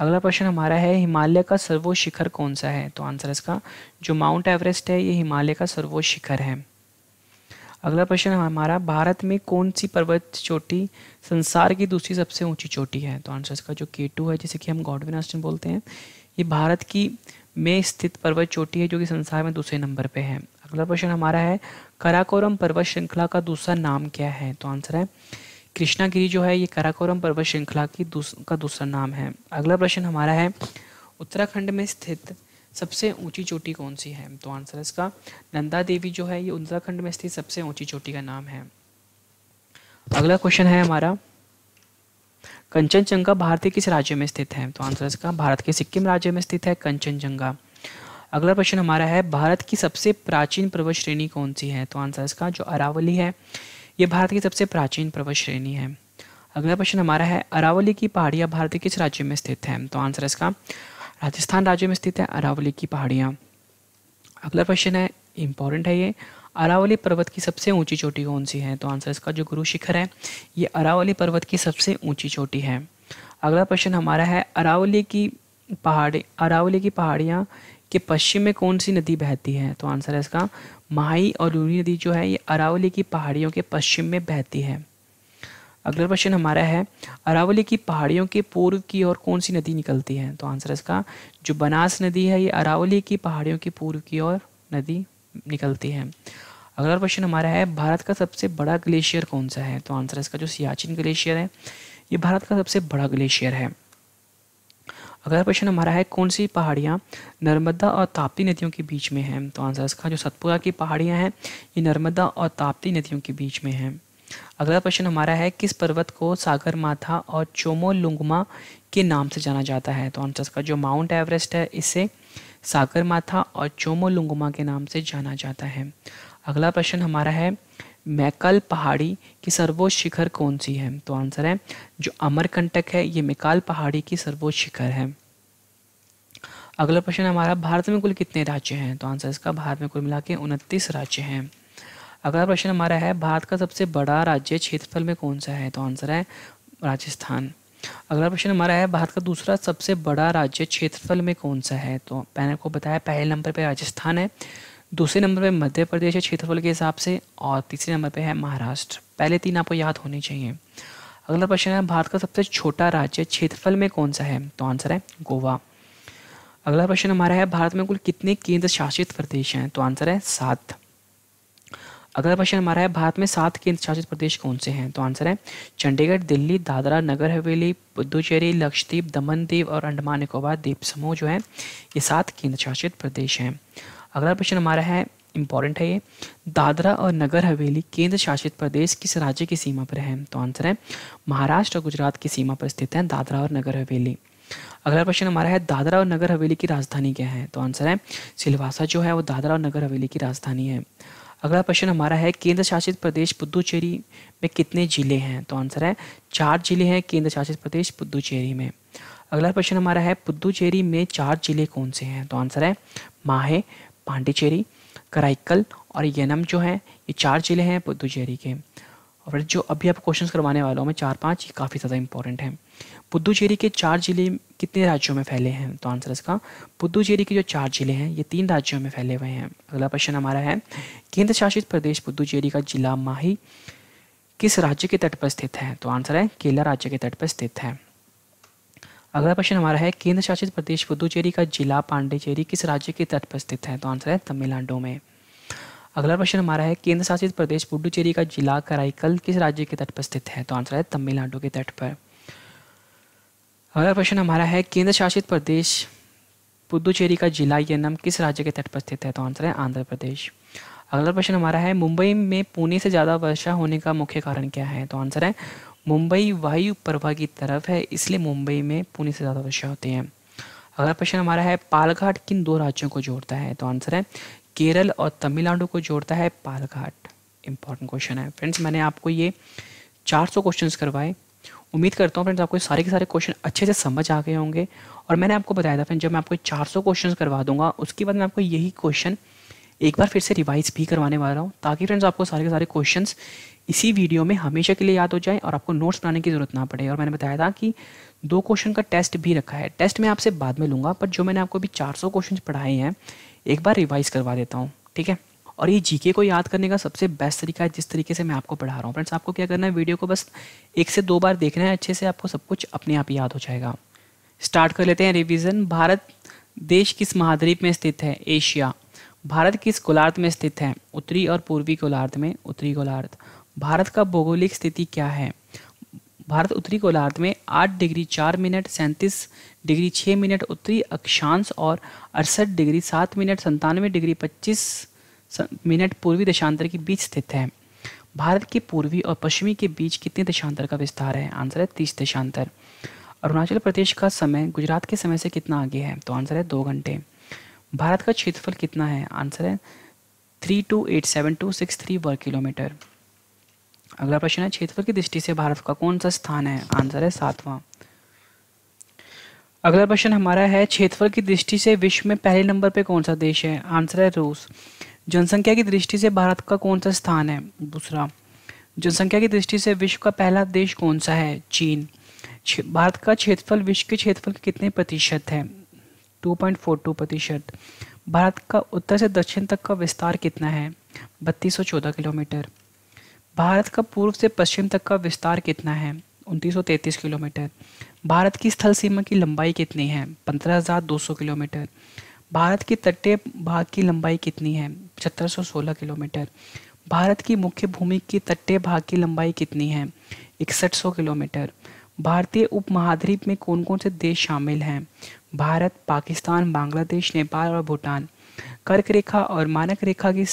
अगला प्रश्न हमारा है हिमालय का सर्वोच्च शिखर कौन सा है तो आंसर इसका जो माउंट एवरेस्ट है ये हिमालय का सर्वोच्च शिखर है अगला प्रश्न हमारा भारत में कौन सी पर्वत चोटी संसार की दूसरी सबसे ऊंची चोटी है तो आंसर इसका जो के है जिसे कि हम गॉडविन बोलते हैं ये भारत की में स्थित पर्वत चोटी है जो कि संसार में दूसरे नंबर पे है अगला प्रश्न हमारा है कराकोरम पर्वत श्रृंखला का दूसरा नाम क्या है तो आंसर है कृष्णागिरी जो है ये कराकोरम पर्वत श्रृंखला की दूस, का दूसरा नाम है अगला प्रश्न हमारा है उत्तराखंड में स्थित सबसे ऊंची चोटी कौन सी है तो आंसर है इसका नंदा देवी जो है ये उत्तराखंड में स्थित सबसे ऊंची चोटी का नाम है अगला क्वेश्चन है हमारा कंचनजंगा भारत के किस राज्य में स्थित है तो आंसर इसका भारत के सिक्किम राज्य में स्थित है कंचनजंगा अगला प्रश्न हमारा है भारत की सबसे प्राचीन पर्वत श्रेणी कौन सी है तो आंसर इसका जो अरावली है ये भारत की सबसे प्राचीन पर्वत श्रेणी है अगला प्रश्न हमारा है अरावली की पहाड़ियाँ भारत के किस राज्य में स्थित है तो आंसर इसका राजस्थान राज्य में स्थित है अरावली की पहाड़ियाँ अगला प्रश्न है इम्पोर्टेंट है ये अरावली पर्वत की सबसे ऊंची चोटी कौन सी है तो आंसर इसका जो गुरु शिखर है ये अरावली पर्वत की सबसे ऊंची चोटी है अगला प्रश्न हमारा है अरावली की पहाड़ी अरावली की पहाड़ियाँ के पश्चिम में कौन सी नदी बहती है तो आंसर है इसका महाई और लूनी नदी जो है ये अरावली की पहाड़ियों के पश्चिम में बहती है अगला प्रश्न हमारा है अरावली की पहाड़ियों के पूर्व की ओर कौन सी नदी निकलती है तो आंसर इसका जो बनास नदी है ये अरावली की पहाड़ियों के पूर्व की ओर नदी निकलती है अगला क्वेश्चन हमारा है भारत का सबसे बड़ा ग्लेशियर कौन सा है तो आंसर इसका जो सियाचिन ग्लेशियर है ये भारत का सबसे बड़ा ग्लेशियर है अगला क्वेश्चन हमारा है कौन सी पहाड़ियाँ नर्मदा और ताप्ती नदियों के बीच में हैं तो आंसर इसका जो सतपुरा की पहाड़ियाँ हैं ये नर्मदा और ताप्ती नदियों के बीच में हैं अगला क्वेश्चन हमारा है किस पर्वत को सागर माथा और चोमो लुंगमा के नाम से जाना जाता है तो आंसर इसका जो माउंट एवरेस्ट है इसे सागर माथा और चोमोलुंगमा के नाम से जाना जाता है अगला प्रश्न हमारा है मैकल पहाड़ी की सर्वोच्च शिखर कौन सी है तो आंसर है जो अमरकंटक है ये मैकाल पहाड़ी की सर्वोच्च शिखर है अगला प्रश्न हमारा भारत में कुल कितने राज्य हैं तो आंसर इसका भारत में कुल मिला के उनतीस राज्य हैं अगला प्रश्न हमारा है भारत का सबसे बड़ा राज्य क्षेत्रफल में कौन सा है तो आंसर है राजस्थान अगला प्रश्न हमारा है भारत का दूसरा सबसे बड़ा राज्य क्षेत्रफल में कौन सा है तो मैंने आपको बताया पहले नंबर पर राजस्थान है दूसरे नंबर पर मध्य प्रदेश है क्षेत्रफल के हिसाब से और तीसरे नंबर पर है महाराष्ट्र पहले तीन आपको याद होने चाहिए अगला प्रश्न है भारत का सबसे छोटा राज्य क्षेत्रफल में कौन सा है तो आंसर है गोवा अगला प्रश्न हमारा है भारत में कुल कितने केंद्र शासित प्रदेश हैं तो आंसर है सात अगला क्वेश्चन हमारा है भारत में सात केंद्र शासित प्रदेश कौन से हैं तो आंसर है चंडीगढ़ दिल्ली दादरा नगर हवेली पुदुचेरी लक्षद्वीप दमन द्वीप और अंडमान निकोबार द्वीप समूह जो है ये सात केंद्र शासित प्रदेश हैं अगला प्रश्न हमारा है इंपॉर्टेंट है ये दादरा और नगर हवेली केंद्र शासित प्रदेश किस राज्य की सीमा पर है तो आंसर है महाराष्ट्र और गुजरात की सीमा पर स्थित है दादरा और नगर हवेली अगला प्रश्न हमारा है दादरा और नगर हवेली की राजधानी क्या है तो आंसर है सिलवासा जो है वो दादरा और नगर हवेली की राजधानी है अगला प्रश्न हमारा है केंद्र शासित प्रदेश पुदुचेरी में कितने जिले हैं तो आंसर है चार जिले हैं केंद्र शासित प्रदेश पुदुचेरी में अगला प्रश्न हमारा है पुदुचेरी में चार जिले कौन से हैं तो आंसर है माहे पांडिचेरी कराइकल और यनम जो है ये चार जिले हैं पुदुचेरी के और जो अभी आप क्वेश्चंस करवाने वाला हूँ मैं चार पाँच काफ़ी ज़्यादा इंपॉर्टेंट हैं पुदुचेरी के चार जिले कितने राज्यों में फैले हैं तो आंसर इसका पुदुचेरी के जो चार जिले हैं ये तीन राज्यों में फैले हुए हैं अगला प्रश्न हमारा है केंद्र शासित प्रदेश पुदुचेरी का जिला माही किस राज्य के तट पर स्थित है तो आंसर है केरला राज्य के तट पर स्थित है अगला प्रश्न हमारा है केंद्र शासित प्रदेश पुदुचेरी का जिला पांडेचेरी किस राज्य के तट पर स्थित है तो आंसर है तमिलनाडु में अगला प्रश्न हमारा है केंद्र शासित प्रदेश पुडुचेरी का जिला कराईकल किस राज्य के तट पर स्थित है तो आंसर है तमिलनाडु के तट पर अगला प्रश्न हमारा है केंद्र शासित प्रदेश पुदुचेरी का जिला यह नाम किस राज्य के तट पर स्थित है तो आंसर है आंध्र प्रदेश अगला प्रश्न हमारा है मुंबई में पुणे से ज़्यादा वर्षा होने का मुख्य कारण क्या है तो आंसर है मुंबई वायु प्रवाह की तरफ है इसलिए मुंबई में पुणे से ज़्यादा वर्षा होती है अगला प्रश्न हमारा है पालघाट किन दो राज्यों को जोड़ता है तो आंसर है केरल और तमिलनाडु को जोड़ता है पालघाट इंपॉर्टेंट क्वेश्चन है फ्रेंड्स मैंने आपको ये 400 क्वेश्चंस करवाए उम्मीद करता हूँ फ्रेंड्स आपको सारे के सारे क्वेश्चन अच्छे से समझ आ गए होंगे और मैंने आपको बताया था फ्रेंड जब मैं आपको 400 क्वेश्चन करवा दूंगा उसके बाद मैं आपको यही क्वेश्चन एक बार फिर से रिवाइज भी करवाने वाला हूँ ताकि फ्रेंड्स आपको सारे के सारे क्वेश्चन इसी वीडियो में हमेशा के लिए याद हो जाए और आपको नोट्स बनाने की ज़रूरत ना पड़े और मैंने बताया था कि दो क्वेश्चन का टेस्ट भी रखा है टेस्ट मैं आपसे बाद में लूँगा पर जो मैंने आपको अभी सौ क्वेश्चन पढ़ाए हैं एक बार रिवाइज़ करवा देता हूँ ठीक है और ये जीके को याद करने का सबसे बेस्ट तरीका है जिस तरीके से मैं आपको पढ़ा रहा हूँ फ्रेंड्स आपको क्या करना है वीडियो को बस एक से दो बार देखना है अच्छे से आपको सब कुछ अपने आप याद हो जाएगा स्टार्ट कर लेते हैं रिविज़न भारत देश किस महाद्वीप में स्थित है एशिया भारत किस गोलार्ध में स्थित है उत्तरी और पूर्वी गोलार्ध में उत्तरी गोलार्ध भारत का भौगोलिक स्थिति क्या है भारत उत्तरी गोलार्ध में 8 डिग्री 4 मिनट सैंतीस डिग्री 6 मिनट उत्तरी अक्षांश और अड़सठ डिग्री 7 मिनट संतानवे डिग्री मिनट पूर्वी देशांतर के बीच स्थित है भारत के पूर्वी और पश्चिमी के बीच कितने देशांतर का विस्तार है आंसर है तीस देशांतर अरुणाचल प्रदेश का समय गुजरात के समय से कितना आगे है तो आंसर है दो घंटे भारत का क्षेत्रफल कितना है आंसर है three two eight seven two six three वर्ग किलोमीटर अगला प्रश्न है क्षेत्रफल की दृष्टि से भारत का कौन सा स्थान है आंसर है सातवां अगला प्रश्न हमारा है क्षेत्रफल की दृष्टि से विश्व में पहले नंबर पे कौन सा देश है आंसर है रूस जनसंख्या की दृष्टि से भारत का कौन सा स्थान है दूसरा जनसंख्या की दृष्टि से विश्व का पहला देश कौन सा है चीन भारत का क्षेत्रफल विश्व के क्षेत्रफल के कितने प्रतिशत है 2.42 प्रतिशत भारत का उत्तर से दक्षिण तक का विस्तार कितना है चौदह किलोमीटर भारत का पूर्व से पश्चिम तक का विस्तार कितना है तैंतीस किलोमीटर भारत की स्थल सीमा की लंबाई कितनी है सौ किलोमीटर भारत के तटीय भाग की लंबाई कितनी है 1716 किलोमीटर भारत की मुख्य भूमि की तट्टे भाग की लंबाई कितनी है इकसठ सौ किलोमीटर भारतीय उपमहाद्वीप में कौन कौन से देश शामिल हैं भारत पाकिस्तान बांग्लादेश नेपाल और भूटान कर्क रेखा और मानक रेखा की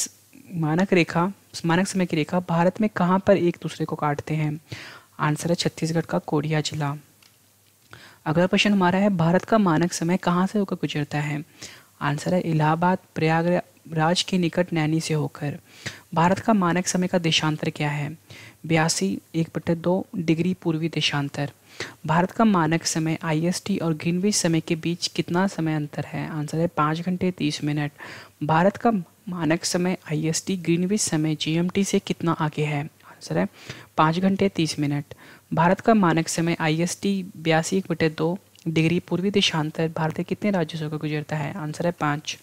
मानक रेखा मानक समय की रेखा भारत में कहाँ पर एक दूसरे को काटते हैं आंसर है छत्तीसगढ़ का कोरिया जिला अगला प्रश्न हमारा है भारत का मानक समय कहाँ से होकर गुजरता है आंसर है इलाहाबाद प्रयागराज राज के निकट नैनी से होकर भारत का मानक समय का देशांतर क्या है बयासी एक बटे दो डिग्री पूर्वी देशांतर भारत का मानक समय आईएसटी और ग्रीनविच समय के बीच कितना समय अंतर है आंसर है पाँच घंटे तीस मिनट भारत का मानक समय आईएसटी ग्रीनविच समय जीएमटी से कितना आगे है आंसर है पाँच घंटे तीस मिनट भारत का मानक समय आईएसटी बयासी एक बटे दो डिग्री पूर्वी देशांतर भारत के कितने राज्यों से गुजरता है आंसर है पाँच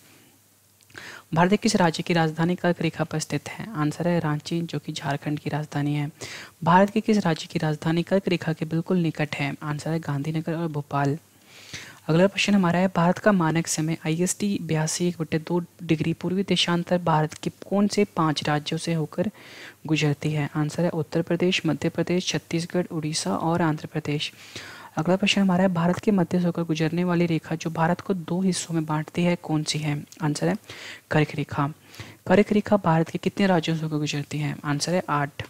भारत किस राज्य की राजधानी कर्क रेखा पर स्थित है आंसर है रांची जो कि झारखंड की राजधानी है भारत के किस राज्य की राजधानी कर्क रेखा के बिल्कुल निकट है आंसर है गांधीनगर और भोपाल अगला प्रश्न हमारा है भारत का मानक समय आई एस टी बयासी एक बटे दो डिग्री पूर्वी देशांतर भारत के कौन से पांच राज्यों से होकर गुजरती है आंसर है उत्तर प्रदेश मध्य प्रदेश छत्तीसगढ़ उड़ीसा और आंध्र प्रदेश अगला प्रश्न हमारा है भारत के मध्य से होकर गुजरने वाली रेखा जो भारत को दो हिस्सों में बांटती है कौन सी है आंसर है कर्क रेखा कर्क रेखा भारत के कितने राज्यों से होकर गुजरती है आंसर है आठ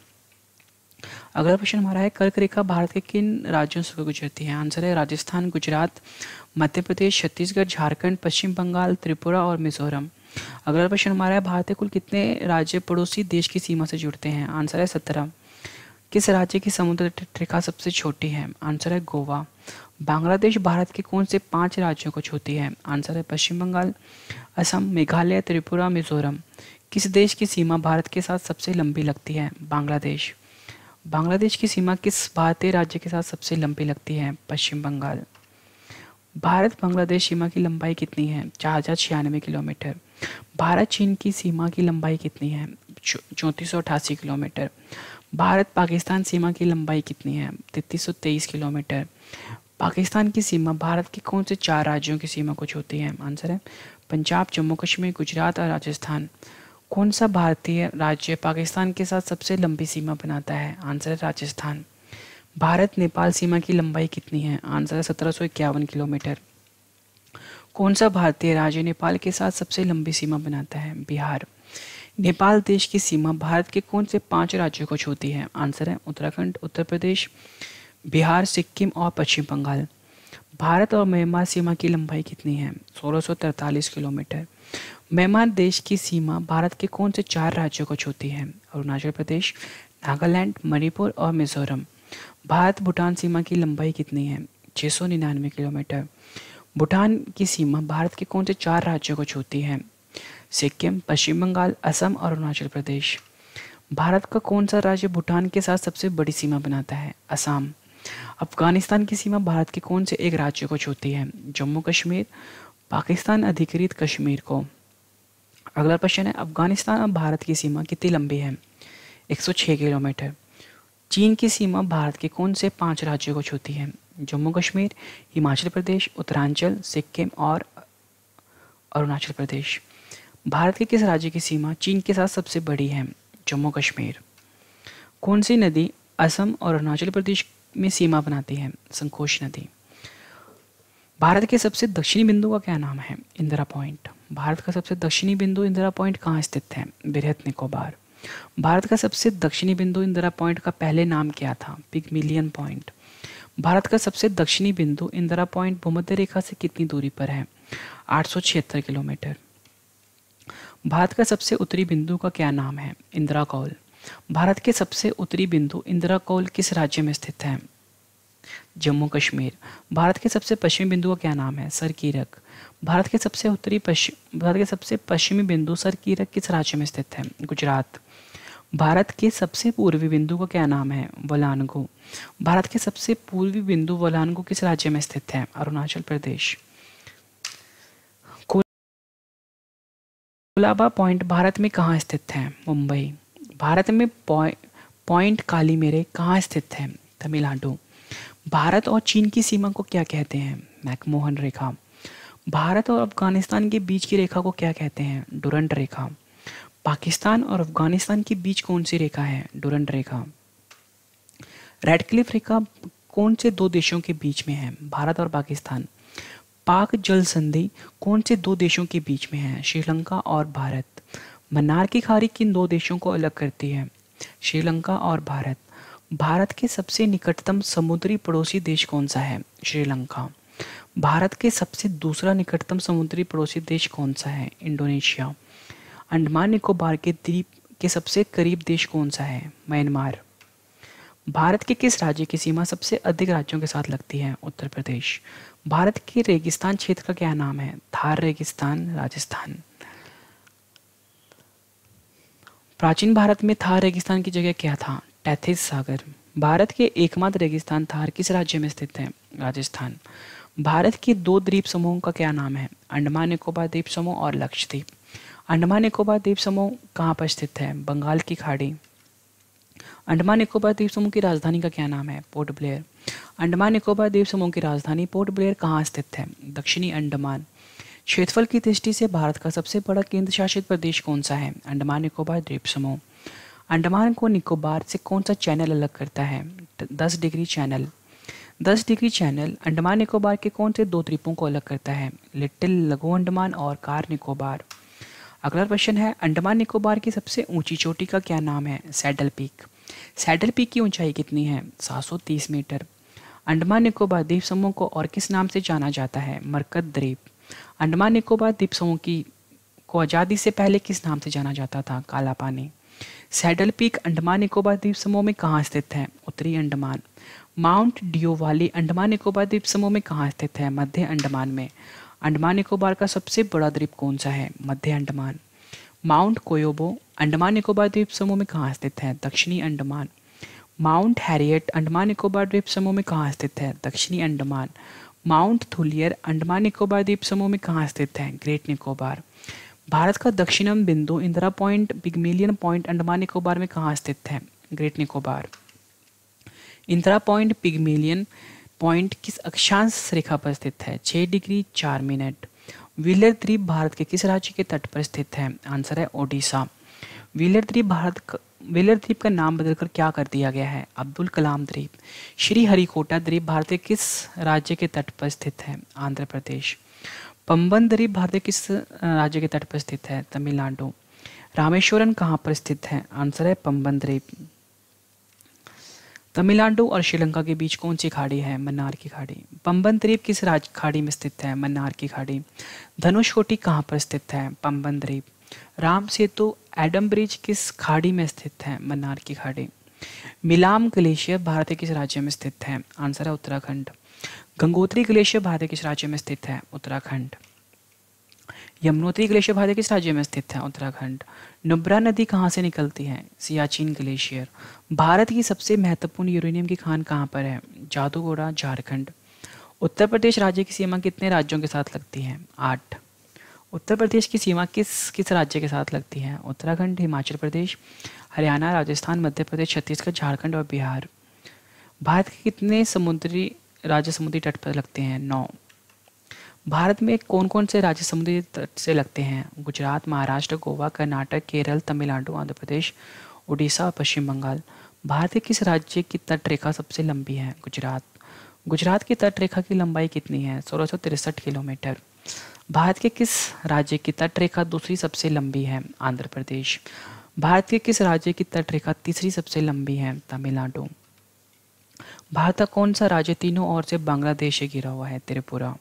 अगला प्रश्न हमारा है कर्क रेखा भारत के किन राज्यों से गुजरती है आंसर है राजस्थान गुजरात मध्य प्रदेश छत्तीसगढ़ झारखंड पश्चिम बंगाल त्रिपुरा और मिजोरम अगला प्रश्न हमारा है भारत के कुल कितने राज्य पड़ोसी देश की सीमा से जुड़ते हैं आंसर है सत्रह किस राज्य की समुद्र रेखा सबसे छोटी है आंसर है गोवा बांग्लादेश भारत के कौन से पांच राज्यों को छूती है आंसर है पश्चिम बंगाल असम मेघालय त्रिपुरा मिजोरम किस देश की सीमा भारत के साथ सबसे लंबी लगती है बांग्लादेश बांग्लादेश की सीमा किस भारतीय राज्य के साथ सबसे लंबी लगती है पश्चिम बंगाल भारत बांग्लादेश सीमा की लंबाई कितनी है चार हजार छियानवे किलोमीटर भारत चीन की सीमा की लंबाई कितनी है चौंतीस सौ अठासी किलोमीटर भारत पाकिस्तान सीमा की लंबाई कितनी है सौ तेईस किलोमीटर पाकिस्तान की सीमा भारत के कौन से चार राज्यों की सीमा को छूती है आंसर है पंजाब जम्मू कश्मीर गुजरात और राजस्थान कौन सा भारतीय राज्य पाकिस्तान के साथ सबसे लंबी सीमा बनाता है आंसर है राजस्थान भारत नेपाल सीमा की लंबाई कितनी है आंसर है सत्रह किलोमीटर कौन सा भारतीय राज्य नेपाल के साथ सबसे लंबी सीमा बनाता है बिहार नेपाल देश की सीमा भारत के कौन से पांच राज्यों को छूती है आंसर है उत्तराखंड उत्तर प्रदेश बिहार सिक्किम और पश्चिम बंगाल भारत और म्यांमार सीमा की लंबाई कितनी है सोलह किलोमीटर म्यांमार देश की सीमा भारत के कौन से चार राज्यों को छूती है अरुणाचल प्रदेश नागालैंड मणिपुर और मिजोरम भारत भूटान सीमा की लंबाई कितनी है छः किलोमीटर भूटान की सीमा भारत के कौन से चार राज्यों को छूती है सिक्किम पश्चिम बंगाल असम और अरुणाचल प्रदेश भारत का कौन सा राज्य भूटान के साथ सबसे बड़ी सीमा बनाता है असम अफगानिस्तान की सीमा भारत के कौन से एक राज्य को छूती है जम्मू कश्मीर पाकिस्तान अधिकृत कश्मीर को अगला प्रश्न है अफगानिस्तान और भारत की सीमा कितनी लंबी है 106 किलोमीटर चीन की सीमा भारत के कौन से पांच राज्यों को छूती है जम्मू कश्मीर हिमाचल प्रदेश उत्तरांचल सिक्किम और अरुणाचल प्रदेश भारत के किस राज्य की सीमा चीन के साथ सबसे बड़ी है जम्मू कश्मीर कौन सी नदी असम और अरुणाचल प्रदेश में सीमा बनाती है संकोच नदी भारत के सबसे दक्षिणी बिंदु का क्या नाम है इंदिरा पॉइंट भारत का सबसे दक्षिणी बिंदु इंदिरा पॉइंट कहाँ स्थित है बृहत निकोबार भारत का सबसे दक्षिणी बिंदु इंदिरा पॉइंट का पहले नाम क्या था पिगमिलियन पॉइंट भारत का सबसे दक्षिणी बिंदु इंदिरा पॉइंट भूमध्य रेखा से कितनी दूरी पर है आठ किलोमीटर भारत का सबसे उत्तरी बिंदु का क्या नाम है इंदिरा कौल भारत के सबसे उत्तरी बिंदु इंदिरा कौल किस राज्य में स्थित है जम्मू कश्मीर भारत के सबसे पश्चिमी बिंदु का क्या नाम है सर कीरक भारत के सबसे उत्तरी पश्चिम भारत के सबसे पश्चिमी बिंदु सर कीरक किस राज्य में स्थित है गुजरात भारत के सबसे पूर्वी बिंदु का क्या नाम है वलानगो भारत के सबसे पूर्वी बिंदु वलानगो किस राज्य में स्थित है अरुणाचल प्रदेश कुलाबा पॉइंट भारत में कहाँ स्थित है मुंबई भारत में पॉइंट काली मेरे कहाँ स्थित है तमिलनाडु भारत और चीन की सीमा को क्या कहते हैं मैकमोहन रेखा भारत और अफगानिस्तान के बीच की रेखा को क्या कहते हैं डुरंट रेखा पाकिस्तान और अफगानिस्तान के बीच कौन सी रेखा है डुरंट रेखा रेडक्लिफ रेखा कौन से दो देशों के बीच में है भारत और पाकिस्तान पाक जल संधि कौन से दो देशों के बीच में है श्रीलंका और भारत मनार की खाड़ी किन दो देशों को अलग करती है श्रीलंका और भारत भारत के सबसे निकटतम समुद्री पड़ोसी देश कौन सा है श्रीलंका भारत के सबसे दूसरा निकटतम समुद्री पड़ोसी देश कौन सा है इंडोनेशिया अंडमान निकोबार के द्वीप के सबसे करीब देश कौन सा है म्यांमार भारत के किस राज्य की सीमा सबसे अधिक राज्यों के साथ लगती है उत्तर प्रदेश भारत के रेगिस्तान क्षेत्र का क्या नाम है थार रेगिस्तान राजस्थान प्राचीन भारत में थार रेगिस्तान की जगह क्या था टैथिस सागर भारत के एकमात्र रेगिस्तान थार किस राज्य में स्थित है राजस्थान भारत के दो द्वीप समूहों का क्या नाम है अंडमान निकोबार द्वीप समूह और लक्षद्वीप अंडमान निकोबार द्वीप समूह कहाँ पर स्थित है बंगाल की खाड़ी अंडमान निकोबार द्वीप समूह की राजधानी का क्या नाम है पोर्ट ब्लेयर अंडमान निकोबार द्वीप समूह की राजधानी पोर्ट ब्लेयर कहाँ स्थित है दक्षिणी अंडमान क्षेत्रफल की दृष्टि से भारत का सबसे बड़ा केंद्र शासित प्रदेश कौन सा है अंडमान निकोबार द्वीप समूह अंडमान को निकोबार से कौन सा चैनल अलग करता है दस डिग्री चैनल दस डिग्री चैनल अंडमान निकोबार के कौन से दो द्वीपों को अलग करता है लिटिल लघु अंडमान और कार निकोबार अगला क्वेश्चन है अंडमान निकोबार की सबसे ऊंची चोटी का क्या नाम है सैडल पीक सैडल पीक की ऊंचाई कितनी है 730 मीटर अंडमान निकोबार द्वीप समूह को और किस नाम से जाना जाता है मरकत द्वीप अंडमान निकोबार द्वीप समूह की को आज़ादी से पहले किस नाम से जाना जाता था काला पानी सैडल पीक अंडमान निकोबार द्वीप समूह में कहाँ स्थित है उत्तरी अंडमान माउंट डियो वाली अंडमान निकोबार द्वीप समूह में कहाँ स्थित है मध्य अंडमान में अंडमान निकोबार का सबसे बड़ा द्वीप कौन सा है मध्य अंडमान माउंट कोयोबो अंडमान निकोबार द्वीप समूह में कहाँ स्थित है दक्षिणी अंडमान माउंट हैरियट अंडमान निकोबार द्वीप समूह में कहाँ स्थित है दक्षिणी अंडमान माउंट थुलियर अंडमान निकोबार द्वीप समूह में कहाँ स्थित है ग्रेट निकोबार भारत का दक्षिणम बिंदु Indira point Pygmalion point Andaman Nicobar में कहाँ स्थित है great Nicobar Indira point Pygmalion point किस अक्षांश रेखा पर स्थित है छः डिग्री चार मिनट व्हीलर द्वीप भारत के किस राज्य के तट पर स्थित है आंसर है ओडिशा विलर द्वीप भारत का वेलर द्वीप का नाम बदलकर क्या कर दिया गया है अब्दुल कलाम द्वीप श्री हरिकोटा द्वीप भारत के किस राज्य के तट पर स्थित है आंध्र प्रदेश पंबन द्वीप भारत के किस राज्य के तट पर स्थित है तमिलनाडु रामेश्वरम कहाँ पर स्थित है आंसर है पंबन द्वीप तमिलनाडु और श्रीलंका के बीच कौन सी खाड़ी है मन्नार की खाड़ी पंबन द्वीप किस राज खाड़ी में स्थित है मन्नार की खाड़ी धनुष कोटी कहाँ पर स्थित है पंबन द्वीप राम सेतु एडम ब्रिज किस खाड़ी में स्थित है मन्नार की खाड़ी मिलाम ग्लेशियर भारत के किस राज्य में स्थित है आंसर है उत्तराखंड गंगोत्री ग्लेशियर भारत के किस राज्य में स्थित है उत्तराखंड यमुनोत्री ग्लेशियर भारत के किस राज्य में स्थित है उत्तराखंड नुब्रा नदी कहाँ से निकलती है सियाचिन ग्लेशियर भारत की सबसे महत्वपूर्ण यूरेनियम की खान कहाँ पर है जादूगोड़ा झारखंड उत्तर प्रदेश राज्य की सीमा कितने राज्यों के साथ लगती है आठ उत्तर प्रदेश की सीमा किस किस राज्य के साथ लगती है उत्तराखंड हिमाचल प्रदेश हरियाणा राजस्थान मध्य प्रदेश छत्तीसगढ़ झारखंड और बिहार भारत के कितने समुद्री राज्य समुद्री तट पर लगते हैं नौ भारत में कौन कौन से राज्य समुद्री तट से लगते हैं गुजरात महाराष्ट्र गोवा कर्नाटक केरल तमिलनाडु आंध्र प्रदेश उड़ीसा और पश्चिम बंगाल भारत के किस राज्य की तटरेखा सबसे लंबी है गुजरात गुजरात की तटरेखा की लंबाई कितनी है सोलह किलोमीटर भारत के किस राज्य की तट रेखा दूसरी सबसे लंबी है आंध्र प्रदेश भारत के किस राज्य की तटरेखा तीसरी सबसे लंबी है तमिलनाडु भारत का कौन सा राज्य तीनों ओर से बांग्लादेश से घिरा हुआ है त्रिपुरा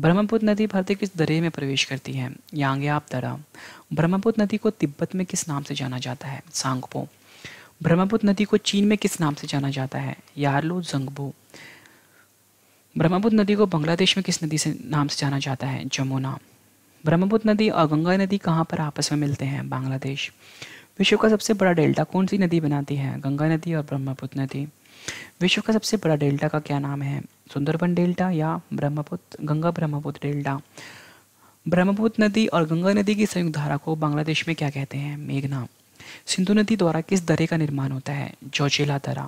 ब्रह्मपुत्र नदी भारत के किस दरे में प्रवेश करती है आप दरा ब्रह्मपुत्र नदी को तिब्बत में किस नाम से जाना जाता है सांगपो ब्रह्मपुत्र नदी को चीन में किस नाम से जाना जाता है यारलो जंगबू ब्रह्मपुत्र नदी को बांग्लादेश में किस नदी से नाम से जाना जाता है जमुना ब्रह्मपुत्र नदी और गंगा नदी कहाँ पर आपस में मिलते हैं बांग्लादेश विश्व का सबसे बड़ा डेल्टा कौन सी नदी बनाती है गंगा नदी और ब्रह्मपुत्र नदी विश्व का सबसे बड़ा डेल्टा का क्या नाम है सुंदरबन डेल्टा या ब्रह्मपुत्र गंगा ब्रह्मपुत्र डेल्टा ब्रह्मपुत्र नदी और गंगा नदी की संयुक्त धारा को बांग्लादेश में क्या कहते हैं मेघना सिंधु नदी द्वारा किस दरे का निर्माण होता है जोजिला दरा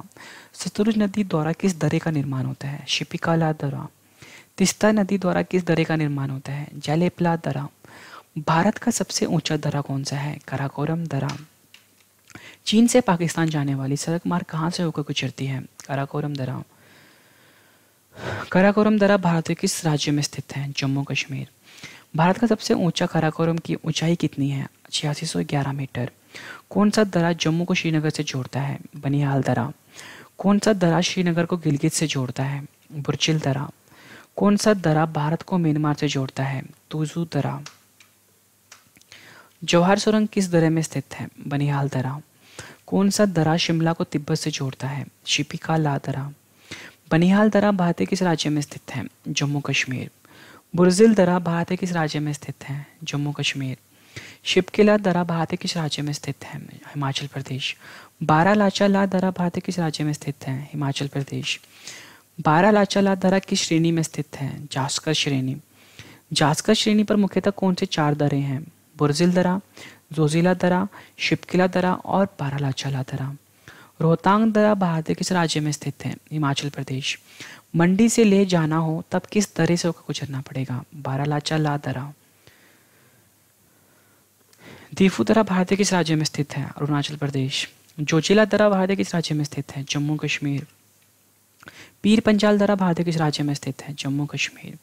सतुरुज नदी द्वारा किस दरे का निर्माण होता है शिपिकाला दरा तिस्ता नदी द्वारा किस दरे का निर्माण होता है जलेपला दरा भारत का सबसे ऊंचा दरा कौन सा है कराकोरम दरा चीन से पाकिस्तान जाने वाली सड़क मार्ग कहाँ से होकर गुजरती है कराकोरम दरा कराकोरम दरा भारत के किस राज्य में स्थित है जम्मू कश्मीर भारत का सबसे ऊंचा कराकोरम की ऊंचाई कितनी है छियासी मीटर कौन सा दरा जम्मू को श्रीनगर से जोड़ता है बनिहाल दरा कौन सा दरा श्रीनगर को गिलगित से जोड़ता है बुरचिल दरा कौन सा दरा भारत को म्यांमार से जोड़ता है तुजू दरा जवाहर सुरंग किस दरे में स्थित है बनिहाल दरा कौन सा दरा शिमला को तिब्बत से जोड़ता है शिपिका ला दरा बनिहाल दरा भारत किस राज्य में स्थित है जम्मू कश्मीर बुरजिल दरा भारत किस राज्य में स्थित है जम्मू कश्मीर शिपकिला दरा भारत किस राज्य में स्थित है हिमाचल प्रदेश बारह लाचा ला दरा भारत किस राज्य में स्थित है हिमाचल प्रदेश बारह लाचा ला दरा किस श्रेणी में स्थित है जास्कर श्रेणी जास्कर श्रेणी पर मुख्यतः कौन से चार दरें हैं बुरजिल दरा जोजिला दरा शिपकिला दरा और बारह लाचाला दरा रोहतांग दरा भारत किस राज्य में स्थित है हिमाचल प्रदेश मंडी से ले जाना हो तब किस दरे से होकर गुजरना पड़ेगा बारह लाचा ला दरा दरा भारत के किस राज्य में स्थित है अरुणाचल प्रदेश जोचिला दरा भारत के किस राज्य में स्थित है जम्मू कश्मीर पीर पंचाल दरा भारत के किस राज्य में स्थित है जम्मू कश्मीर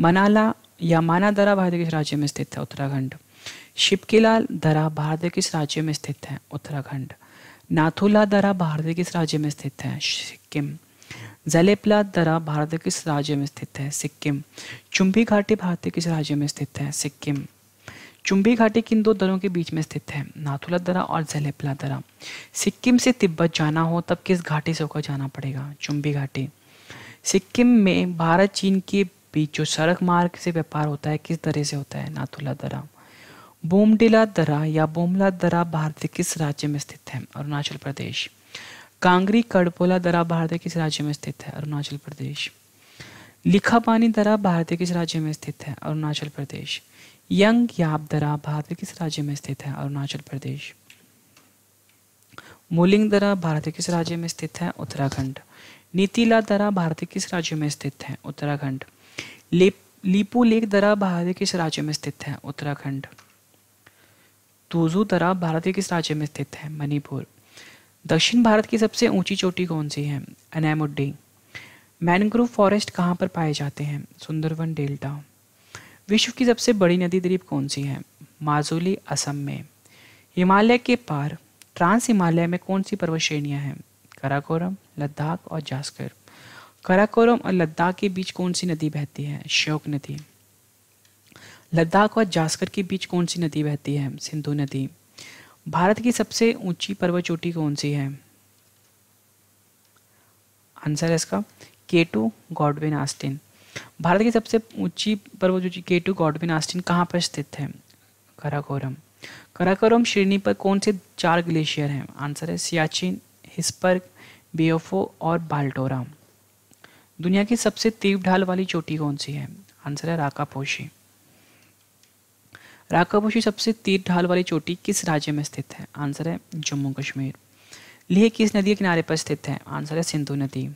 मनाला या माना दरा भारत के किस राज्य में स्थित है उत्तराखंड शिपकिला दरा भारत किस राज्य में स्थित है उत्तराखंड नाथुला दरा भारत किस राज्य में स्थित है सिक्किम जलेपला दरा भारत किस राज्य में स्थित है सिक्किम चुंबी घाटी भारत किस राज्य में स्थित है सिक्किम चुंबी घाटी किन दो दरों के बीच में स्थित है नाथुला दरा और जलेपला दरा सिक्किम से तिब्बत जाना हो तब किस घाटी से होकर जाना पड़ेगा चुंबी घाटी सिक्किम में भारत चीन के बीच जो सड़क मार्ग से व्यापार होता है किस दरे से होता है नाथुला दरा बोमडिला दरा या बोमला दरा भारत के किस राज्य में स्थित है अरुणाचल प्रदेश कांगरी कड़पोला दरा भारत के किस राज्य में स्थित है अरुणाचल प्रदेश लिखा पानी दरा भारत के किस राज्य में स्थित है अरुणाचल प्रदेश यंग याबदरा भारत के किस राज्य में स्थित है अरुणाचल प्रदेश मोलिंग दरा भारत के किस राज्य में स्थित है उत्तराखंड नीतिला दरा भारत के किस राज्य में स्थित है उत्तराखंड लीपू लेक दरा भारत के किस राज्य में स्थित है उत्तराखंड तुजू दरा भारत के किस राज्य में स्थित है मणिपुर दक्षिण भारत की सबसे ऊंची चोटी कौन सी है अनैमुडी मैनग्रोव फॉरेस्ट कहाँ पर पाए जाते हैं सुंदरवन डेल्टा विश्व की सबसे बड़ी नदी द्वीप कौन सी है माजुली असम में हिमालय के पार ट्रांस हिमालय में कौन सी पर्वत श्रेणियाँ हैं कराकोरम लद्दाख और जास्कर कराकोरम और लद्दाख के बीच कौन सी नदी बहती है श्योक नदी लद्दाख और जास्कर के बीच कौन सी नदी बहती है सिंधु नदी भारत की सबसे ऊंची पर्वत चोटी कौन सी है आंसर है इसका केटू गॉडविन आस्टिन भारत की सबसे ऊंची पर्वत के टू गॉडविन आस्टिन कहाँ पर स्थित है कराकोरम कराकोरम श्रेणी पर कौन से चार ग्लेशियर हैं आंसर है सियाचिन हिस्पर्ग बेओफो और बाल्टोरा दुनिया की सबसे तीव्र ढाल वाली चोटी कौन सी है आंसर है राकापोशी राकापोशी सबसे तीव्र ढाल वाली चोटी किस राज्य में स्थित है आंसर है जम्मू कश्मीर लेह किस नदी के किनारे पर स्थित है आंसर है सिंधु नदी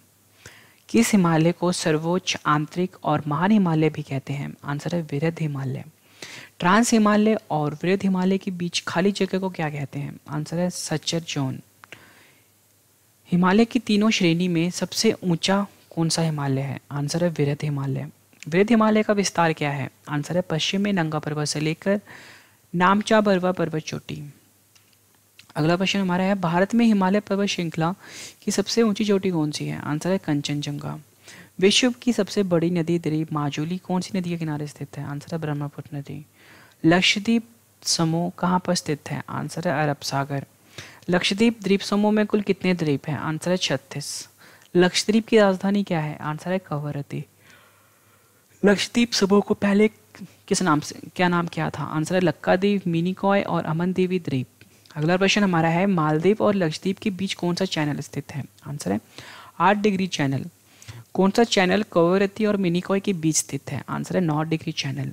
किस हिमालय को सर्वोच्च आंतरिक और महान हिमालय भी कहते हैं आंसर है वृद्ध हिमालय ट्रांस हिमालय और वृद्ध हिमालय के बीच खाली जगह को क्या कहते हैं आंसर है सचर जोन हिमालय की तीनों श्रेणी में सबसे ऊंचा कौन सा हिमालय है आंसर है वृद्ध हिमालय वृद्ध हिमालय का विस्तार क्या है आंसर है पश्चिम में नंगा पर्वत से लेकर नामचा बरवा पर्वत चोटी अगला क्वेश्चन हमारा है भारत में हिमालय पर्वत श्रृंखला की सबसे ऊंची चोटी कौन सी है आंसर है कंचनजंगा विश्व की सबसे बड़ी नदी द्वीप माजुली कौन सी नदी के किनारे स्थित है आंसर है ब्रह्मपुत्र नदी लक्षद्वीप समूह कहाँ पर स्थित है आंसर है अरब सागर लक्षद्वीप द्वीप समूह में कुल कितने द्वीप हैं आंसर है छत्तीस लक्षद्वीप की राजधानी क्या है आंसर है कवरती लक्षद्वीप समूह को पहले किस नाम से क्या नाम क्या था आंसर है लक्काद्वीप मिनिकॉय और अमन देवी द्वीप अगला प्रश्न हमारा है मालदीव और लक्षद्वीप के बीच कौन सा चैनल स्थित है आंसर है आठ डिग्री चैनल कौन सा चैनल कवरती और मिनिकॉय के बीच स्थित है आंसर है नौ डिग्री चैनल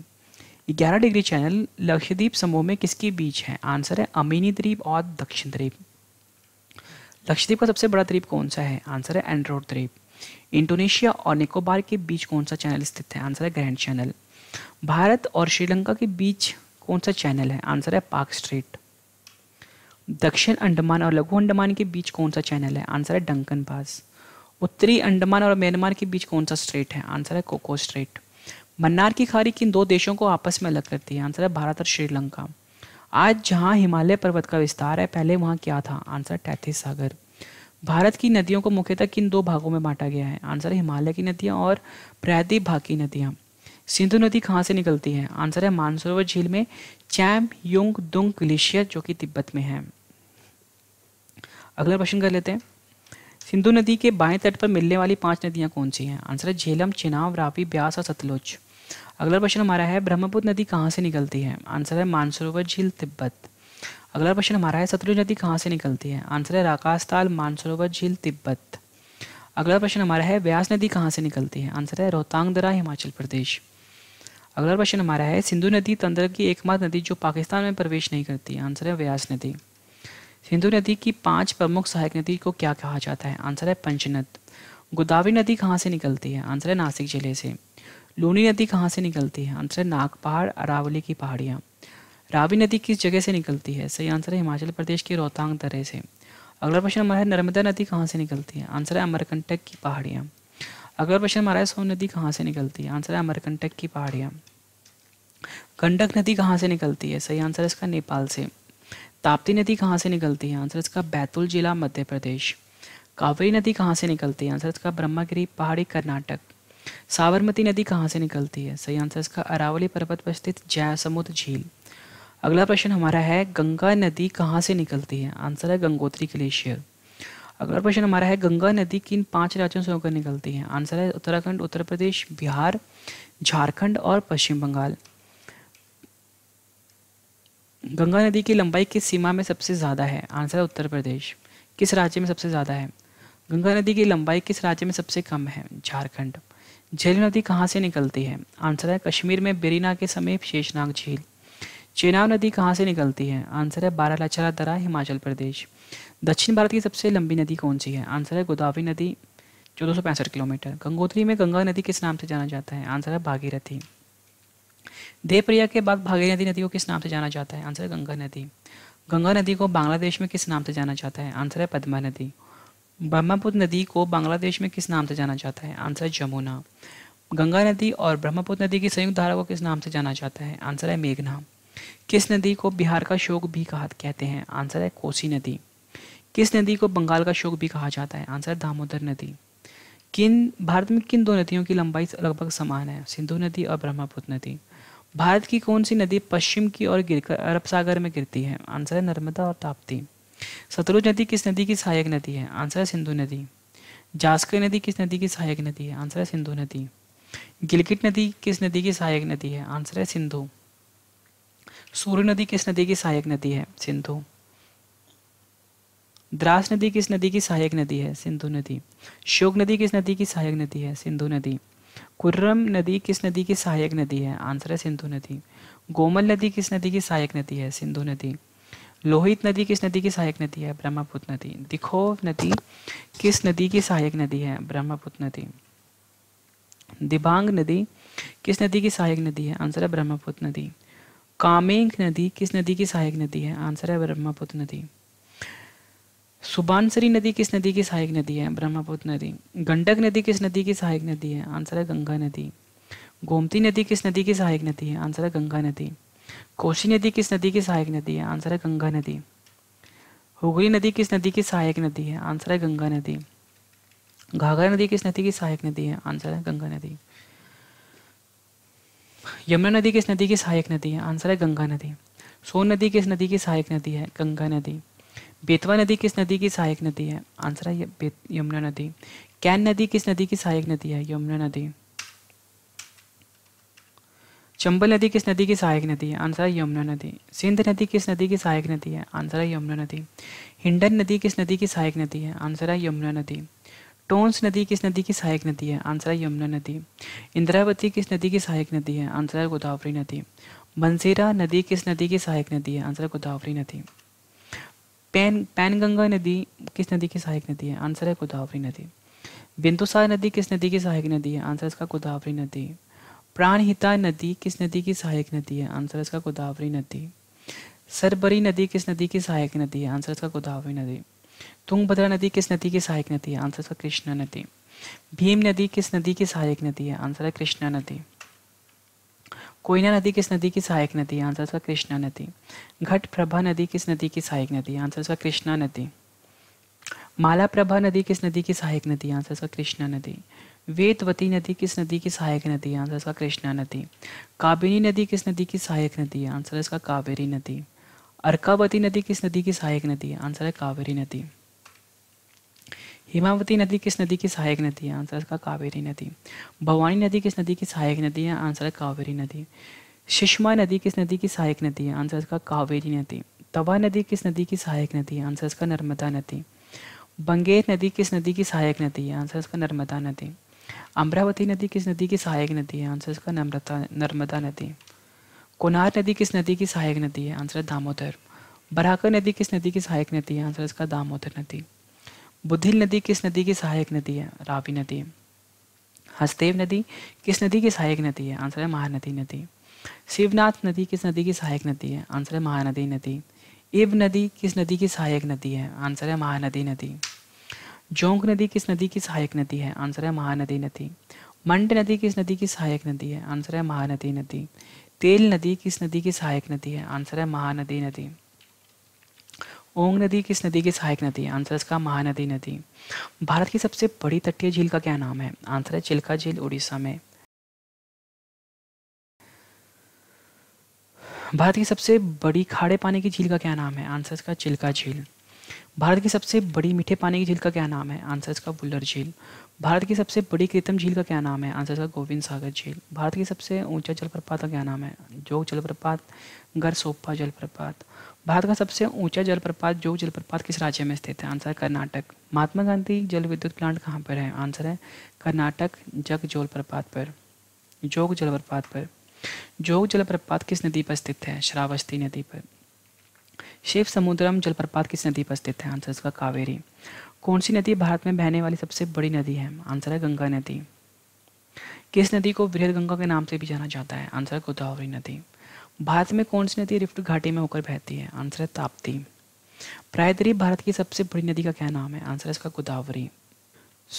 ग्यारह डिग्री चैनल लक्षद्वीप समूह में किसके बीच है आंसर है अमीनी द्वीप और दक्षिण द्वीप लक्षद्वीप का सबसे बड़ा द्वीप कौन सा है आंसर है एंड्रोड द्वीप इंडोनेशिया और निकोबार के बीच कौन सा चैनल स्थित है आंसर है ग्रैंड चैनल भारत और श्रीलंका के बीच कौन सा चैनल है आंसर है पार्क स्ट्रीट दक्षिण अंडमान और लघु अंडमान के बीच कौन सा चैनल है आंसर है डंकन पास उत्तरी अंडमान और म्यांमार के बीच कौन सा स्ट्रेट है आंसर है कोको स्ट्रेट मन्नार की खाड़ी किन दो देशों को आपस में अलग करती है आंसर है भारत और श्रीलंका आज जहाँ हिमालय पर्वत का विस्तार है पहले वहाँ क्या था आंसर टैथिस सागर भारत की नदियों को मुख्यतः किन दो भागों में बांटा गया है आंसर है हिमालय की नदियाँ और प्रायद्वीप भाग की नदियाँ सिंधु नदी कहाँ से निकलती है आंसर है मानसरोवर झील में चैम युंग दुंग ग्लेशियर जो कि तिब्बत में है अगला प्रश्न कर लेते हैं सिंधु नदी के बाएं तट पर मिलने वाली पांच नदियां कौन सी हैं आंसर है झेलम चिनाव रावी ब्यास और सतलुज अगला प्रश्न हमारा है ब्रह्मपुत्र नदी कहाँ से निकलती है आंसर है मानसरोवर झील तिब्बत अगला प्रश्न हमारा है सतलुज नदी कहाँ से निकलती है आंसर है राकाशताल मानसरोवर झील तिब्बत अगला प्रश्न हमारा है व्यास नदी कहाँ से निकलती है आंसर है रोहतांग दरा हिमाचल प्रदेश अगला क्वेश्चन हमारा है सिंधु नदी तंत्र की एकमात्र नदी जो पाकिस्तान में प्रवेश नहीं करती आंसर है व्यास नदी सिंधु नदी की पांच प्रमुख सहायक नदी को क्या कहा जाता है आंसर है पंचनद गोदावरी नदी कहाँ से निकलती है आंसर है नासिक जिले से लूनी नदी कहाँ से निकलती है आंसर है नाग पहाड़ अरावली की पहाड़ियाँ रावी नदी किस जगह से निकलती है सही आंसर है हिमाचल प्रदेश के रोहतांग दर्रे से अगला प्रश्न हमारा है नर्मदा नदी कहाँ से निकलती है आंसर है अमरकंटक की पहाड़ियाँ अगला क्वेश्चन हमारा है सोन नदी कहाँ से निकलती है आंसर है अमरकंटक की पहाड़ियाँ गंडक नदी कहाँ से निकलती है सही आंसर है इसका नेपाल से ताप्ती नदी कहाँ से निकलती है आंसर इसका बैतूल जिला मध्य प्रदेश कावेरी नदी कहाँ से निकलती है आंसर इसका ब्रह्मागिरी पहाड़ी कर्नाटक साबरमती नदी कहाँ से निकलती है सही आंसर इसका अरावली पर्वत पर स्थित जयसमुद झील अगला प्रश्न हमारा है गंगा नदी कहाँ से निकलती है आंसर है गंगोत्री ग्लेशियर अगला क्वेश्चन हमारा है गंगा नदी किन पांच राज्यों से होकर निकलती है आंसर है उत्तराखंड उत्तर प्रदेश बिहार झारखंड और पश्चिम बंगाल गंगा नदी की लंबाई किस सीमा में सबसे ज़्यादा है आंसर है उत्तर प्रदेश किस राज्य में सबसे ज़्यादा है गंगा नदी की लंबाई किस राज्य में सबसे कम है झारखंड झेल नदी कहाँ से निकलती है आंसर है कश्मीर में बेरीना के समीप शेषनाग झील चेनाव नदी कहाँ से निकलती है आंसर है बारालाचरा दरा हिमाचल प्रदेश दक्षिण भारत की सबसे लंबी नदी कौन सी है आंसर है गोदावरी नदी चौदह सौ पैंसठ किलोमीटर गंगोत्री में गंगा नदी किस नाम से जाना जाता है आंसर है भागीरथी देवप्रिया के बाद भागीरथी नदी, नदी को किस नाम से जाना जाता है आंसर है गंगा नदी गंगा नदी को बांग्लादेश में किस नाम से जाना जाता है आंसर है पद्मा नदी ब्रह्मपुत्र नदी को बांग्लादेश में किस नाम से जाना जाता है आंसर है जमुना गंगा नदी और ब्रह्मपुत्र नदी की संयुक्त धारा को किस नाम से जाना जाता है आंसर है मेघना किस नदी को बिहार का शोक भी कहा कहते हैं आंसर है कोसी नदी किस नदी को बंगाल का शोक भी कहा जाता है आंसर दामोदर नदी किन भारत में किन दो नदियों की लंबाई लगभग समान है सिंधु नदी और ब्रह्मपुत्र नदी भारत की कौन सी नदी पश्चिम की ओर गिरकर अरब सागर में गिरती है आंसर है नर्मदा और ताप्ती सतलुज नदी किस नदी की सहायक नदी है आंसर है सिंधु नदी जास्कर नदी किस नदी की सहायक नदी है आंसर है सिंधु नदी गिलगिट नदी किस नदी की सहायक नदी है आंसर है सिंधु सूर्य नदी किस नदी की सहायक नदी है सिंधु द्रास नदी किस नदी की सहायक नदी है सिंधु नदी शोक नदी किस नदी की सहायक नदी है सिंधु नदी कुर्रम नदी किस नदी की सहायक नदी है आंसर है सिंधु नदी गोमल नदी किस नदी की सहायक नदी है सिंधु नदी लोहित नदी किस नदी की सहायक नदी है ब्रह्मपुत्र नदी दिखोव नदी किस नदी की सहायक नदी है ब्रह्मपुत्र नदी दिबांग नदी किस नदी की सहायक नदी है आंसर है ब्रह्मपुत्र नदी कामेंग नदी किस नदी की सहायक नदी है आंसर है ब्रह्मपुत्र नदी सुबानसरी नदी किस नदी की सहायक नदी है ब्रह्मपुत्र नदी गंडक नदी किस नदी की सहायक नदी है आंसर है गंगा नदी गोमती नदी किस नदी की सहायक नदी है आंसर है गंगा नदी कोशी नदी किस नदी की सहायक नदी है आंसर है गंगा नदी हुगली नदी किस नदी की सहायक नदी है आंसर है गंगा नदी घाघरा नदी किस नदी की सहायक नदी है आंसर है गंगा नदी यमुना नदी किस नदी की सहायक नदी है आंसर है गंगा नदी सोन नदी किस नदी की सहायक नदी है गंगा नदी बेतवा नदी किस नदी की सहायक नदी है आंसर है यमुना नदी कैन नदी किस नदी की सहायक नदी है यमुना नदी चंबल नदी किस नदी की सहायक नदी है आंसर है यमुना नदी सिंध नदी किस नदी की सहायक नदी है आंसर है यमुना नदी हिंडन नदी किस नदी की सहायक नदी है आंसर है यमुना नदी टोन्स नदी किस नदी की सहायक नदी है आंसर है यमुना नदी इंद्रावती किस नदी की सहायक नदी है आंसर है गोदावरी नदी बंसीरा नदी किस नदी की सहायक नदी है आंसर है गोदावरी नदी पैन पैनगंगा नदी किस नदी की सहायक नदी है आंसर है गोदावरी नदी बिंदुसार नदी किस नदी की सहायक नदी है आंसर इसका गोदावरी नदी प्राणहिता नदी किस नदी की सहायक नदी है आंसर इसका गोदावरी नदी सरबरी नदी किस नदी की सहायक नदी है आंसर इसका गोदावरी नदी तुंगभद्रा नदी किस नदी की सहायक नदी है आंसर इसका कृष्णा नदी भीम नदी किस नदी की सहायक नदी है आंसर है कृष्णा नदी कोयना नदी किस नदी की सहायक नदी है आंसर इसका कृष्णा नदी घट प्रभा नदी किस नदी की सहायक नदी है आंसर इसका कृष्णा नदी माला प्रभा नदी किस नदी की सहायक नदी है आंसर इसका कृष्णा नदी वेतवती नदी किस नदी की सहायक नदी है आंसर इसका कृष्णा नदी काबिनी नदी किस नदी की सहायक नदी है आंसर इसका कावेरी नदी अर्कावती नदी किस नदी की सहायक नदी है आंसर है कावेरी नदी हिमावती नदी किस नदी की सहायक नदी है आंसर इसका कावेरी नदी भवानी नदी किस नदी की सहायक नदी है आंसर है कावेरी नदी सुषमा नदी किस नदी की सहायक नदी है आंसर इसका कावेरी नदी तवा नदी किस नदी की सहायक नदी है आंसर इसका नर्मदा नदी बंगेर नदी किस नदी की सहायक नदी है आंसर इसका नर्मदा नदी अमरावती नदी किस नदी की सहायक नदी है आंसर इसका नम्रता नर्मदा नदी कोनार नदी किस नदी की सहायक नदी है आंसर दामोदर बराकर नदी किस नदी की सहायक नदी है आंसर इसका दामोदर नदी बुद्धिल नदी किस नदी की सहायक नदी है रावी नदी हसदेव नदी किस नदी की सहायक नदी है आंसर है महानदी नदी शिवनाथ नदी किस नदी की सहायक नदी है आंसर है महानदी नदी इब नदी किस नदी की सहायक नदी है आंसर है महानदी नदी जोंक नदी किस नदी की सहायक नदी है आंसर है महानदी नदी मंड नदी किस नदी की सहायक नदी है आंसर है महानदी नदी तेल नदी किस नदी की सहायक नदी है आंसर है महानदी नदी ओंग नदी किस नदी की सहायक नदी है आंसर इसका महानदी नदी भारत की सबसे बड़ी तटीय झील का क्या नाम है आंसर है चिल्का झील उड़ीसा में भारत की सबसे बड़ी खाड़े पानी की झील का क्या नाम है आंसर इसका चिल्का झील भारत की सबसे बड़ी मीठे पानी की झील का क्या नाम है आंसर इसका बुल्लर झील भारत की सबसे बड़ी कृतम झील का क्या नाम है आंसर इसका गोविंद सागर झील भारत की सबसे ऊंचा जलप्रपात का क्या नाम है जोग जलप्रपात गरसोपा जलप्रपात भारत का सबसे ऊंचा जलप्रपात जो जलप्रपात किस राज्य में स्थित है आंसर कर्नाटक महात्मा गांधी जल विद्युत प्लांट कहाँ पर है आंसर है कर्नाटक जग जलप्रपात पर जोग जलप्रपात पर जोग जलप्रपात किस नदी पर स्थित है श्रावस्ती नदी पर शिव समुद्रम जलप्रपात किस नदी पर स्थित है आंसर इसका कावेरी कौन सी नदी भारत में बहने वाली सबसे बड़ी नदी है आंसर है गंगा नदी किस नदी को बृहद गंगा के नाम से भी जाना जाता है आंसर गोदावरी नदी भारत में कौन सी नदी रिफ्ट घाटी में होकर बहती है आंसर है ताप्ती प्रायद्वीप भारत की सबसे बड़ी नदी का क्या नाम है आंसर इसका गोदावरी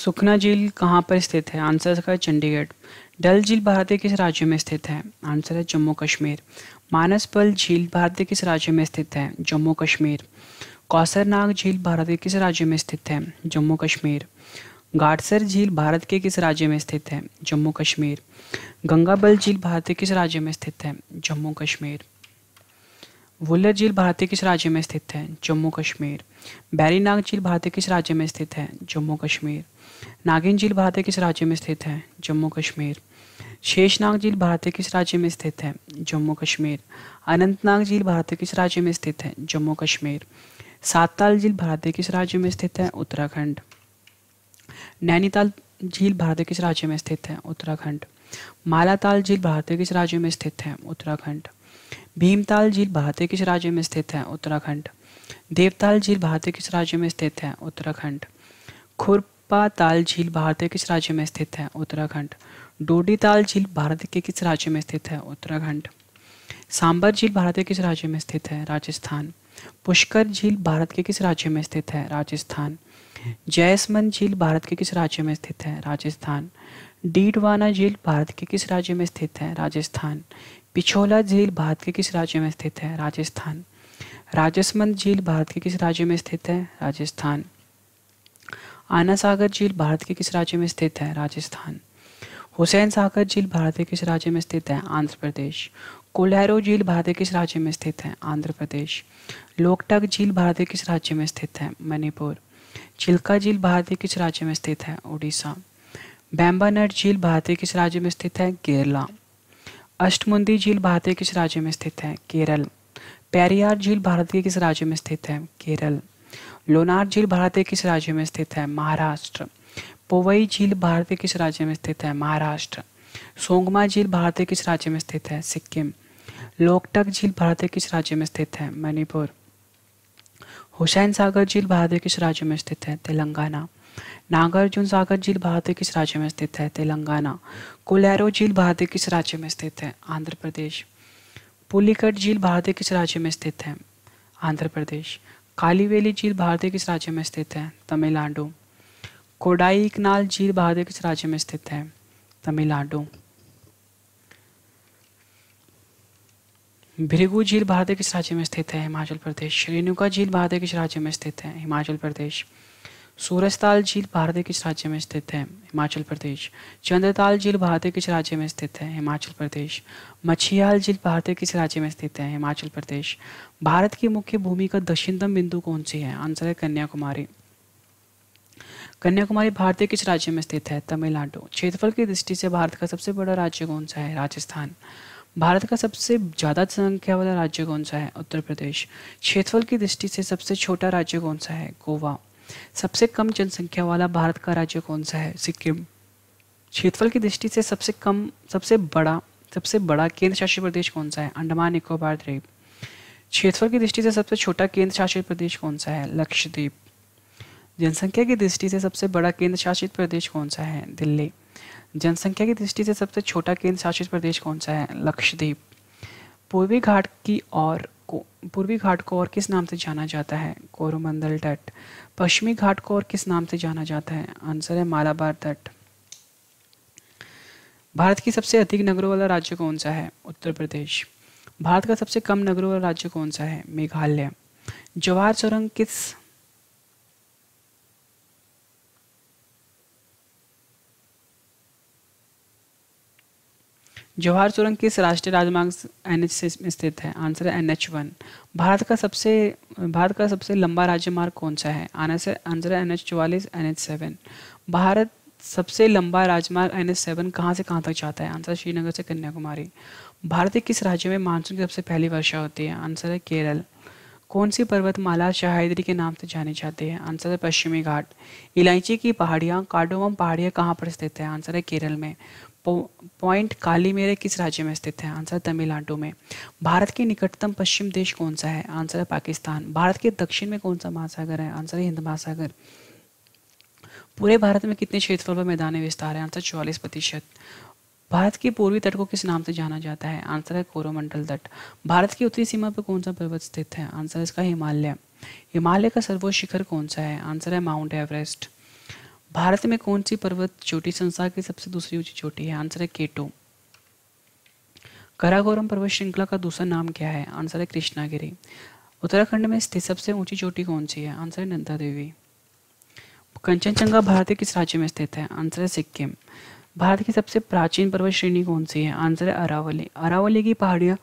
सुखना झील कहाँ पर स्थित है आंसर इसका चंडीगढ़ डल झील भारत के किस राज्य में स्थित है आंसर है जम्मू कश्मीर मानसपल झील भारत के किस राज्य में स्थित है जम्मू कश्मीर कौसरनाग झील भारत के किस राज्य में स्थित है जम्मू कश्मीर घाटसर झील भारत के किस राज्य में स्थित है जम्मू कश्मीर गंगाबल झील भारत के किस राज्य में स्थित है जम्मू कश्मीर वुल्लर झील भारत के किस राज्य में स्थित है जम्मू कश्मीर बैरीनाग झील भारत के किस राज्य में स्थित है जम्मू कश्मीर नागिन झील भारत के किस राज्य में स्थित है जम्मू कश्मीर शेषनाग झील भारत के किस राज्य में स्थित है जम्मू कश्मीर अनंतनाग झील भारत के किस राज्य में स्थित है जम्मू कश्मीर सातताल झील भारत के किस राज्य में स्थित है उत्तराखंड नैनीताल झील भारत किस राज्य में स्थित है उत्तराखंड मालाताल झील भारत किस राज्य में स्थित है उत्तराखंड भीमताल झील भारत किस राज्य में स्थित है उत्तराखंड देवताल झील भारत किस राज्य में स्थित है उत्तराखंड खुरपा ताल झील भारत किस राज्य में स्थित है उत्तराखंड डोडी ताल झील भारत के किस राज्य में स्थित है उत्तराखंड सांबर झील भारत किस राज्य में स्थित है राजस्थान पुष्कर झील भारत के किस राज्य में स्थित है राजस्थान जयसमंद झील भारत के किस राज्य में स्थित है राजस्थान डीडवाना झील भारत के किस राज्य में स्थित है राजस्थान पिछोला झील भारत के किस राज्य में स्थित है राजस्थान राजसमंद झील भारत के किस राज्य में स्थित है राजस्थान आना सागर झील भारत के किस राज्य में स्थित है राजस्थान हुसैन सागर झील भारत के किस राज्य में स्थित है आंध्र प्रदेश कोलहरो झील भारत के किस राज्य में स्थित है आंध्र प्रदेश लोकटक झील भारत के किस राज्य में स्थित है मणिपुर चिल्का झील भारतीय किस राज्य में स्थित है उड़ीसा बैम्बानर झील भारतीय किस राज्य में स्थित है केरला अष्टमुंदी झील भारतीय किस राज्य में स्थित है केरल पेरियार झील भारत के किस राज्य में स्थित है केरल लोनार झील भारत के किस राज्य में स्थित है महाराष्ट्र पोवई झील भारत के किस राज्य में स्थित है महाराष्ट्र सोंगमा झील भारत के किस राज्य में स्थित है सिक्किम लोकटक झील भारत के किस राज्य में स्थित है मणिपुर हुसैन सागर झील भारत के राज्य में स्थित है तेलंगाना नागार्जुन सागर झील भारत किस राज्य में स्थित है तेलंगाना कोलैरो झील भारत किस राज्य में स्थित है आंध्र प्रदेश पुलिकट झील भारत किस राज्य में स्थित है आंध्र प्रदेश कालीवेली झील भारत किस राज्य में स्थित है तमिलनाडु कोडाईकनाल झील भारत किस राज्य में स्थित है तमिलनाडु भृगु झील भारत किस राज्य में स्थित है हिमाचल प्रदेश रेणुका झील भारत किस राज्य में स्थित है हिमाचल प्रदेश सूरजताल झील भारत किस राज्य में स्थित है हिमाचल प्रदेश चंद्रताल झील भारत किस राज्य में स्थित है हिमाचल प्रदेश मछियाल झील भारत किस राज्य में स्थित है हिमाचल प्रदेश भारत की मुख्य भूमि का दक्षिणतम बिंदु कौन सी है आंसर है कन्याकुमारी कन्याकुमारी भारत के किस राज्य में स्थित है तमिलनाडु क्षेत्रफल की दृष्टि से भारत का सबसे बड़ा राज्य कौन सा है राजस्थान भारत का सबसे ज़्यादा जनसंख्या वाला राज्य कौन सा है उत्तर प्रदेश क्षेत्रफल की दृष्टि से सबसे छोटा राज्य कौन सा है गोवा सबसे कम जनसंख्या वाला भारत का राज्य कौन सा है सिक्किम क्षेत्रफल की दृष्टि से सबसे कम सबसे बड़ा सबसे बड़ा केंद्र शासित प्रदेश कौन सा है अंडमान निकोबार द्वीप क्षेत्रफल की दृष्टि से सबसे छोटा केंद्र शासित प्रदेश कौन सा है लक्षद्वीप जनसंख्या की दृष्टि से सबसे बड़ा केंद्र शासित प्रदेश कौन सा है दिल्ली जनसंख्या की दृष्टि से सबसे छोटा केंद्र शासित प्रदेश कौन सा है लक्षद्वीप पूर्वी घाट की और को पूर्वी घाट को और किस नाम से जाना जाता है कोरोमंडल तट पश्चिमी घाट को और किस नाम से जाना जाता है आंसर है मालाबार तट भारत की सबसे अधिक नगरों वाला राज्य कौन सा है उत्तर प्रदेश भारत का सबसे कम नगरों वाला राज्य कौन सा है मेघालय जवाहर सुरंग किस जवाहर सुरंग किस राष्ट्रीय राजमार्ग एन एच में स्थित है आंसर है एन एच वन भारत का सबसे भारत का सबसे लंबा राजमार्ग कौन सा है आंसर आंसर है एन एच चौवालीस एन एच सेवन भारत सबसे लंबा राजमार्ग एन एच सेवन कहाँ से कहाँ तक जाता है आंसर श्रीनगर से कन्याकुमारी भारत के किस राज्य में मानसून की सबसे पहली वर्षा होती है आंसर है केरल कौन सी पर्वतमाला शाहिद्री के नाम से जानी जाती है आंसर है पश्चिमी घाट इलायची की पहाड़ियाँ कार्डोमम पहाड़ियाँ कहाँ पर स्थित है आंसर है केरल में पॉइंट काली मेरे किस राज्य में स्थित है आंसर तमिलनाडु में भारत के निकटतम पश्चिम देश कौन सा है आंसर है पाकिस्तान भारत के दक्षिण में कौन सा महासागर है आंसर है हिंद महासागर पूरे भारत में कितने क्षेत्रफल पर मैदान विस्तार है आंसर चौवालीस प्रतिशत भारत के पूर्वी तट को किस नाम से जाना जाता है आंसर है कोरोमंडल तट भारत की उत्तरी सीमा पर कौन सा पर्वत स्थित है आंसर इसका हिमालय हिमालय का सर्वोच्च शिखर कौन सा है आंसर है माउंट एवरेस्ट भारत में कौन सी पर्वत चोटी संसार की सबसे दूसरी ऊंची चोटी है आंसर है केटो कराकोरम पर्वत श्रृंखला का दूसरा नाम क्या है आंसर है कृष्णागिरी उत्तराखंड में स्थित सबसे ऊंची चोटी कौन सी है आंसर है नंदा देवी कंचनचंगा भारत के किस राज्य में स्थित है आंसर है सिक्किम भारत की सबसे प्राचीन पर्वत श्रेणी कौन सी है आंसर है अरावली अरावली की पहाड़ियाँ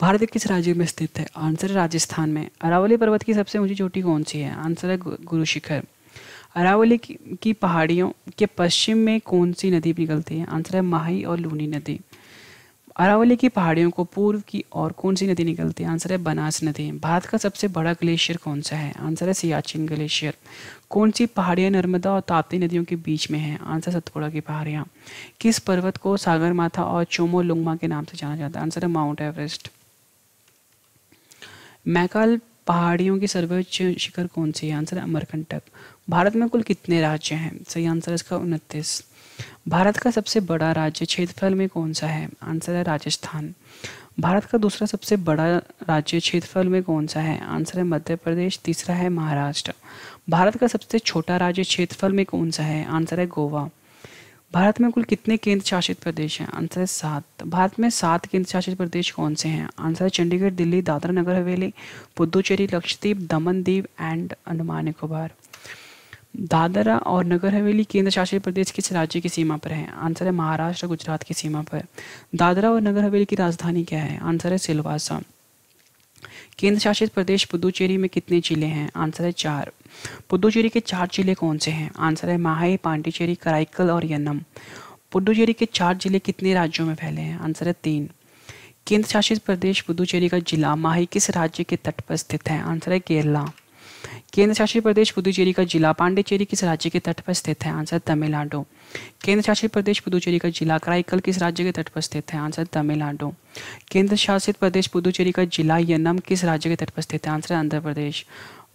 भारत के किस राज्य में स्थित है आंसर है राजस्थान में अरावली पर्वत की सबसे ऊंची चोटी कौन सी है आंसर है गुरुशिखर अरावली की, की पहाड़ियों के पश्चिम में कौन सी नदी निकलती है आंसर है माही और लूनी नदी अरावली की पहाड़ियों को पूर्व की और कौन सी नदी निकलती है आंसर है बनास नदी भारत का सबसे बड़ा ग्लेशियर कौन सा है आंसर है सियाचिन ग्लेशियर कौन सी पहाड़ियाँ नर्मदा और ताप्ती नदियों के बीच में है आंसर सतपुड़ा की पहाड़ियाँ किस पर्वत को सागर माथा और चोमो लुंगमा के नाम से जाना जाता है आंसर है माउंट एवरेस्ट मैकाल पहाड़ियों की सर्वोच्च शिखर कौन सी है आंसर है अमरकंटक भारत में कुल कितने राज्य हैं सही आंसर इसका उनतीस भारत का सबसे बड़ा राज्य क्षेत्रफल में कौन सा है आंसर है राजस्थान भारत का दूसरा सबसे बड़ा राज्य क्षेत्रफल में कौन सा है आंसर है मध्य प्रदेश तीसरा है महाराष्ट्र भारत का सबसे छोटा राज्य क्षेत्रफल में कौन सा है आंसर है गोवा भारत में कुल कितने केंद्र शासित प्रदेश हैं आंसर है सात भारत में सात केंद्र शासित प्रदेश कौन से हैं आंसर है चंडीगढ़ दिल्ली दादरा नगर हवेली पुदुचेरी लक्षद्वीप दमन द्वीप एंड अंडमान निकोबार दादरा और नगर हवेली केंद्र शासित प्रदेश किस राज्य की सीमा पर है आंसर है महाराष्ट्र गुजरात की सीमा पर दादरा और नगर हवेली की राजधानी क्या है आंसर है सिलवासा केंद्र शासित प्रदेश पुदुचेरी में कितने जिले हैं आंसर है चार पुदुचेरी के चार जिले कौन से हैं आंसर है माहे पांडिचेरी कराइकल और यन्नम पुडुचेरी के चार जिले कितने राज्यों में फैले हैं आंसर है तीन केंद्र शासित प्रदेश पुदुचेरी का जिला माही किस राज्य के तट पर स्थित है आंसर है केरला केंद्र शासित प्रदेश पुदुचेरी का जिला पांडेचेरी किस राज्य के तट पर स्थित है आंसर तमिलनाडु केंद्र शासित प्रदेश पुदुचेरी का जिला कराईकल किस राज्य के तट पर स्थित है आंसर तमिलनाडु केंद्र शासित प्रदेश पुदुचेरी का जिला यनम किस राज्य के तट पर स्थित है आंसर आंध्र प्रदेश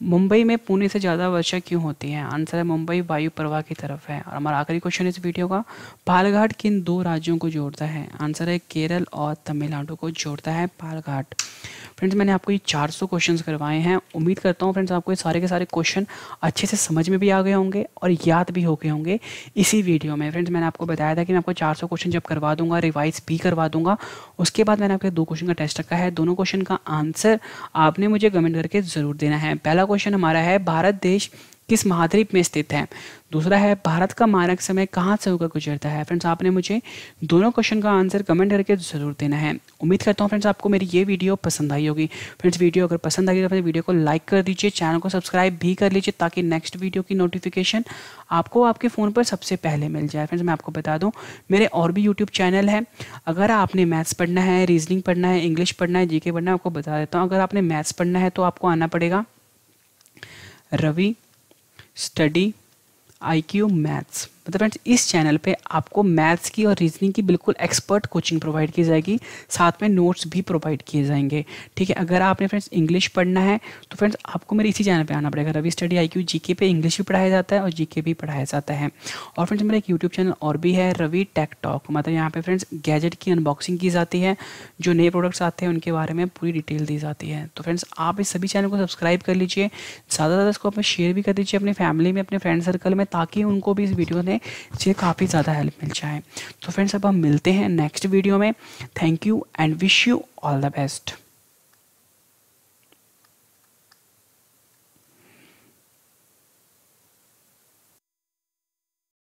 मुंबई में पुणे से ज़्यादा वर्षा क्यों होती है आंसर है मुंबई वायु प्रवाह की तरफ है और हमारा आखिरी क्वेश्चन इस वीडियो का पालघाट किन दो राज्यों को जोड़ता है आंसर है केरल और तमिलनाडु को जोड़ता है पालघाट फ्रेंड्स मैंने आपको ये 400 क्वेश्चन करवाए हैं उम्मीद करता हूँ फ्रेंड्स आपको ये सारे के सारे क्वेश्चन अच्छे से समझ में भी आ गए होंगे और याद भी हो गए होंगे इसी वीडियो में फ्रेंड्स मैंने आपको बताया था कि मैं आपको 400 क्वेश्चन जब करवा दूंगा रिवाइज भी करवा दूंगा उसके बाद मैंने आपके दो क्वेश्चन का टेस्ट रखा है दोनों क्वेश्चन का आंसर आपने मुझे कमेंट करके ज़रूर देना है पहला क्वेश्चन हमारा है भारत देश किस महाद्वीप में स्थित है दूसरा है भारत का मानक समय कहाँ से होकर गुजरता है फ्रेंड्स आपने मुझे दोनों क्वेश्चन का आंसर कमेंट करके ज़रूर देना है उम्मीद करता हूँ फ्रेंड्स आपको मेरी ये वीडियो पसंद आई होगी फ्रेंड्स वीडियो अगर पसंद आई तो अपने वीडियो को लाइक कर दीजिए चैनल को सब्सक्राइब भी कर लीजिए ताकि नेक्स्ट वीडियो की नोटिफिकेशन आपको आपके फ़ोन पर सबसे पहले मिल जाए फ्रेंड्स मैं आपको बता दूँ मेरे और भी यूट्यूब चैनल है अगर आपने मैथ्स पढ़ना है रीजनिंग पढ़ना है इंग्लिश पढ़ना है जीके पढ़ना है आपको बता देता हूँ अगर आपने मैथ्स पढ़ना है तो आपको आना पड़ेगा रवि स्टडी IQ Maths. मतलब फ्रेंड्स इस चैनल पे आपको मैथ्स की और रीजनिंग की बिल्कुल एक्सपर्ट कोचिंग प्रोवाइड की जाएगी साथ में नोट्स भी प्रोवाइड किए जाएंगे ठीक है अगर आपने फ्रेंड्स इंग्लिश पढ़ना है तो फ्रेंड्स आपको मेरे इसी चैनल पे आना पड़ेगा Ravi study I Q G K पे इंग्लिश भी पढ़ाया जाता है और जी के भी पढ़ाया जाता है और फ्रेंड्स मेरा एक यूट्यूब चैनल और भी है रवि टेक टॉक मतलब यहाँ पर फ्रेंड्स गैजेट की अनबॉक्सिंग की जाती है जो नए प्रोडक्ट्स आते हैं उनके बारे में पूरी डिटेल दी जाती है तो फ्रेंड्स आप इस सभी चैनल को सब्सक्राइब कर लीजिए ज़्यादा से ज़्यादा इसको आप शेयर भी कर दीजिए अपनी फैमिली में अपने फ्रेंड सर्कल में ताकि उनको भी इस वीडियो ने हमें इससे काफ़ी ज़्यादा हेल्प मिल जाए तो फ्रेंड्स अब हम मिलते हैं नेक्स्ट वीडियो में thank you and wish you all the best